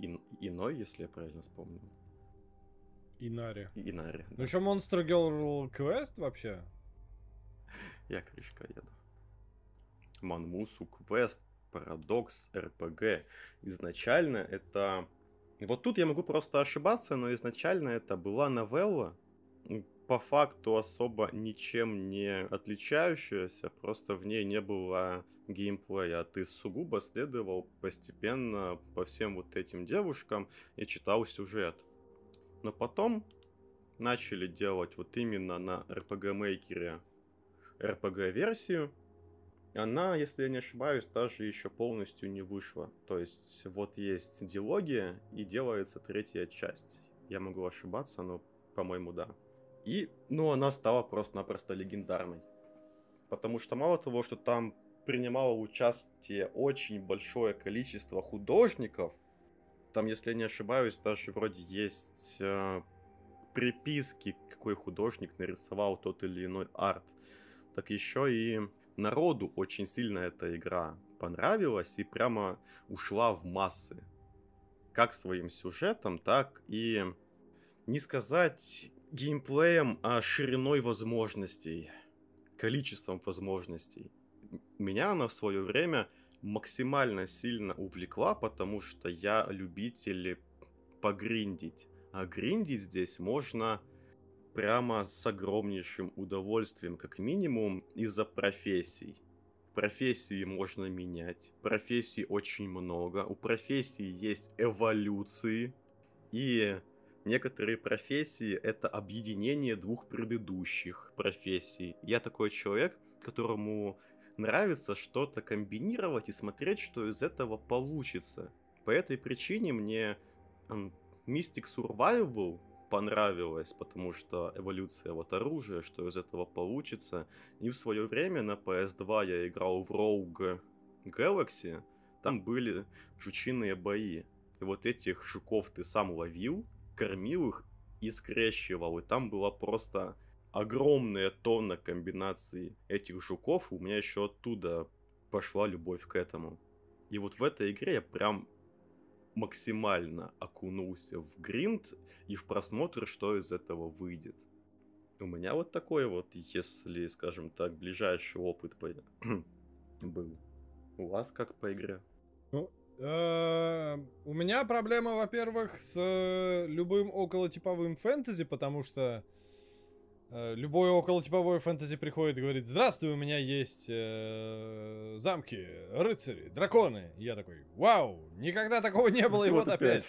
Ин, иной, если я правильно вспомнил. Инари. Инари. Ну да. Ну что, Monster Girl Quest вообще? Я крышка еду. Манмусу Квест, Парадокс, РПГ. Изначально это... Вот тут я могу просто ошибаться, но изначально это была новелла, по факту особо ничем не отличающаяся, просто в ней не было геймплея. А ты сугубо следовал постепенно по всем вот этим девушкам и читал сюжет. Но потом начали делать вот именно на RPG Maker RPG версию. Она, если я не ошибаюсь, даже еще полностью не вышла. То есть вот есть дилогия и делается третья часть. Я могу ошибаться, но по-моему да. И, ну, она стала просто-напросто легендарной. Потому что мало того, что там принимало участие очень большое количество художников, там, если я не ошибаюсь, даже вроде есть э, приписки, какой художник нарисовал тот или иной арт. Так еще и народу очень сильно эта игра понравилась и прямо ушла в массы. Как своим сюжетом, так и не сказать геймплеем, а шириной возможностей, количеством возможностей. Меня она в свое время максимально сильно увлекла, потому что я любитель погриндить. А гриндить здесь можно прямо с огромнейшим удовольствием, как минимум, из-за профессий. Профессии можно менять, профессий очень много, у профессии есть эволюции, и некоторые профессии — это объединение двух предыдущих профессий. Я такой человек, которому нравится что-то комбинировать и смотреть, что из этого получится. По этой причине мне Mystic Survival понравилось, потому что эволюция вот оружия, что из этого получится. И в свое время на PS2 я играл в Rogue Galaxy, там были жучиные бои. И вот этих жуков ты сам ловил, кормил их и скрещивал. И там была просто огромная тонна комбинаций этих жуков. У меня еще оттуда пошла любовь к этому. И вот в этой игре я прям максимально окунулся в гринд и в просмотр, что из этого выйдет. У меня вот такой вот, если, скажем так, ближайший опыт был. У вас как по игре? Ну, Эм, у меня проблема, во-первых, с э, любым околотиповым фэнтези, потому что э, любое околотиповое фэнтези приходит и говорит, здравствуй, у меня есть э, замки, рыцари, драконы. Я такой, вау, никогда такого не было, и вот опять.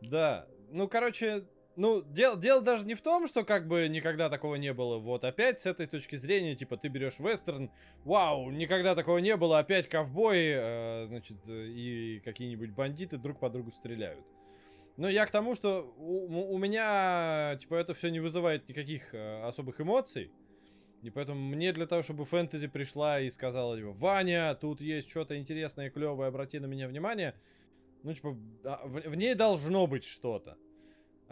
Да, ну, короче, ну, дело, дело даже не в том, что как бы никогда такого не было. Вот опять с этой точки зрения, типа, ты берешь вестерн, вау, никогда такого не было, опять ковбои, э, значит, и какие-нибудь бандиты друг по другу стреляют. Но я к тому, что у, у меня, типа, это все не вызывает никаких э, особых эмоций. И поэтому мне для того, чтобы фэнтези пришла и сказала, типа, Ваня, тут есть что-то интересное, и клевое, обрати на меня внимание. Ну, типа, а, в, в ней должно быть что-то.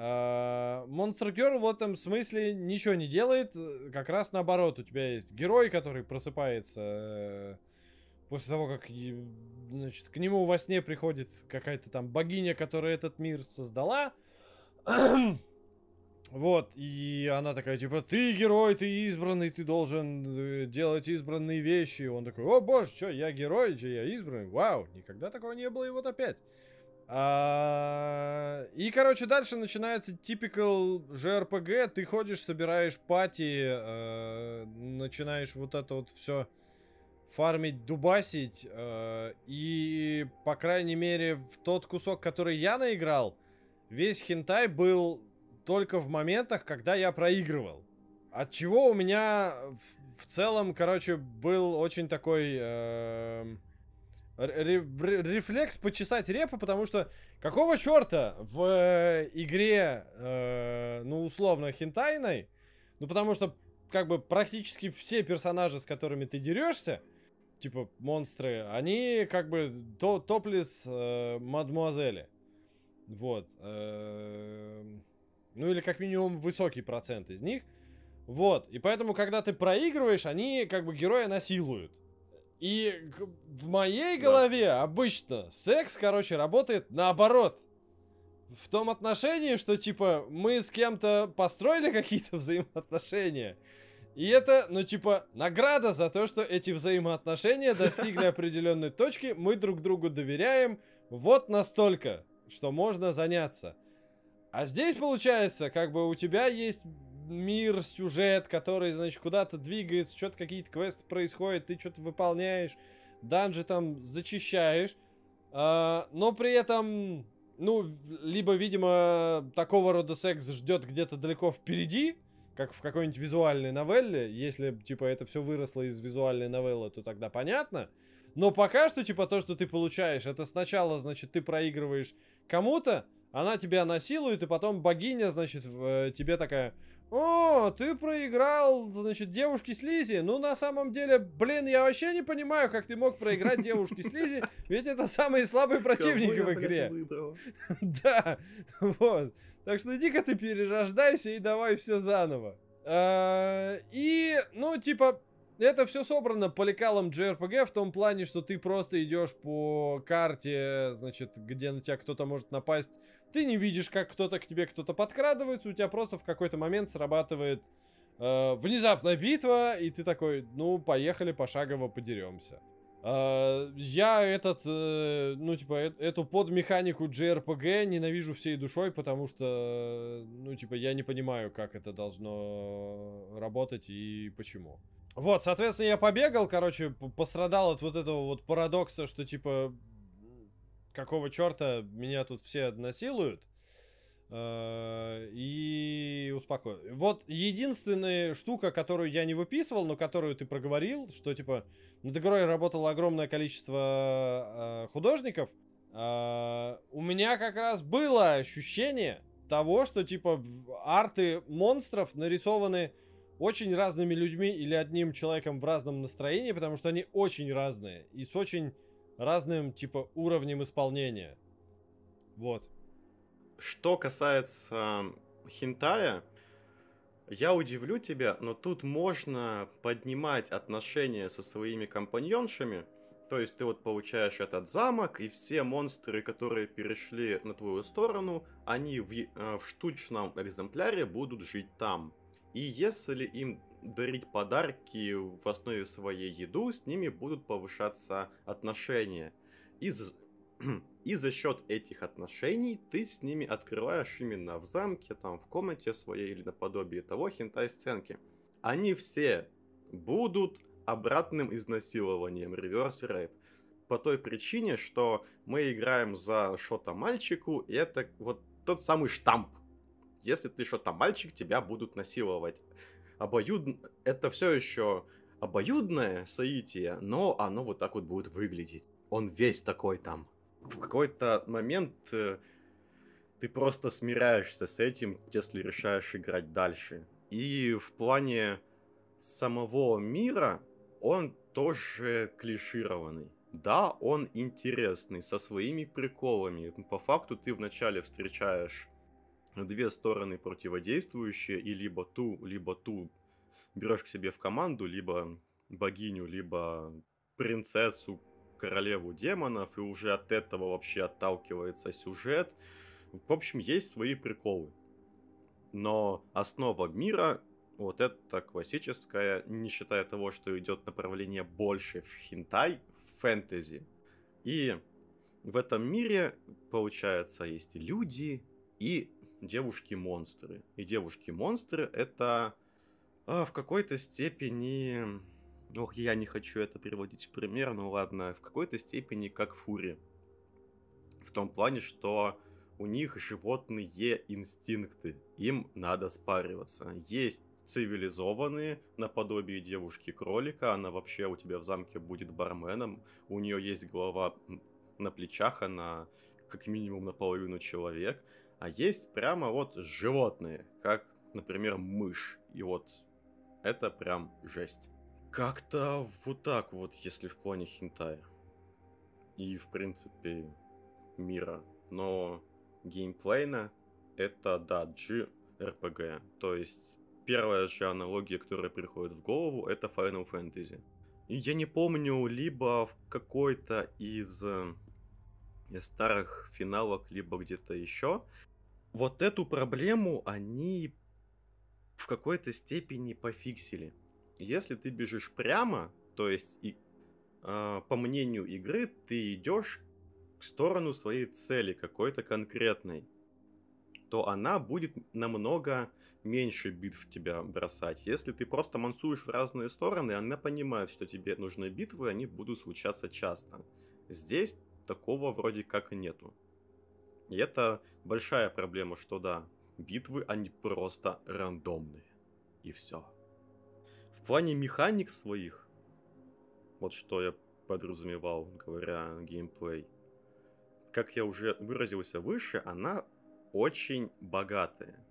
Монстр э, Герл в этом смысле ничего не делает. Как раз наоборот, у тебя есть герой, который просыпается э, после того, как значит, к нему во сне приходит какая-то там богиня, которая этот мир создала. Вот, и она такая, типа, ты герой, ты избранный, ты должен э, делать избранные вещи. И он такой, о боже, что, я герой, что я избранный? Вау, никогда такого не было, и вот опять. А, и, короче, дальше начинается типикал жрпг. Ты ходишь, собираешь пати, а, начинаешь вот это вот все фармить, дубасить. А, и, по крайней мере, в тот кусок, который я наиграл, весь хентай был только в моментах, когда я проигрывал. От чего у меня в, целом, короче, был очень такой... Э, рефлекс почесать репу, потому что какого черта в э, игре, э, ну, условно, хентайной, ну, потому что, как бы, практически все персонажи, с которыми ты дерешься, типа, монстры, они, как бы, то топлис э, мадмуазели. Вот. Э, ну, или, как минимум, высокий процент из них. Вот. И поэтому, когда ты проигрываешь, они, как бы, героя насилуют. И в моей да. голове обычно секс, короче, работает наоборот. В том отношении, что типа мы с кем-то построили какие-то взаимоотношения. И это, ну типа, награда за то, что эти взаимоотношения достигли определенной точки, мы друг другу доверяем вот настолько, что можно заняться. А здесь получается, как бы у тебя есть мир, сюжет, который, значит, куда-то двигается, что-то какие-то квесты происходят, ты что-то выполняешь, данжи там зачищаешь, э, но при этом, ну, либо, видимо, такого рода секс ждет где-то далеко впереди, как в какой-нибудь визуальной новелле, если, типа, это все выросло из визуальной новеллы, то тогда понятно, но пока что, типа, то, что ты получаешь, это сначала, значит, ты проигрываешь кому-то, она тебя насилует, и потом богиня, значит, э, тебе такая, о, ты проиграл, значит, девушки слизи. Ну, на самом деле, блин, я вообще не понимаю, как ты мог проиграть девушки слизи, ведь это самые слабые противники в игре. Да, вот. Так что иди-ка ты перерождайся и давай все заново. А, и, ну, типа, это все собрано по лекалам JRPG в том плане, что ты просто идешь по карте, значит, где на тебя кто-то может напасть ты не видишь, как кто-то к тебе кто-то подкрадывается, у тебя просто в какой-то момент срабатывает э, внезапная битва, и ты такой, ну, поехали, пошагово подеремся. Э, я этот, э, ну, типа, э, эту подмеханику JRPG ненавижу всей душой, потому что, э, ну, типа, я не понимаю, как это должно работать и почему. Вот, соответственно, я побегал, короче, пострадал от вот этого вот парадокса, что, типа, какого черта меня тут все насилуют, э, и успокоил. Вот единственная штука, которую я не выписывал, но которую ты проговорил, что типа над игрой работало огромное количество э, художников, э, у меня как раз было ощущение того, что типа арты монстров нарисованы очень разными людьми или одним человеком в разном настроении, потому что они очень разные и с очень разным, типа, уровнем исполнения. Вот. Что касается Хинтая, я удивлю тебя, но тут можно поднимать отношения со своими компаньоншами. То есть ты вот получаешь этот замок, и все монстры, которые перешли на твою сторону, они в, э, в штучном экземпляре будут жить там. И если им дарить подарки в основе своей еду, с ними будут повышаться отношения. И, и за счет этих отношений ты с ними открываешь именно в замке, там, в комнате своей или наподобие того хентай-сценки. Они все будут обратным изнасилованием, реверс рэп. По той причине, что мы играем за шота мальчику, и это вот тот самый штамп. Если ты шота мальчик, тебя будут насиловать обоюдно... Это все еще обоюдное соитие, но оно вот так вот будет выглядеть. Он весь такой там. В какой-то момент э, ты просто смиряешься с этим, если решаешь играть дальше. И в плане самого мира он тоже клишированный. Да, он интересный, со своими приколами. По факту ты вначале встречаешь две стороны противодействующие, и либо ту, либо ту берешь к себе в команду, либо богиню, либо принцессу, королеву демонов, и уже от этого вообще отталкивается сюжет. В общем, есть свои приколы. Но основа мира вот это классическая, не считая того, что идет направление больше в хинтай, в фэнтези. И в этом мире, получается, есть люди и девушки-монстры. И девушки-монстры это а, в какой-то степени... Ох, я не хочу это приводить в пример, но ну ладно, в какой-то степени как фури. В том плане, что у них животные инстинкты, им надо спариваться. Есть цивилизованные, наподобие девушки-кролика, она вообще у тебя в замке будет барменом, у нее есть голова на плечах, она как минимум наполовину человек, а есть прямо вот животные, как, например, мышь. И вот это прям жесть. Как-то вот так вот, если в плане хентая. И, в принципе, мира. Но геймплейно это, да, G-RPG. То есть первая же аналогия, которая приходит в голову, это Final Fantasy. И я не помню, либо в какой-то из э, старых финалок, либо где-то еще, вот эту проблему они в какой-то степени пофиксили. Если ты бежишь прямо, то есть и, э, по мнению игры ты идешь в сторону своей цели какой-то конкретной, то она будет намного меньше битв тебя бросать. Если ты просто мансуешь в разные стороны, она понимает, что тебе нужны битвы, они будут случаться часто. Здесь такого вроде как нету. И это большая проблема, что да, битвы, они просто рандомные. И все. В плане механик своих, вот что я подразумевал, говоря геймплей, как я уже выразился выше, она очень богатая.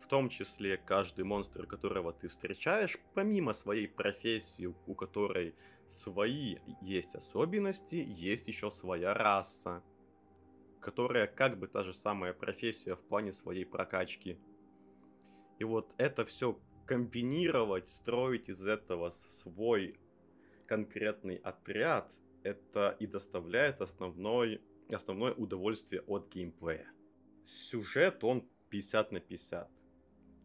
В том числе каждый монстр, которого ты встречаешь, помимо своей профессии, у которой свои есть особенности, есть еще своя раса – которая как бы та же самая профессия в плане своей прокачки. И вот это все комбинировать, строить из этого свой конкретный отряд, это и доставляет основной, основное удовольствие от геймплея. Сюжет, он 50 на 50.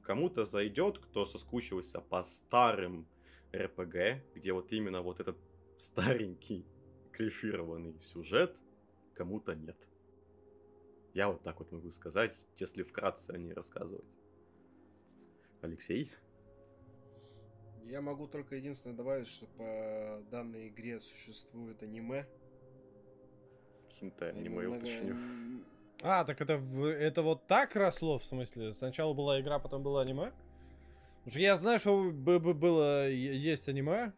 Кому-то зайдет, кто соскучился по старым РПГ, где вот именно вот этот старенький клишированный сюжет, кому-то нет. Я вот так вот могу сказать, если вкратце о ней рассказывать. Алексей? Я могу только единственное добавить, что по данной игре существует аниме. Хинтай, аниме, аниме уточню. А, так это, это вот так росло, в смысле? Сначала была игра, потом было аниме? Потому что я знаю, что было, есть аниме,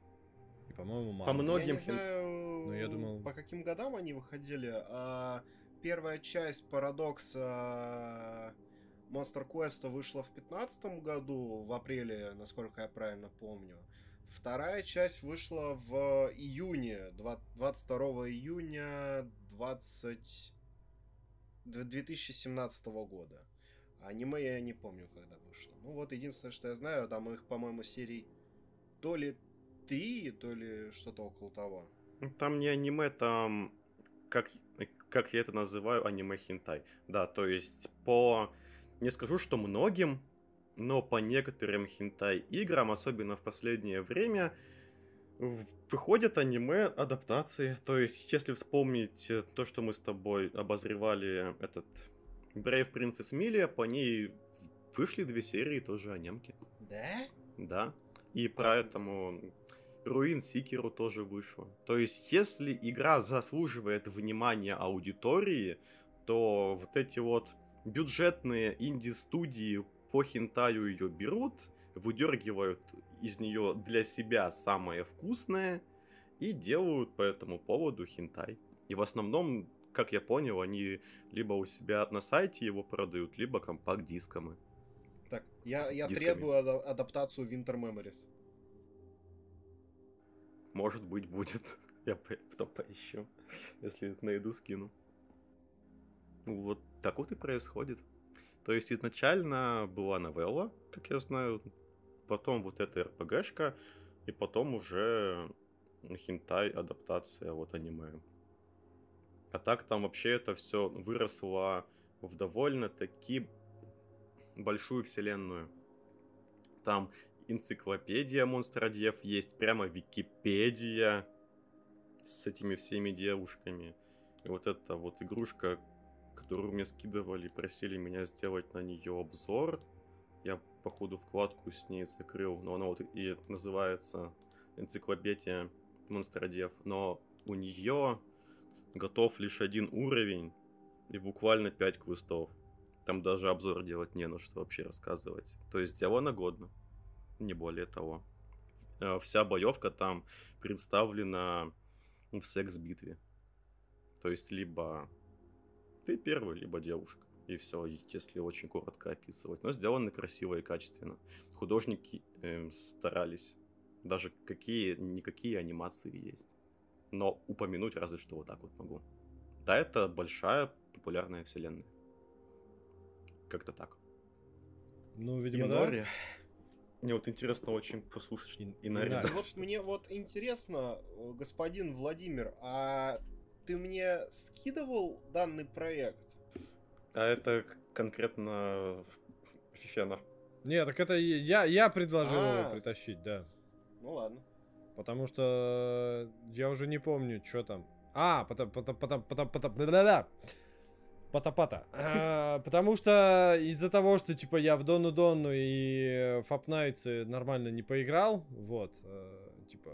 и, по-моему, мало. По многим... Я не знаю, ну, я думал... по каким годам они выходили, а первая часть парадокса э, Monster Quest вышла в 2015 году, в апреле, насколько я правильно помню. Вторая часть вышла в июне, 22 июня 20... 2017 года. Аниме я не помню, когда вышло. Ну вот единственное, что я знаю, там их, по-моему, серий то ли три, то ли что-то около того. Ну, там не аниме, там как как я это называю, аниме-хентай. Да, то есть по... Не скажу, что многим, но по некоторым хентай-играм, особенно в последнее время, выходят аниме-адаптации. То есть, если вспомнить э, то, что мы с тобой обозревали этот Brave Princess Милия, по ней вышли две серии тоже анимки. Да? Да. И поэтому Руин Сикеру тоже вышло. То есть, если игра заслуживает внимания аудитории, то вот эти вот бюджетные инди-студии по хентаю ее берут, выдергивают из нее для себя самое вкусное и делают по этому поводу хентай. И в основном, как я понял, они либо у себя на сайте его продают, либо компакт-дисками. Так, я, я требую адаптацию Winter Memories. Может быть, будет. Я потом поищу. Если найду, скину. Ну, вот так вот и происходит. То есть изначально была новелла, как я знаю, потом вот эта РПГшка, и потом уже хинтай адаптация вот аниме. А так там вообще это все выросло в довольно-таки большую вселенную. Там энциклопедия монстродев, есть прямо Википедия с этими всеми девушками. И вот эта вот игрушка, которую мне скидывали, просили меня сделать на нее обзор. Я, походу, вкладку с ней закрыл, но она вот и называется энциклопедия монстродев. Но у нее готов лишь один уровень и буквально 5 квестов. Там даже обзор делать не на что вообще рассказывать. То есть дело нагодно не более того. Э, вся боевка там представлена в секс-битве. То есть либо ты первый, либо девушка. И все, если очень коротко описывать. Но сделано красиво и качественно. Художники э, старались. Даже какие-никакие анимации есть. Но упомянуть разве что вот так вот могу. Да, это большая популярная вселенная. Как-то так. Ну, видимо, Инори. да. Мне вот интересно очень послушать Инарина. Да, вот мне вот интересно, э, господин Владимир, а ты мне скидывал данный проект? А это конкретно Фифена. Не, так это я, я предложил А-а-а. его а. притащить, да. Ну ладно. Потому что э, я уже не помню, что там. А, потом, потом, потом, потом, потом, да-да-да. Пата-пата. А, потому что из-за того, что, типа, я в Дону-Дону и Фапнайцы нормально не поиграл, вот, э, типа,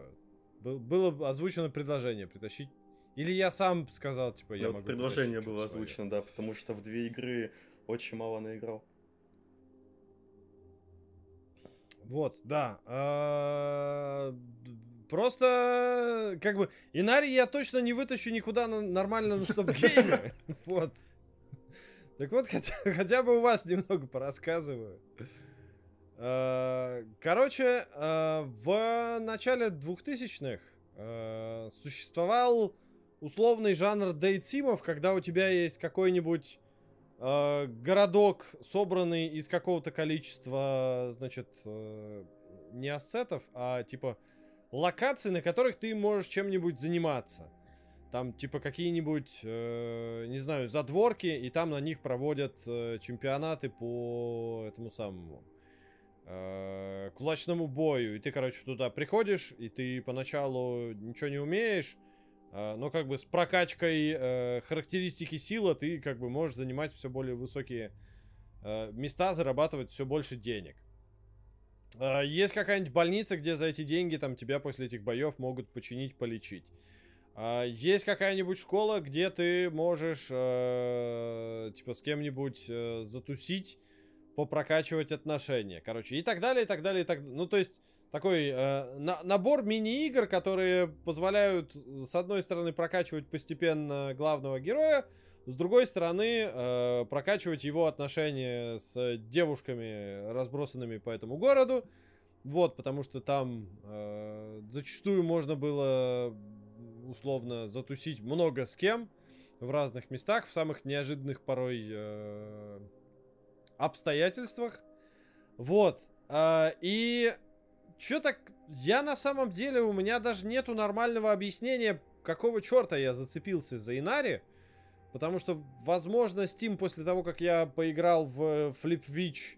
было озвучено предложение притащить или я сам сказал, типа, я ну, могу... Предложение было озвучено, да, потому что в две игры очень мало наиграл. Вот, да. А, просто, как бы, Инари я точно не вытащу никуда нормально на стоп-гейме. Вот. Так вот, хотя, хотя бы у вас немного порассказываю. Э, короче, э, в начале 2000-х э, существовал условный жанр дейтимов, когда у тебя есть какой-нибудь городок, собранный из какого-то количества, значит, не ассетов, а типа локаций, на которых ты можешь чем-нибудь заниматься – там типа какие-нибудь, э, не знаю, задворки, и там на них проводят э, чемпионаты по этому самому э, кулачному бою. И ты, короче, туда приходишь, и ты поначалу ничего не умеешь, э, но как бы с прокачкой э, характеристики силы ты как бы можешь занимать все более высокие э, места, зарабатывать все больше денег. Э, есть какая-нибудь больница, где за эти деньги там тебя после этих боев могут починить, полечить. А, есть какая-нибудь школа, где ты можешь, э, типа, с кем-нибудь э, затусить, попрокачивать отношения, короче, и так далее, и так далее, и так далее. Ну, то есть, такой э, набор мини-игр, которые позволяют, с одной стороны, прокачивать постепенно главного героя, с другой стороны, прокачивать его отношения с девушками, разбросанными по этому городу. Вот, потому что там э, зачастую можно было условно затусить много с кем в разных местах, в самых неожиданных порой э, обстоятельствах. Вот. Э, и что так... Я на самом деле, у меня даже нету нормального объяснения, какого черта я зацепился за Инари. Потому что, возможно, Steam после того, как я поиграл в э, Flip Witch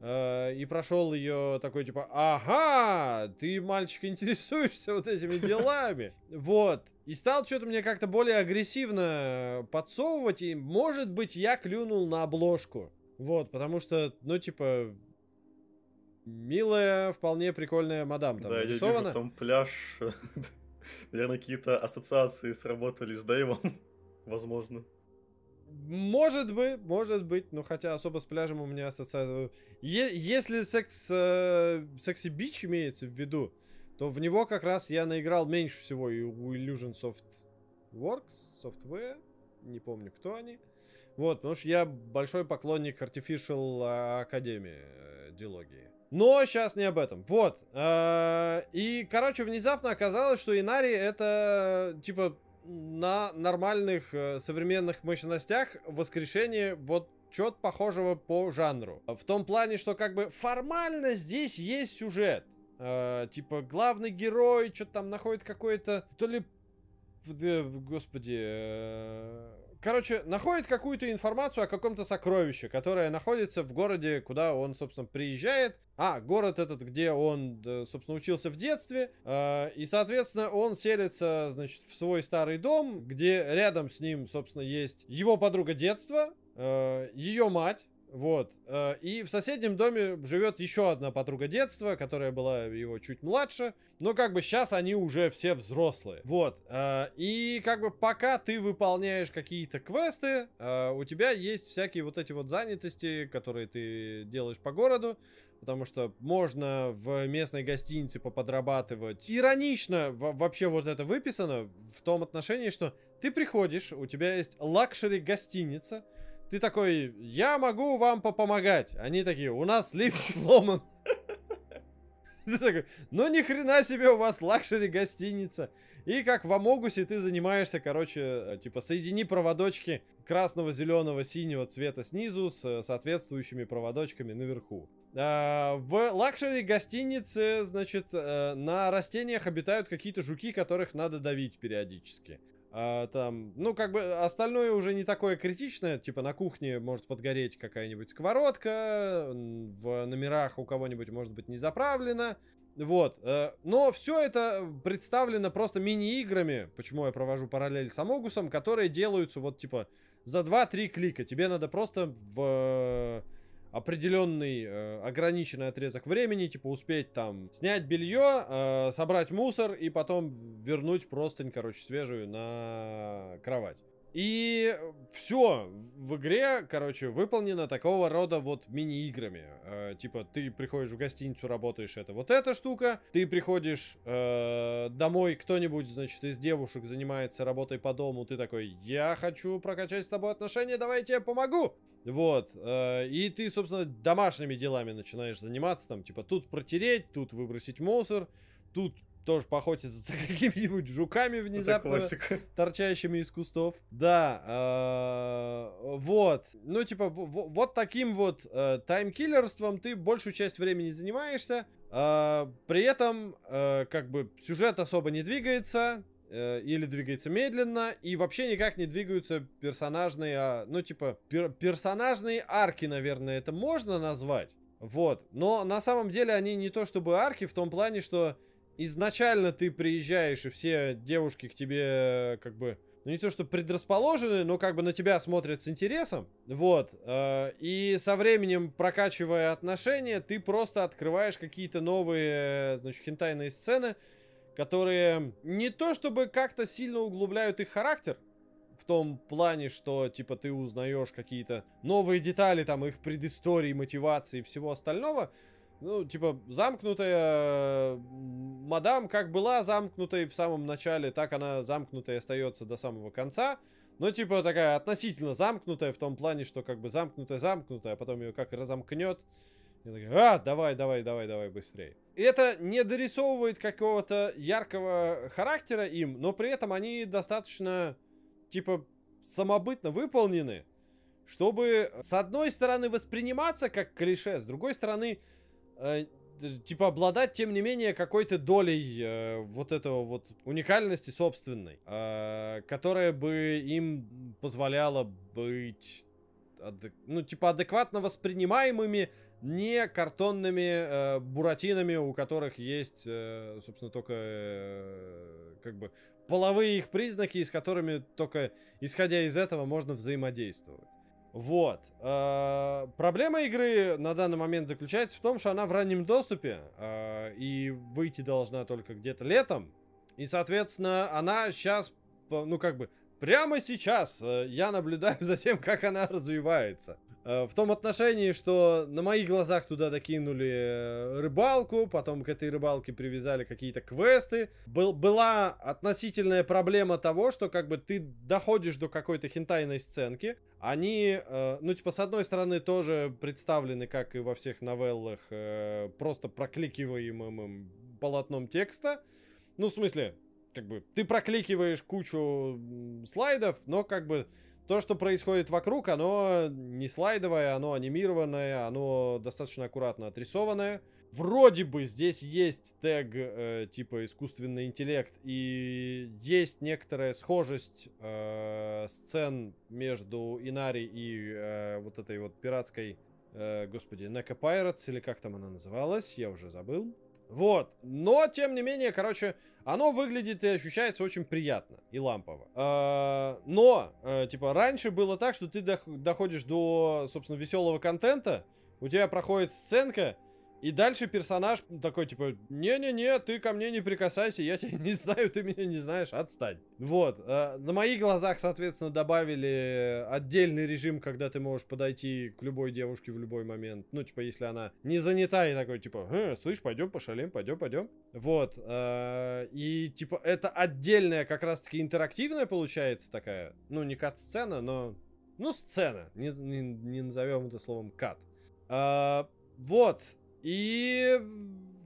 Э, и прошел ее такой типа, ага, ты, мальчик, интересуешься вот этими делами. Вот. И стал что-то мне как-то более агрессивно подсовывать, и, может быть, я клюнул на обложку. Вот, потому что, ну, типа, милая, вполне прикольная мадам там Да, нарисована. я вижу, там пляж. Наверное, какие-то ассоциации сработали с Дэйвом, возможно. Может быть, может быть, но хотя особо с пляжем у меня ассоциация... Е если секс... Э, секси бич имеется в виду, то в него как раз я наиграл меньше всего и у Illusion Softworks, Software, не помню, кто они. Вот, потому что я большой поклонник Artificial э, Academy э, Дилогии. Но сейчас не об этом. Вот. Э, и, короче, внезапно оказалось, что Инари это, типа, на нормальных э, современных мощностях воскрешение вот чего-то похожего по жанру. В том плане, что как бы формально здесь есть сюжет. Э, типа главный герой что-то там находит какое то То ли... Э, господи... Э, короче, находит какую-то информацию о каком-то сокровище, которое находится в городе, куда он, собственно, приезжает. А, город этот, где он, э, собственно, учился в детстве. Э, и, соответственно, он селится, значит, в свой старый дом, где рядом с ним, собственно, есть его подруга детства, э, ее мать, вот. Э, и в соседнем доме живет еще одна подруга детства, которая была его чуть младше. Но как бы сейчас они уже все взрослые. Вот. Э, и как бы пока ты выполняешь какие-то квесты, э, у тебя есть всякие вот эти вот занятости, которые ты делаешь по городу. Потому что можно в местной гостинице поподрабатывать. Иронично вообще вот это выписано в том отношении, что ты приходишь, у тебя есть лакшери гостиница, ты такой, я могу вам попомогать. Они такие, у нас лифт сломан. Ты такой, ну ни хрена себе у вас лакшери гостиница. И как в Амогусе ты занимаешься, короче, э, типа соедини проводочки красного, зеленого, синего цвета снизу с э, соответствующими проводочками наверху. А, в лакшери гостинице, значит, э, на растениях обитают какие-то жуки, которых надо давить периодически. А, там, ну, как бы остальное уже не такое критичное. Типа на кухне может подгореть какая-нибудь сковородка, в номерах у кого-нибудь может быть не заправлено. Вот. Э, но все это представлено просто мини-играми, почему я провожу параллель с Амогусом, которые делаются вот типа за 2-3 клика. Тебе надо просто в определенный э, ограниченный отрезок времени, типа успеть там снять белье, э, собрать мусор и потом вернуть простынь, короче, свежую на кровать. И все в игре, короче, выполнено такого рода вот мини-играми. Э, типа, ты приходишь в гостиницу, работаешь, это вот эта штука. Ты приходишь э, домой, кто-нибудь, значит, из девушек занимается работой по дому. Ты такой, я хочу прокачать с тобой отношения, давай я тебе помогу. Вот. Э, и ты, собственно, домашними делами начинаешь заниматься. Там, типа, тут протереть, тут выбросить мусор, тут тоже похотиться за какими-нибудь жуками внезапно торчащими из кустов. Да, э, вот. Ну, типа, вот таким вот э, таймкиллерством ты большую часть времени занимаешься. при этом, как бы, сюжет особо не двигается. Э, или двигается медленно, и вообще никак не двигаются персонажные, а, ну типа пер персонажные арки, наверное, это можно назвать. Вот, но на самом деле они не то чтобы арки, в том плане, что изначально ты приезжаешь, и все девушки к тебе как бы... Ну, не то, что предрасположены, но как бы на тебя смотрят с интересом. Вот. Э, и со временем, прокачивая отношения, ты просто открываешь какие-то новые, э, значит, хентайные сцены, которые не то чтобы как-то сильно углубляют их характер, в том плане, что, типа, ты узнаешь какие-то новые детали, там, их предыстории, мотивации и всего остального. Ну, типа, замкнутая мадам, как была замкнутой в самом начале, так она замкнутая остается до самого конца. Но, типа, такая относительно замкнутая в том плане, что как бы замкнутая-замкнутая, а потом ее как разомкнет. И такая, а, давай, давай, давай, давай, быстрее это не дорисовывает какого-то яркого характера им, но при этом они достаточно, типа, самобытно выполнены, чтобы, с одной стороны, восприниматься как клише, с другой стороны, э, типа, обладать, тем не менее, какой-то долей э, вот этого вот уникальности собственной, э, которая бы им позволяла быть, ну, типа, адекватно воспринимаемыми не картонными э, буратинами, у которых есть, э, собственно, только э, как бы половые их признаки, с которыми только исходя из этого можно взаимодействовать. Вот. Э, проблема игры на данный момент заключается в том, что она в раннем доступе э, и выйти должна только где-то летом. И, соответственно, она сейчас, ну как бы, прямо сейчас э, я наблюдаю за тем, как она развивается. Э, в том отношении, что на моих глазах туда докинули э, рыбалку, потом к этой рыбалке привязали какие-то квесты. Был, была относительная проблема того, что как бы ты доходишь до какой-то хентайной сценки. Они, э, ну типа, с одной стороны тоже представлены, как и во всех новеллах, э, просто прокликиваемым полотном текста. Ну, в смысле, как бы, ты прокликиваешь кучу слайдов, но как бы то, что происходит вокруг, оно не слайдовое, оно анимированное, оно достаточно аккуратно отрисованное. Вроде бы здесь есть тег э, типа искусственный интеллект и есть некоторая схожесть э, сцен между Инари и э, вот этой вот пиратской, э, господи, Неко Pirates или как там она называлась, я уже забыл. Вот, но тем не менее, короче, оно выглядит и ощущается очень приятно и лампово. А, но, э, типа, раньше было так, что ты доходишь до, собственно, веселого контента, у тебя проходит сценка, и дальше персонаж такой, типа, не-не-не, ты ко мне не прикасайся, я тебя не знаю, ты меня не знаешь, отстань. Вот. Э, на моих глазах, соответственно, добавили отдельный режим, когда ты можешь подойти к любой девушке в любой момент. Ну, типа, если она не занята и такой, типа, э, слышь, пойдем пошалим, пойдем, пойдем. Вот. Э, и, типа, это отдельная как раз-таки интерактивная получается такая. Ну, не кат-сцена, но... Ну, сцена. Не, не, не назовем это словом кат. А, вот. И,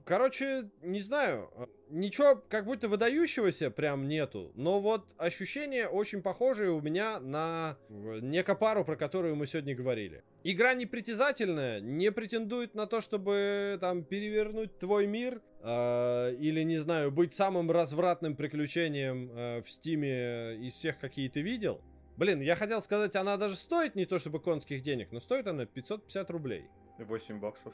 короче, не знаю, а, ничего как будто выдающегося прям нету, но вот ощущение очень похожее у меня на некопару, про которую мы сегодня говорили. Игра непритязательная, не претендует на то, чтобы там перевернуть твой мир, э, или, не знаю, быть самым развратным приключением э, в стиме из всех, какие ты видел. Блин, я хотел сказать, она даже стоит не то чтобы конских денег, но стоит она 550 рублей. 8 баксов.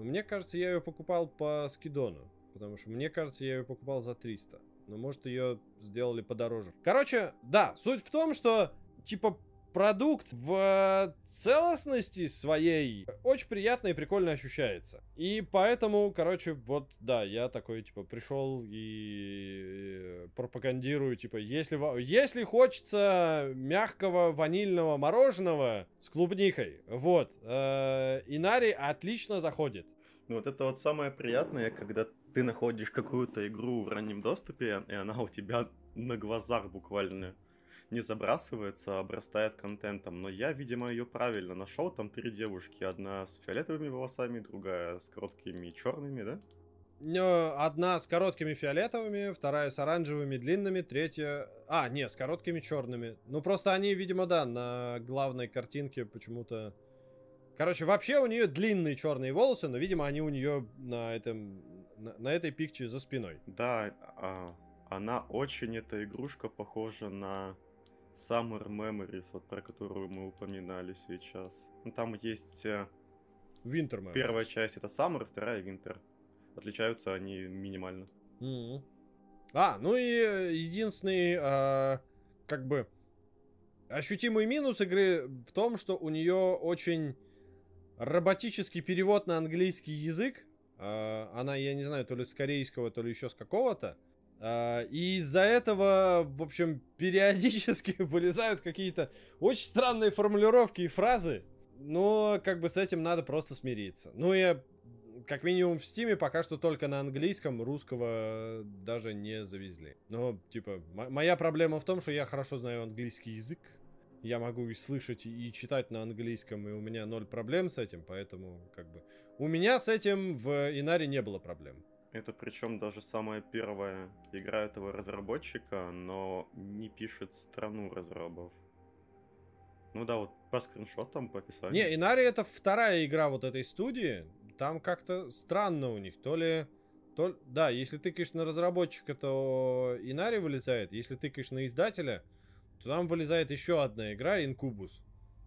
Но мне кажется, я ее покупал по скидону. Потому что мне кажется, я ее покупал за 300. Но может ее сделали подороже. Короче, да, суть в том, что типа продукт в э, целостности своей очень приятно и прикольно ощущается. И поэтому, короче, вот, да, я такой, типа, пришел и э, пропагандирую, типа, если, если хочется мягкого ванильного мороженого с клубникой, вот, э, Инари отлично заходит. Ну вот это вот самое приятное, когда ты находишь какую-то игру в раннем доступе, и она у тебя на глазах буквально не забрасывается, а обрастает контентом. Но я, видимо, ее правильно нашел. Там три девушки. Одна с фиолетовыми волосами, другая с короткими и черными, да? Одна с короткими фиолетовыми, вторая с оранжевыми длинными, третья... А, не, с короткими черными. Ну, просто они, видимо, да, на главной картинке почему-то... Короче, вообще у нее длинные черные волосы, но, видимо, они у нее на этом... На, на этой пикче за спиной. Да, а, она очень, эта игрушка похожа на Summer Memories, вот про которую мы упоминали сейчас. Ну, там есть... Э, Winter Memories. Первая часть это Summer, вторая Winter. Отличаются они минимально. Mm-hmm. А, ну и э, единственный, э, как бы, ощутимый минус игры в том, что у нее очень роботический перевод на английский язык. Э, она, я не знаю, то ли с корейского, то ли еще с какого-то. А, и из-за этого, в общем, периодически вылезают какие-то очень странные формулировки и фразы. Но как бы с этим надо просто смириться. Ну, я как минимум в Стиме пока что только на английском, русского даже не завезли. Но, типа, моя проблема в том, что я хорошо знаю английский язык. Я могу и слышать, и читать на английском, и у меня ноль проблем с этим, поэтому, как бы, у меня с этим в Инаре не было проблем. Это причем даже самая первая игра этого разработчика, но не пишет страну разрабов. Ну да, вот по скриншотам, по описанию. Не, Инари это вторая игра вот этой студии. Там как-то странно у них. То ли... То, да, если тыкаешь на разработчика, то Инари вылезает. Если тыкаешь на издателя, то там вылезает еще одна игра, Инкубус.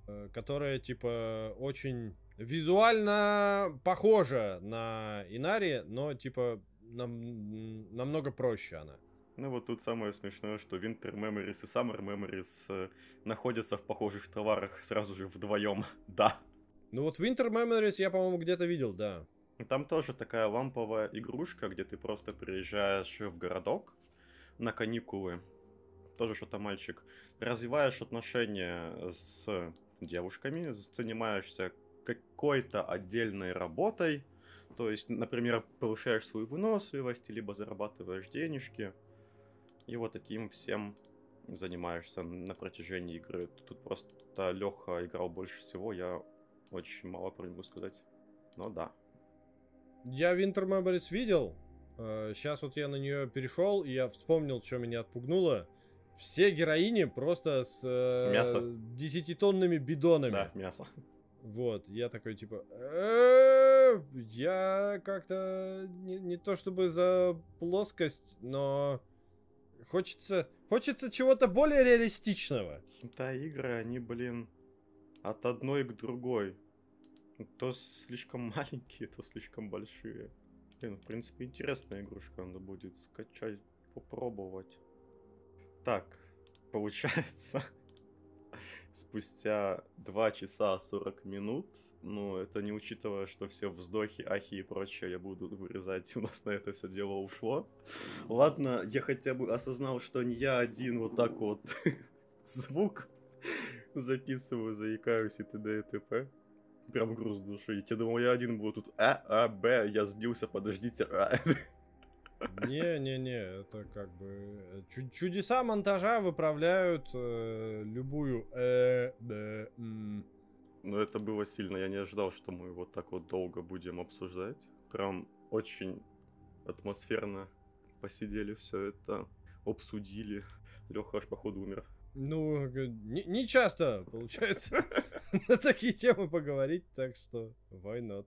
Э, которая, типа, очень Визуально похоже на Инари, но типа нам, намного проще она. Ну вот тут самое смешное, что Winter Memories и Summer Memories э, находятся в похожих товарах сразу же вдвоем, да. Ну вот Winter Memories я, по-моему, где-то видел, да. Там тоже такая ламповая игрушка, где ты просто приезжаешь в городок на каникулы. Тоже что-то мальчик. Развиваешь отношения с девушками, занимаешься какой-то отдельной работой, то есть, например, повышаешь свою выносливость, либо зарабатываешь денежки, и вот таким всем занимаешься на протяжении игры. Тут просто Леха играл больше всего, я очень мало про него сказать, но да. Я Winter Memories видел, сейчас э, вот я на нее перешел, и я вспомнил, что меня отпугнуло. Все героини просто с э, 10-тонными бидонами. Да, мясо. Вот, я такой типа, «Э, я как-то не, не то чтобы за плоскость, но хочется, хочется чего-то более реалистичного. Да, игры, они, блин, от одной к другой. То слишком маленькие, то слишком большие. Блин, в принципе, интересная игрушка, надо будет скачать, попробовать. Так, получается, спустя 2 часа 40 минут. Ну, это не учитывая, что все вздохи, ахи и прочее я буду вырезать. У нас на это все дело ушло. Ладно, я хотя бы осознал, что не я один вот так вот звук записываю, заикаюсь и т.д. и т.п. Прям груз души. Я думал, я один буду тут А, А, Б, я сбился, подождите, А. Не-не-не, это как бы... Э, чудеса монтажа выправляют э, любую... Э, Но это было сильно. Я не ожидал, что мы вот так вот долго будем обсуждать. Прям очень атмосферно посидели все это, обсудили. Леха аж походу умер. Ну, не, не часто получается на такие темы поговорить, так что why not.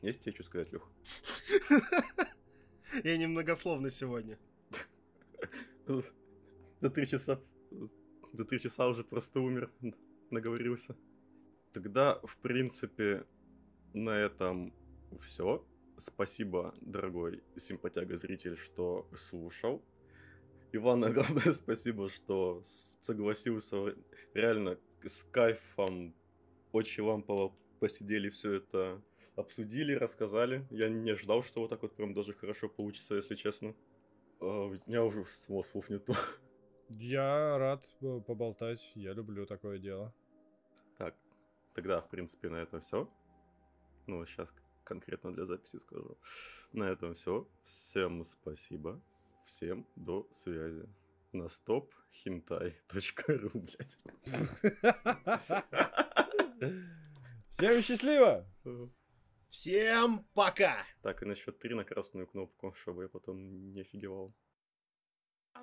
Есть тебе что сказать, Лех? Я немногословно сегодня. За три часа... За три часа уже просто умер, наговорился. Тогда, в принципе, на этом все. Спасибо, дорогой симпатяга зритель, что слушал. Иван, огромное спасибо, что согласился. Реально с кайфом очень вам посидели все это обсудили, рассказали. Я не ожидал, что вот так вот прям даже хорошо получится, если честно. А, у меня уже само слов нету. Я рад э, поболтать, я люблю такое дело. Так, тогда, в принципе, на этом все. Ну, сейчас конкретно для записи скажу. На этом все. Всем спасибо. Всем до связи. На стоп хинтай.ру, блядь. Всем счастливо! Всем пока! Так, и на счет три на красную кнопку, чтобы я потом не офигевал. А